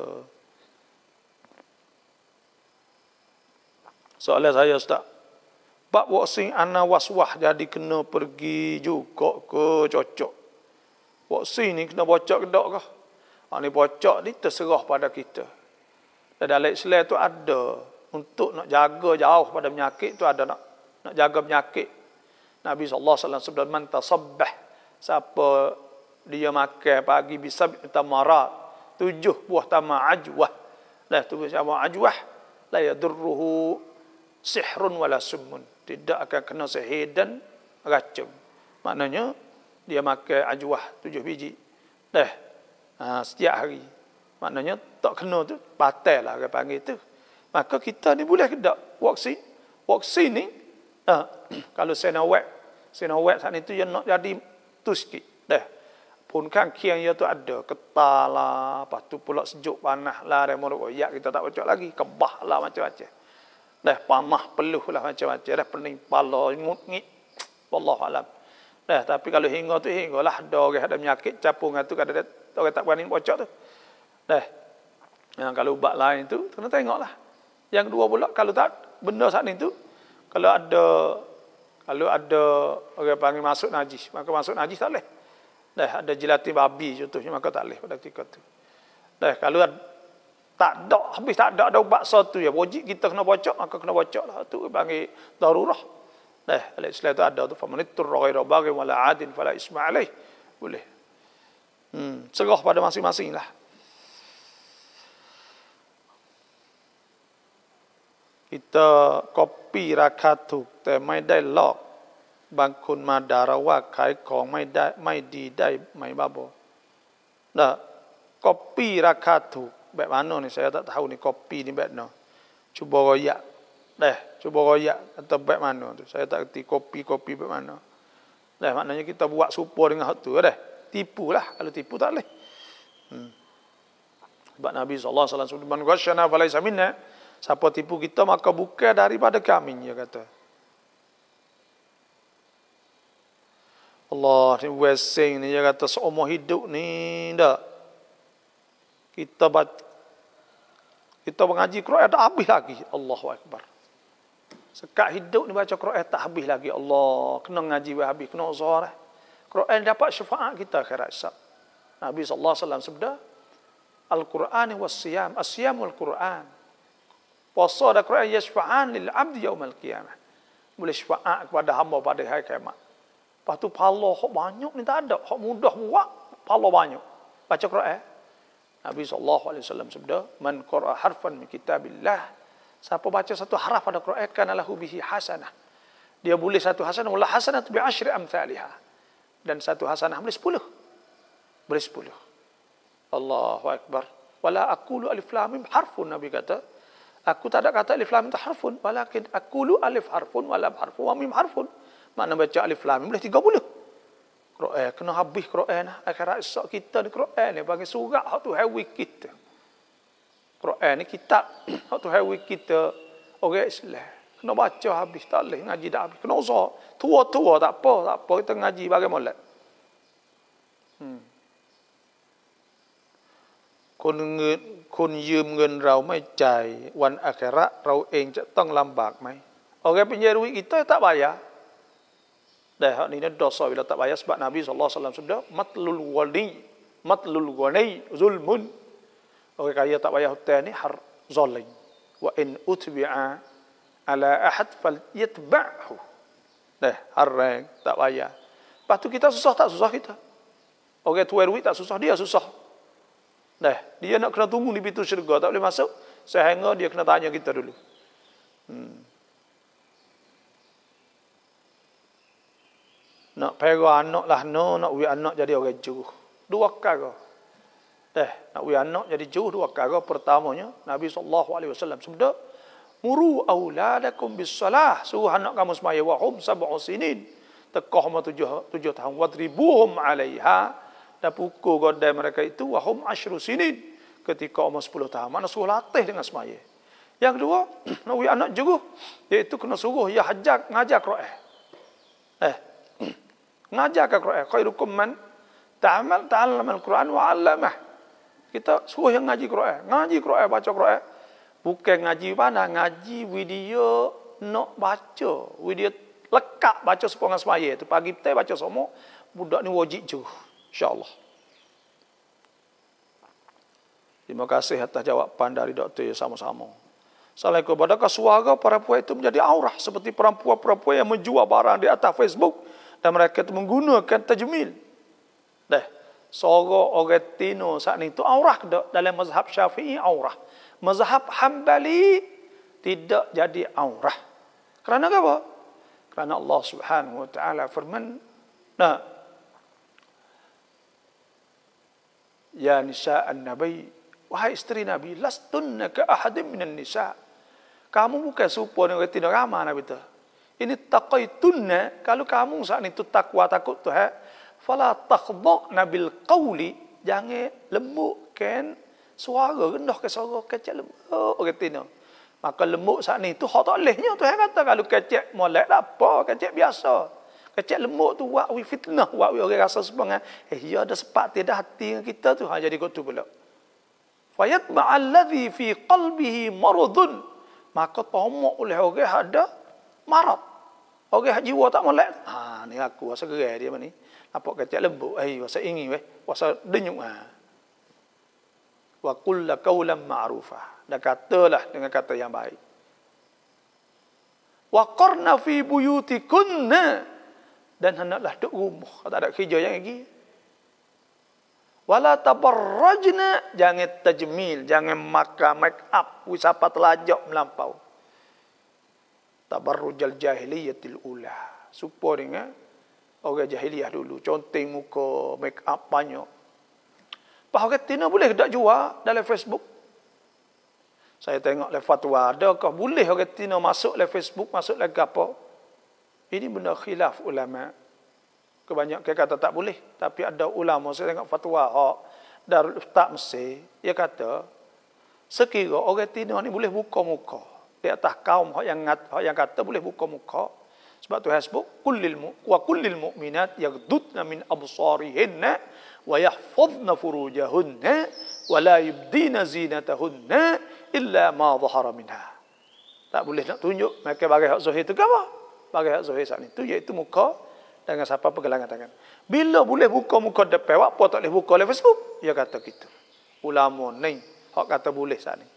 Soalan saya Ustaz. Bab waksin ana waswah jadi kena pergi juga ke cocok. Waksin ni kena bocok kedok kah? Ha, ni bocok ni terserah pada kita. Dan dalam Islam tu ada. Untuk nak jaga jauh pada penyakit tu ada nak nak jaga penyakit. Nabi SAW sebab man tasabbah. Siapa dia makan pagi bisab tamarat tujuh buah tamar ajwah lah tujuh sama tamar ajwah la yadurruhu sihrun wala summun tidak akan kena sihir dan racun maknanya dia makan ajwah tujuh biji dah ha, setiap hari maknanya tak kena tu patah lah orang panggil tu maka kita ni boleh ke tak waksi vaksin ni ha, kalau saya nak wet, saya nak wet saat ni tu yang nak jadi tu sikit dah pun kan kian ia tu ada ketah lah lepas tu pula sejuk panah lah remor royak kita tak baca lagi kebah lah macam-macam dah panah peluh lah macam-macam dah pening pala ngut-ngit wallahu alam dah tapi kalau hingga tu hingga lah ada orang ada penyakit capung tu kada orang tak berani baca tu dah yang kalau ubat lain tu kena tengoklah yang kedua pula kalau tak benda saat ni tu kalau ada kalau ada orang panggil masuk najis maka masuk najis tak boleh Dah ada jelati babi contohnya maka tak boleh pada ketika tu. Dah kalau tak ada habis tak ada ada ubat satu ya wajib kita kena bocok maka kena bocok lah tu panggil darurah. Dah kalau selain tu ada tu famanitur ghairu baghi wala adin fala isma alai. Boleh. Hmm, cerah pada masing-masing lah. Kita kopi rakatuk, tidak dialog. บางคนมาด่าเราว่าขายของไม่ได้ไม่ดีได้ไหมบ้าบอนะก็อปี้ราคาถูกแบบนั้นนี่ใช่ตะเท่านี่ก็อปี้นี่แบบนั้นชุบกอยะเด้ชุบกอยะแต่แบบนั้นนี่ใช่ตะตีก็อปี้ก็อปี้แบบนั้นเด้หมายนั้นคือเราบวกสุปอร์งหัตุเด้ทิปุล่ะอะไรทิปุตั้งเลยอืมบัดนบีสุลต่านสุลต่านสุลต่านกัชชานะฟะไลซะมินนะซัพพอร์ทิปุกิตะมักกะบุกะดาริบะดะกามินยะกะตา Allah ni wasing ni yang kata seumur hidup ni ndak. Kita bat kita mengaji Quran tak habis lagi. Allahu akbar. Sekak hidup ni baca Quran tak habis lagi. Allah kena ngaji wa habis kena zuhur. Eh. Quran dapat syafaat kita akhirat sab. Nabi sallallahu alaihi wasallam sabda Al-Quran was siyam, asyamul Quran. Puasa dan Quran yasfa'an lil abdi yaumil qiyamah. Boleh syafaat kepada hamba pada hari kiamat. Lepas tu pala hok banyak ni tak ada. Hok mudah buat pala banyak. Baca Quran. Eh? Nabi sallallahu alaihi wasallam sabda, "Man qara harfan min kitabillah, siapa baca satu harf pada Quran eh, kana lahu bihi hasanah." Dia boleh satu hasanah, wala hasanah bi asyri amsalih. Dan satu hasanah boleh sepuluh. Boleh sepuluh. Allahu akbar. Wala aqulu alif lam mim harfun Nabi kata, aku tak ada kata alif lam itu harfun, walakin aqulu alif harfun wala harfun wa mim harfun. Mana baca alif lam boleh 30 Quran kena habis Quran lah. Akhirat esok kita ni Quran ni bagi surat hak tu hawi kita. Quran ni kitab hak tu hawi kita orang Islam. Kena baca habis tak boleh ngaji dah habis. Kena usah. Tua-tua tak apa, tak apa kita ngaji bagi molek. Hmm. Kun ngin, kun yum ngin rau mai jai wan akhirat rau eng cak tong lambak mai. Orang pinjai duit kita tak bayar dah hak ni dosa bila tak bayar sebab Nabi SAW alaihi wasallam sudah matlul wali matlul ghani zulmun orang kaya tak bayar hutang ni har zalim wa in utbi'a ala ahad fal yatba'hu dah harang tak bayar patu kita susah tak susah kita orang tua duit tak susah dia susah dah dia nak kena tunggu di pintu syurga tak boleh masuk sehingga dia kena tanya kita dulu nak pergi anak lah no nak wi anak jadi orang juh dua kali teh nak wi anak jadi juh dua kali pertamanya nabi saw alaihi wasallam sabda muru auladakum bisalah suruh anak kamu semaya wa hum sab'u sinin tekoh ma tujuh tujuh tahun wadribuhum alaiha dan pukul godai mereka itu wa hum asyru sinin ketika umur sepuluh tahun mana suruh latih dengan semaya yang kedua nak wi anak juh iaitu kena suruh ya hajak ngajak roh eh Mengajarkan Quran. Khairukum man ta'amal ta'allamal Quran wa 'allamah. Kita suruh yang ngaji Quran. Ngaji Quran, baca Quran. Bukan ngaji mana, ngaji video nak baca. Video lekat baca sepuluh dengan semaya. Itu pagi kita baca semua. Budak ni wajib je. InsyaAllah. Terima kasih atas jawapan dari doktor yang sama-sama. Assalamualaikum. Badakah suara perempuan itu menjadi aurah seperti perempuan-perempuan yang menjual barang di atas Facebook dan mereka itu menggunakan tajmil. Dah. Soro orang tino saat ni tu aurah dak dalam mazhab Syafi'i aurah. Mazhab Hambali tidak jadi aurah. Kerana apa? Kerana Allah Subhanahu wa taala firman nah Ya nisa an-nabi wahai istri nabi lastunna ka ahadin minan nisa. Kamu bukan serupa dengan orang tino ramah nabi tu ini taqaitunna kalau kamu saat itu takwa takut Tuhan fala takhdha nabil qawli jangan lembut ken suara rendah ke suara kecil lembut oh, ketina maka lembut saat ni tu hak tak lehnya Tuhan kata kalau kecil molek tak apa kecil biasa kecil lembut tu wa wi fitnah wak orang rasa sepang ha? eh ya ada sepak tiada hati kita tu ha jadi kot tu pula fa yatma alladhi fi qalbihi maradun maka tomok oleh orang ada marad Orang okay, jiwa tak molek. Ha ni aku rasa gerai dia ni. Apa kecak lembut. Eh rasa ingin weh. Rasa denyuk ah. Wa qul la qawlan ma'rufa. Dan katalah dengan kata yang baik. Wa qarna fi buyutikunna. Dan hendaklah duduk rumah. Tak ada kerja yang lagi. Wala tabarrajna. Jangan terjemil. Jangan makan make up. Wisapa telajak melampau tabarrujal jahiliyatil ula. Supo dengan eh? orang jahiliyah dulu. Conteng muka, make up banyak. Pak orang kata, boleh tak jual dalam Facebook? Saya tengok le fatwa ada boleh orang Tina masuk le Facebook masuk le gapo. Ini benda khilaf ulama. Kebanyakan kata tak boleh, tapi ada ulama saya tengok fatwa oh Darul Ufta Mesir, dia kata sekiranya orang Tina ni boleh buka muka di atas kaum hak yang hak yang kata boleh buka muka sebab tu hasbuk kullil wa kullil mu'minat yaghdudna min absarihin wa yahfazna furujahun wa la yubdina zinatahun illa ma zahara minha tak boleh nak tunjuk mereka bagai hak zahir tu ke apa bagai hak zahir saat itu iaitu muka dengan siapa pergelangan tangan bila boleh buka muka depan apa tak boleh buka lepas tu dia kata gitu ulama ni hak kata boleh saat ni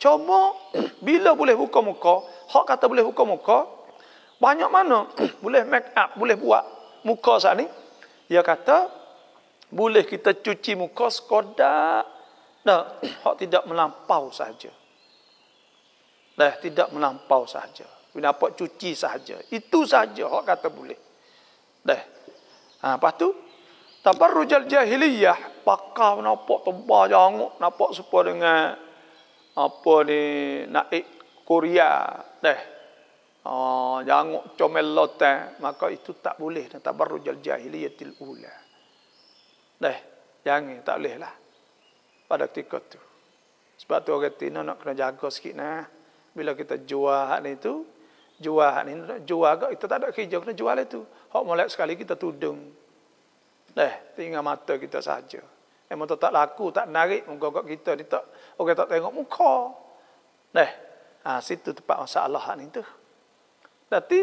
Cuma bila boleh hukum muka, hak kata boleh hukum muka, banyak mana boleh make up, boleh buat muka saat ni. Dia kata boleh kita cuci muka sekodak nah, hak tidak melampau saja. Dah tidak melampau saja. Dapat cuci saja. Itu saja hak kata boleh. Dah. Ha, lepas tu tabarrujal jahiliyah pakar nampak tebal janguk nampak serupa dengan apa ni naik Korea teh. Oh, ah, jangan comel lote, maka itu tak boleh dan tak baru jal jahiliyatil ula. Teh, jangan tak boleh lah. Pada ketika tu. Sebab tu orang kata nak kena jaga sikit nah. Bila kita jual hak ni tu, jual hak ni jual ke kita tak ada kerja kena jual itu. Hak molek sekali kita tudung. Teh, tinggal mata kita saja. Eh, Memang tak, tak laku, tak narik muka kat kita ni tak. Orang tak tengok muka. Neh. Ha, situ tempat masalah hak ni tu. Nanti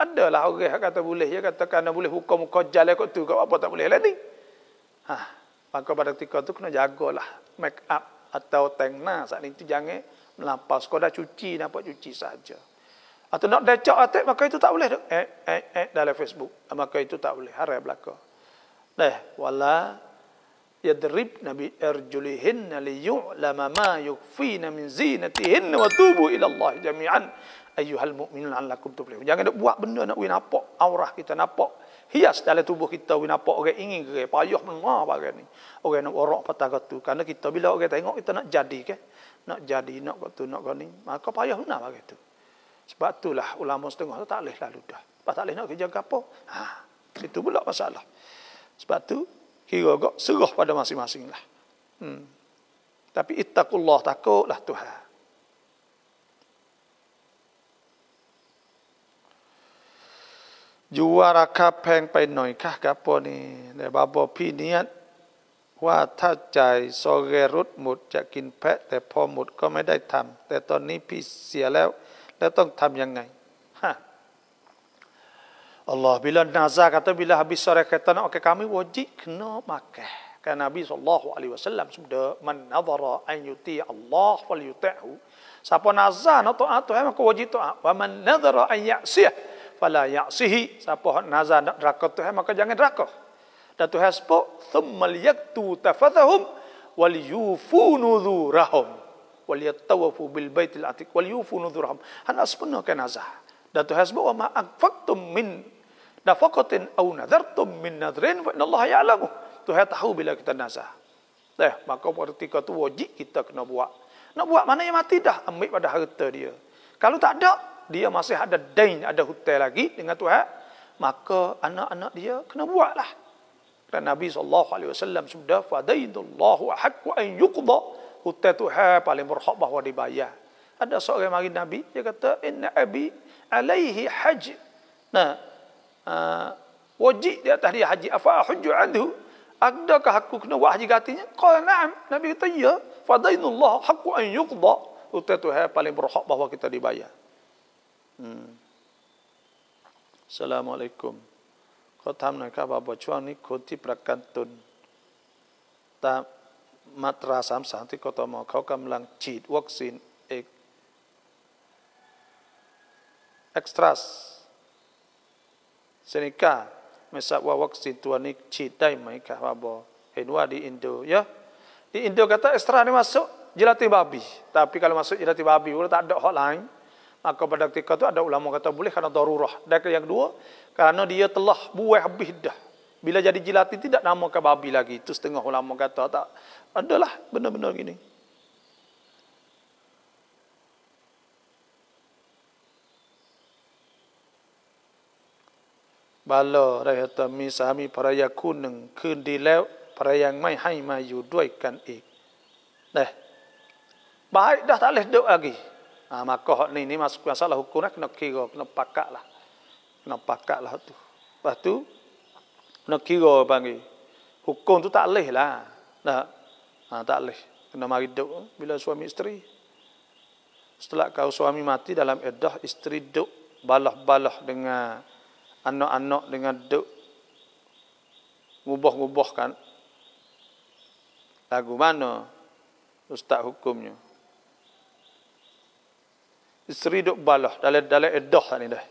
adalah orang yang kata boleh. Dia kata kena boleh hukum muka jalan kot tu. Kau apa tak boleh lah ni. Ha, maka pada ketika tu kena jagalah. Make up atau tengna saat ni tu jangan melampau. Kau dah cuci, nampak cuci saja. Atau ah, nak decak atik, maka itu tak boleh. Eh, eh, eh, dalam Facebook. Ah, maka itu tak boleh. Harap belakang. Neh, wala يدرب نبي أرجلهن ليعلم ما يخفين من زينتهن وتوبوا إلى الله جميعا أيها المؤمنون لعلكم تفلحون jangan nak buat benda nak win apa aurah kita nampak hias dalam tubuh kita win apa orang ingin ke payah menua bagai ni orang nak orok patah tu kerana kita bila orang tengok kita nak jadi ke nak jadi nak kat tu nak ni maka payah nak bagai tu sebab itulah ulama setengah tu tak leh lalu dah tak boleh nak jaga apa ha itu pula masalah sebab tu kira gak serah pada masing-masing lah. Hmm. Tapi ittaqullah takutlah Tuhan. อยู่ว่าราคาแพงไปหน่อยค่ะครับพอนี่แต่บาบอพี่เนียว่าถ้าจ่ายโซเกรุตหมดจะกินแพะ แต่พอหมดก็ไม่ได้ทำแต่ตอนนี้พี่เสียแล้ว แล้วต้องทำยังไง Allah bila nazar kata bila habis sore kata nak okay, kami wajib kena makan. Kan Nabi sallallahu alaihi wasallam sabda man nadhara an yuti Allah wal yuta'hu. Siapa nazar nak taat ah, tu memang wajib taat. Wa man nadhara an ya'siyah fala ya'sihi. Siapa nazar nak neraka tu maka jangan neraka. Dan tu hasbu thummal yaktu tafathahum wal yufunu dhurahum wal yatawafu bil baitil atiq wal yufunu dhurahum. Hanas pun nazar. Dan Tuhan sebut wa ma'afaktum min nafaqatin aw nadartum min nadrin fa inna Allah ya'lamu. Tuhan tahu bila kita nazar. Eh, maka ketika tu wajib kita kena buat. Nak buat mana yang mati dah ambil pada harta dia. Kalau tak ada, dia masih ada dain, ada hutang lagi dengan Tuhan, maka anak-anak dia kena buatlah. Dan Nabi sallallahu alaihi wasallam sabda fa daynullahu haqqu an yuqda. Hutang Tuhan paling berhak bahawa dibayar. Ada seorang mari Nabi, dia kata inna abi alaihi haj. Nah, uh, ah, wajib dia atas dia haji. Afa hujju anhu? Adakah aku kena buat haji gantinya? Qala na'am. Nabi kata ya. Fadainullah hakku an yuqda. Utai Tuhan paling berhak bahawa kita dibayar. Hmm. Assalamualaikum. Kau tahu nak apa bocor ni kunci perkantun. Tak matra sam santi kau tahu kau kamlang cheat vaksin Ekstras, senika mesak wa waksi tuani citai mai ka babo henwa di indo ya di indo kata extra ni masuk jelati babi tapi kalau masuk jelati babi ulah tak ada hak lain maka pada ketika tu ada ulama kata boleh kerana darurah dan yang kedua kerana dia telah buah habis dah bila jadi jelati tidak nama ke babi lagi itu setengah ulama kata tak adalah benar-benar gini บาลอไรเหตมีสามีภรรยาคู่หนึ่งคืนดีแล้วภรรยาไม่ให้มาอยู่ด้วยกันอีกนะบายดาตาเลดเดอากิอามากกนี่นี่มาสกุลสลหุกนักนกขีโกนกปักกะละนกปักกะละตุปัตุนกขีโกบางีหุกนตุตาเลละนะอาตาเลนมาริดเดอบิลาสวามิสตรี Setelah kau suami mati dalam edah istri duk balah-balah dengan anak-anak dengan duk ngubah-ngubahkan lagu mana ustaz hukumnya isteri duk balah dalam dalam edah ni dah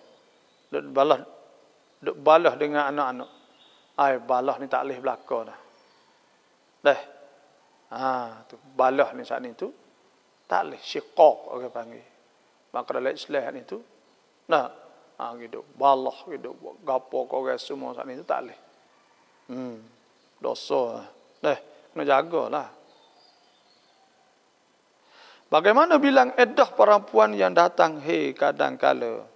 duk balah duk balah dengan anak-anak ai balah ni tak leh belaka dah dah ha tu balah ni saat ni tu tak leh syiqaq orang panggil maka dalam Islam ni tu nah ah gitu balah gitu gapo kok ke semua sak ni tu tak leh hmm dosa deh kena jagalah bagaimana bilang edah perempuan yang datang hei kadang kala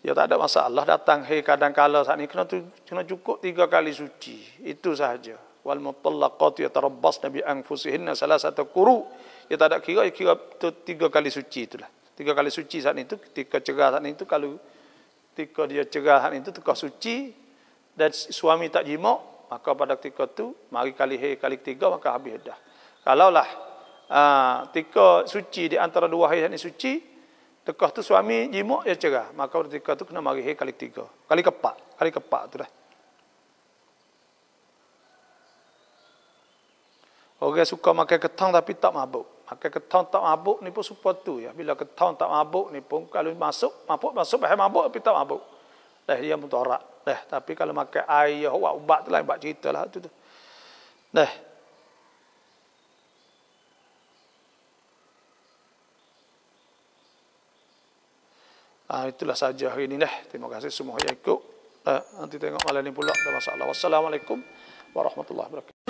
ya tak ada masalah datang hei kadang kala sak kena tu kena cukup tiga kali suci itu sahaja wal mutallaqat ya tarabbas nabi anfusihinna salasata quru ya tak ada kira kira tu tiga kali suci itulah tiga kali suci saat itu, ketika cerah saat itu, kalau ketika dia cerah saat itu, tukar suci, dan suami tak jimak, maka pada ketika itu, mari kali hei, kali tiga, maka habis dah. Kalau lah, ketika ah, suci di antara dua hari saat ini suci, tukar tu suami jimak, ya cerah. Maka pada ketika itu, kena mari hei, kali tiga. Kali keempat, kali keempat itu dah. Orang suka makan ketang tapi tak mabuk. Maka ketahuan tak mabuk ni pun support tu. Ya. Bila ketahuan tak mabuk ni pun, kalau masuk, mabuk, masuk, bahaya mabuk, tapi tak mabuk. Dah dia mentorak. Dah, tapi kalau makan air, ya, awak ubat tu lah, buat cerita lah. Tu, tu. Dah. Ah, itulah saja hari ini dah. Terima kasih semua yang ikut. Eh, nanti tengok malam ni pula. Dah masalah. Wassalamualaikum warahmatullahi wabarakatuh.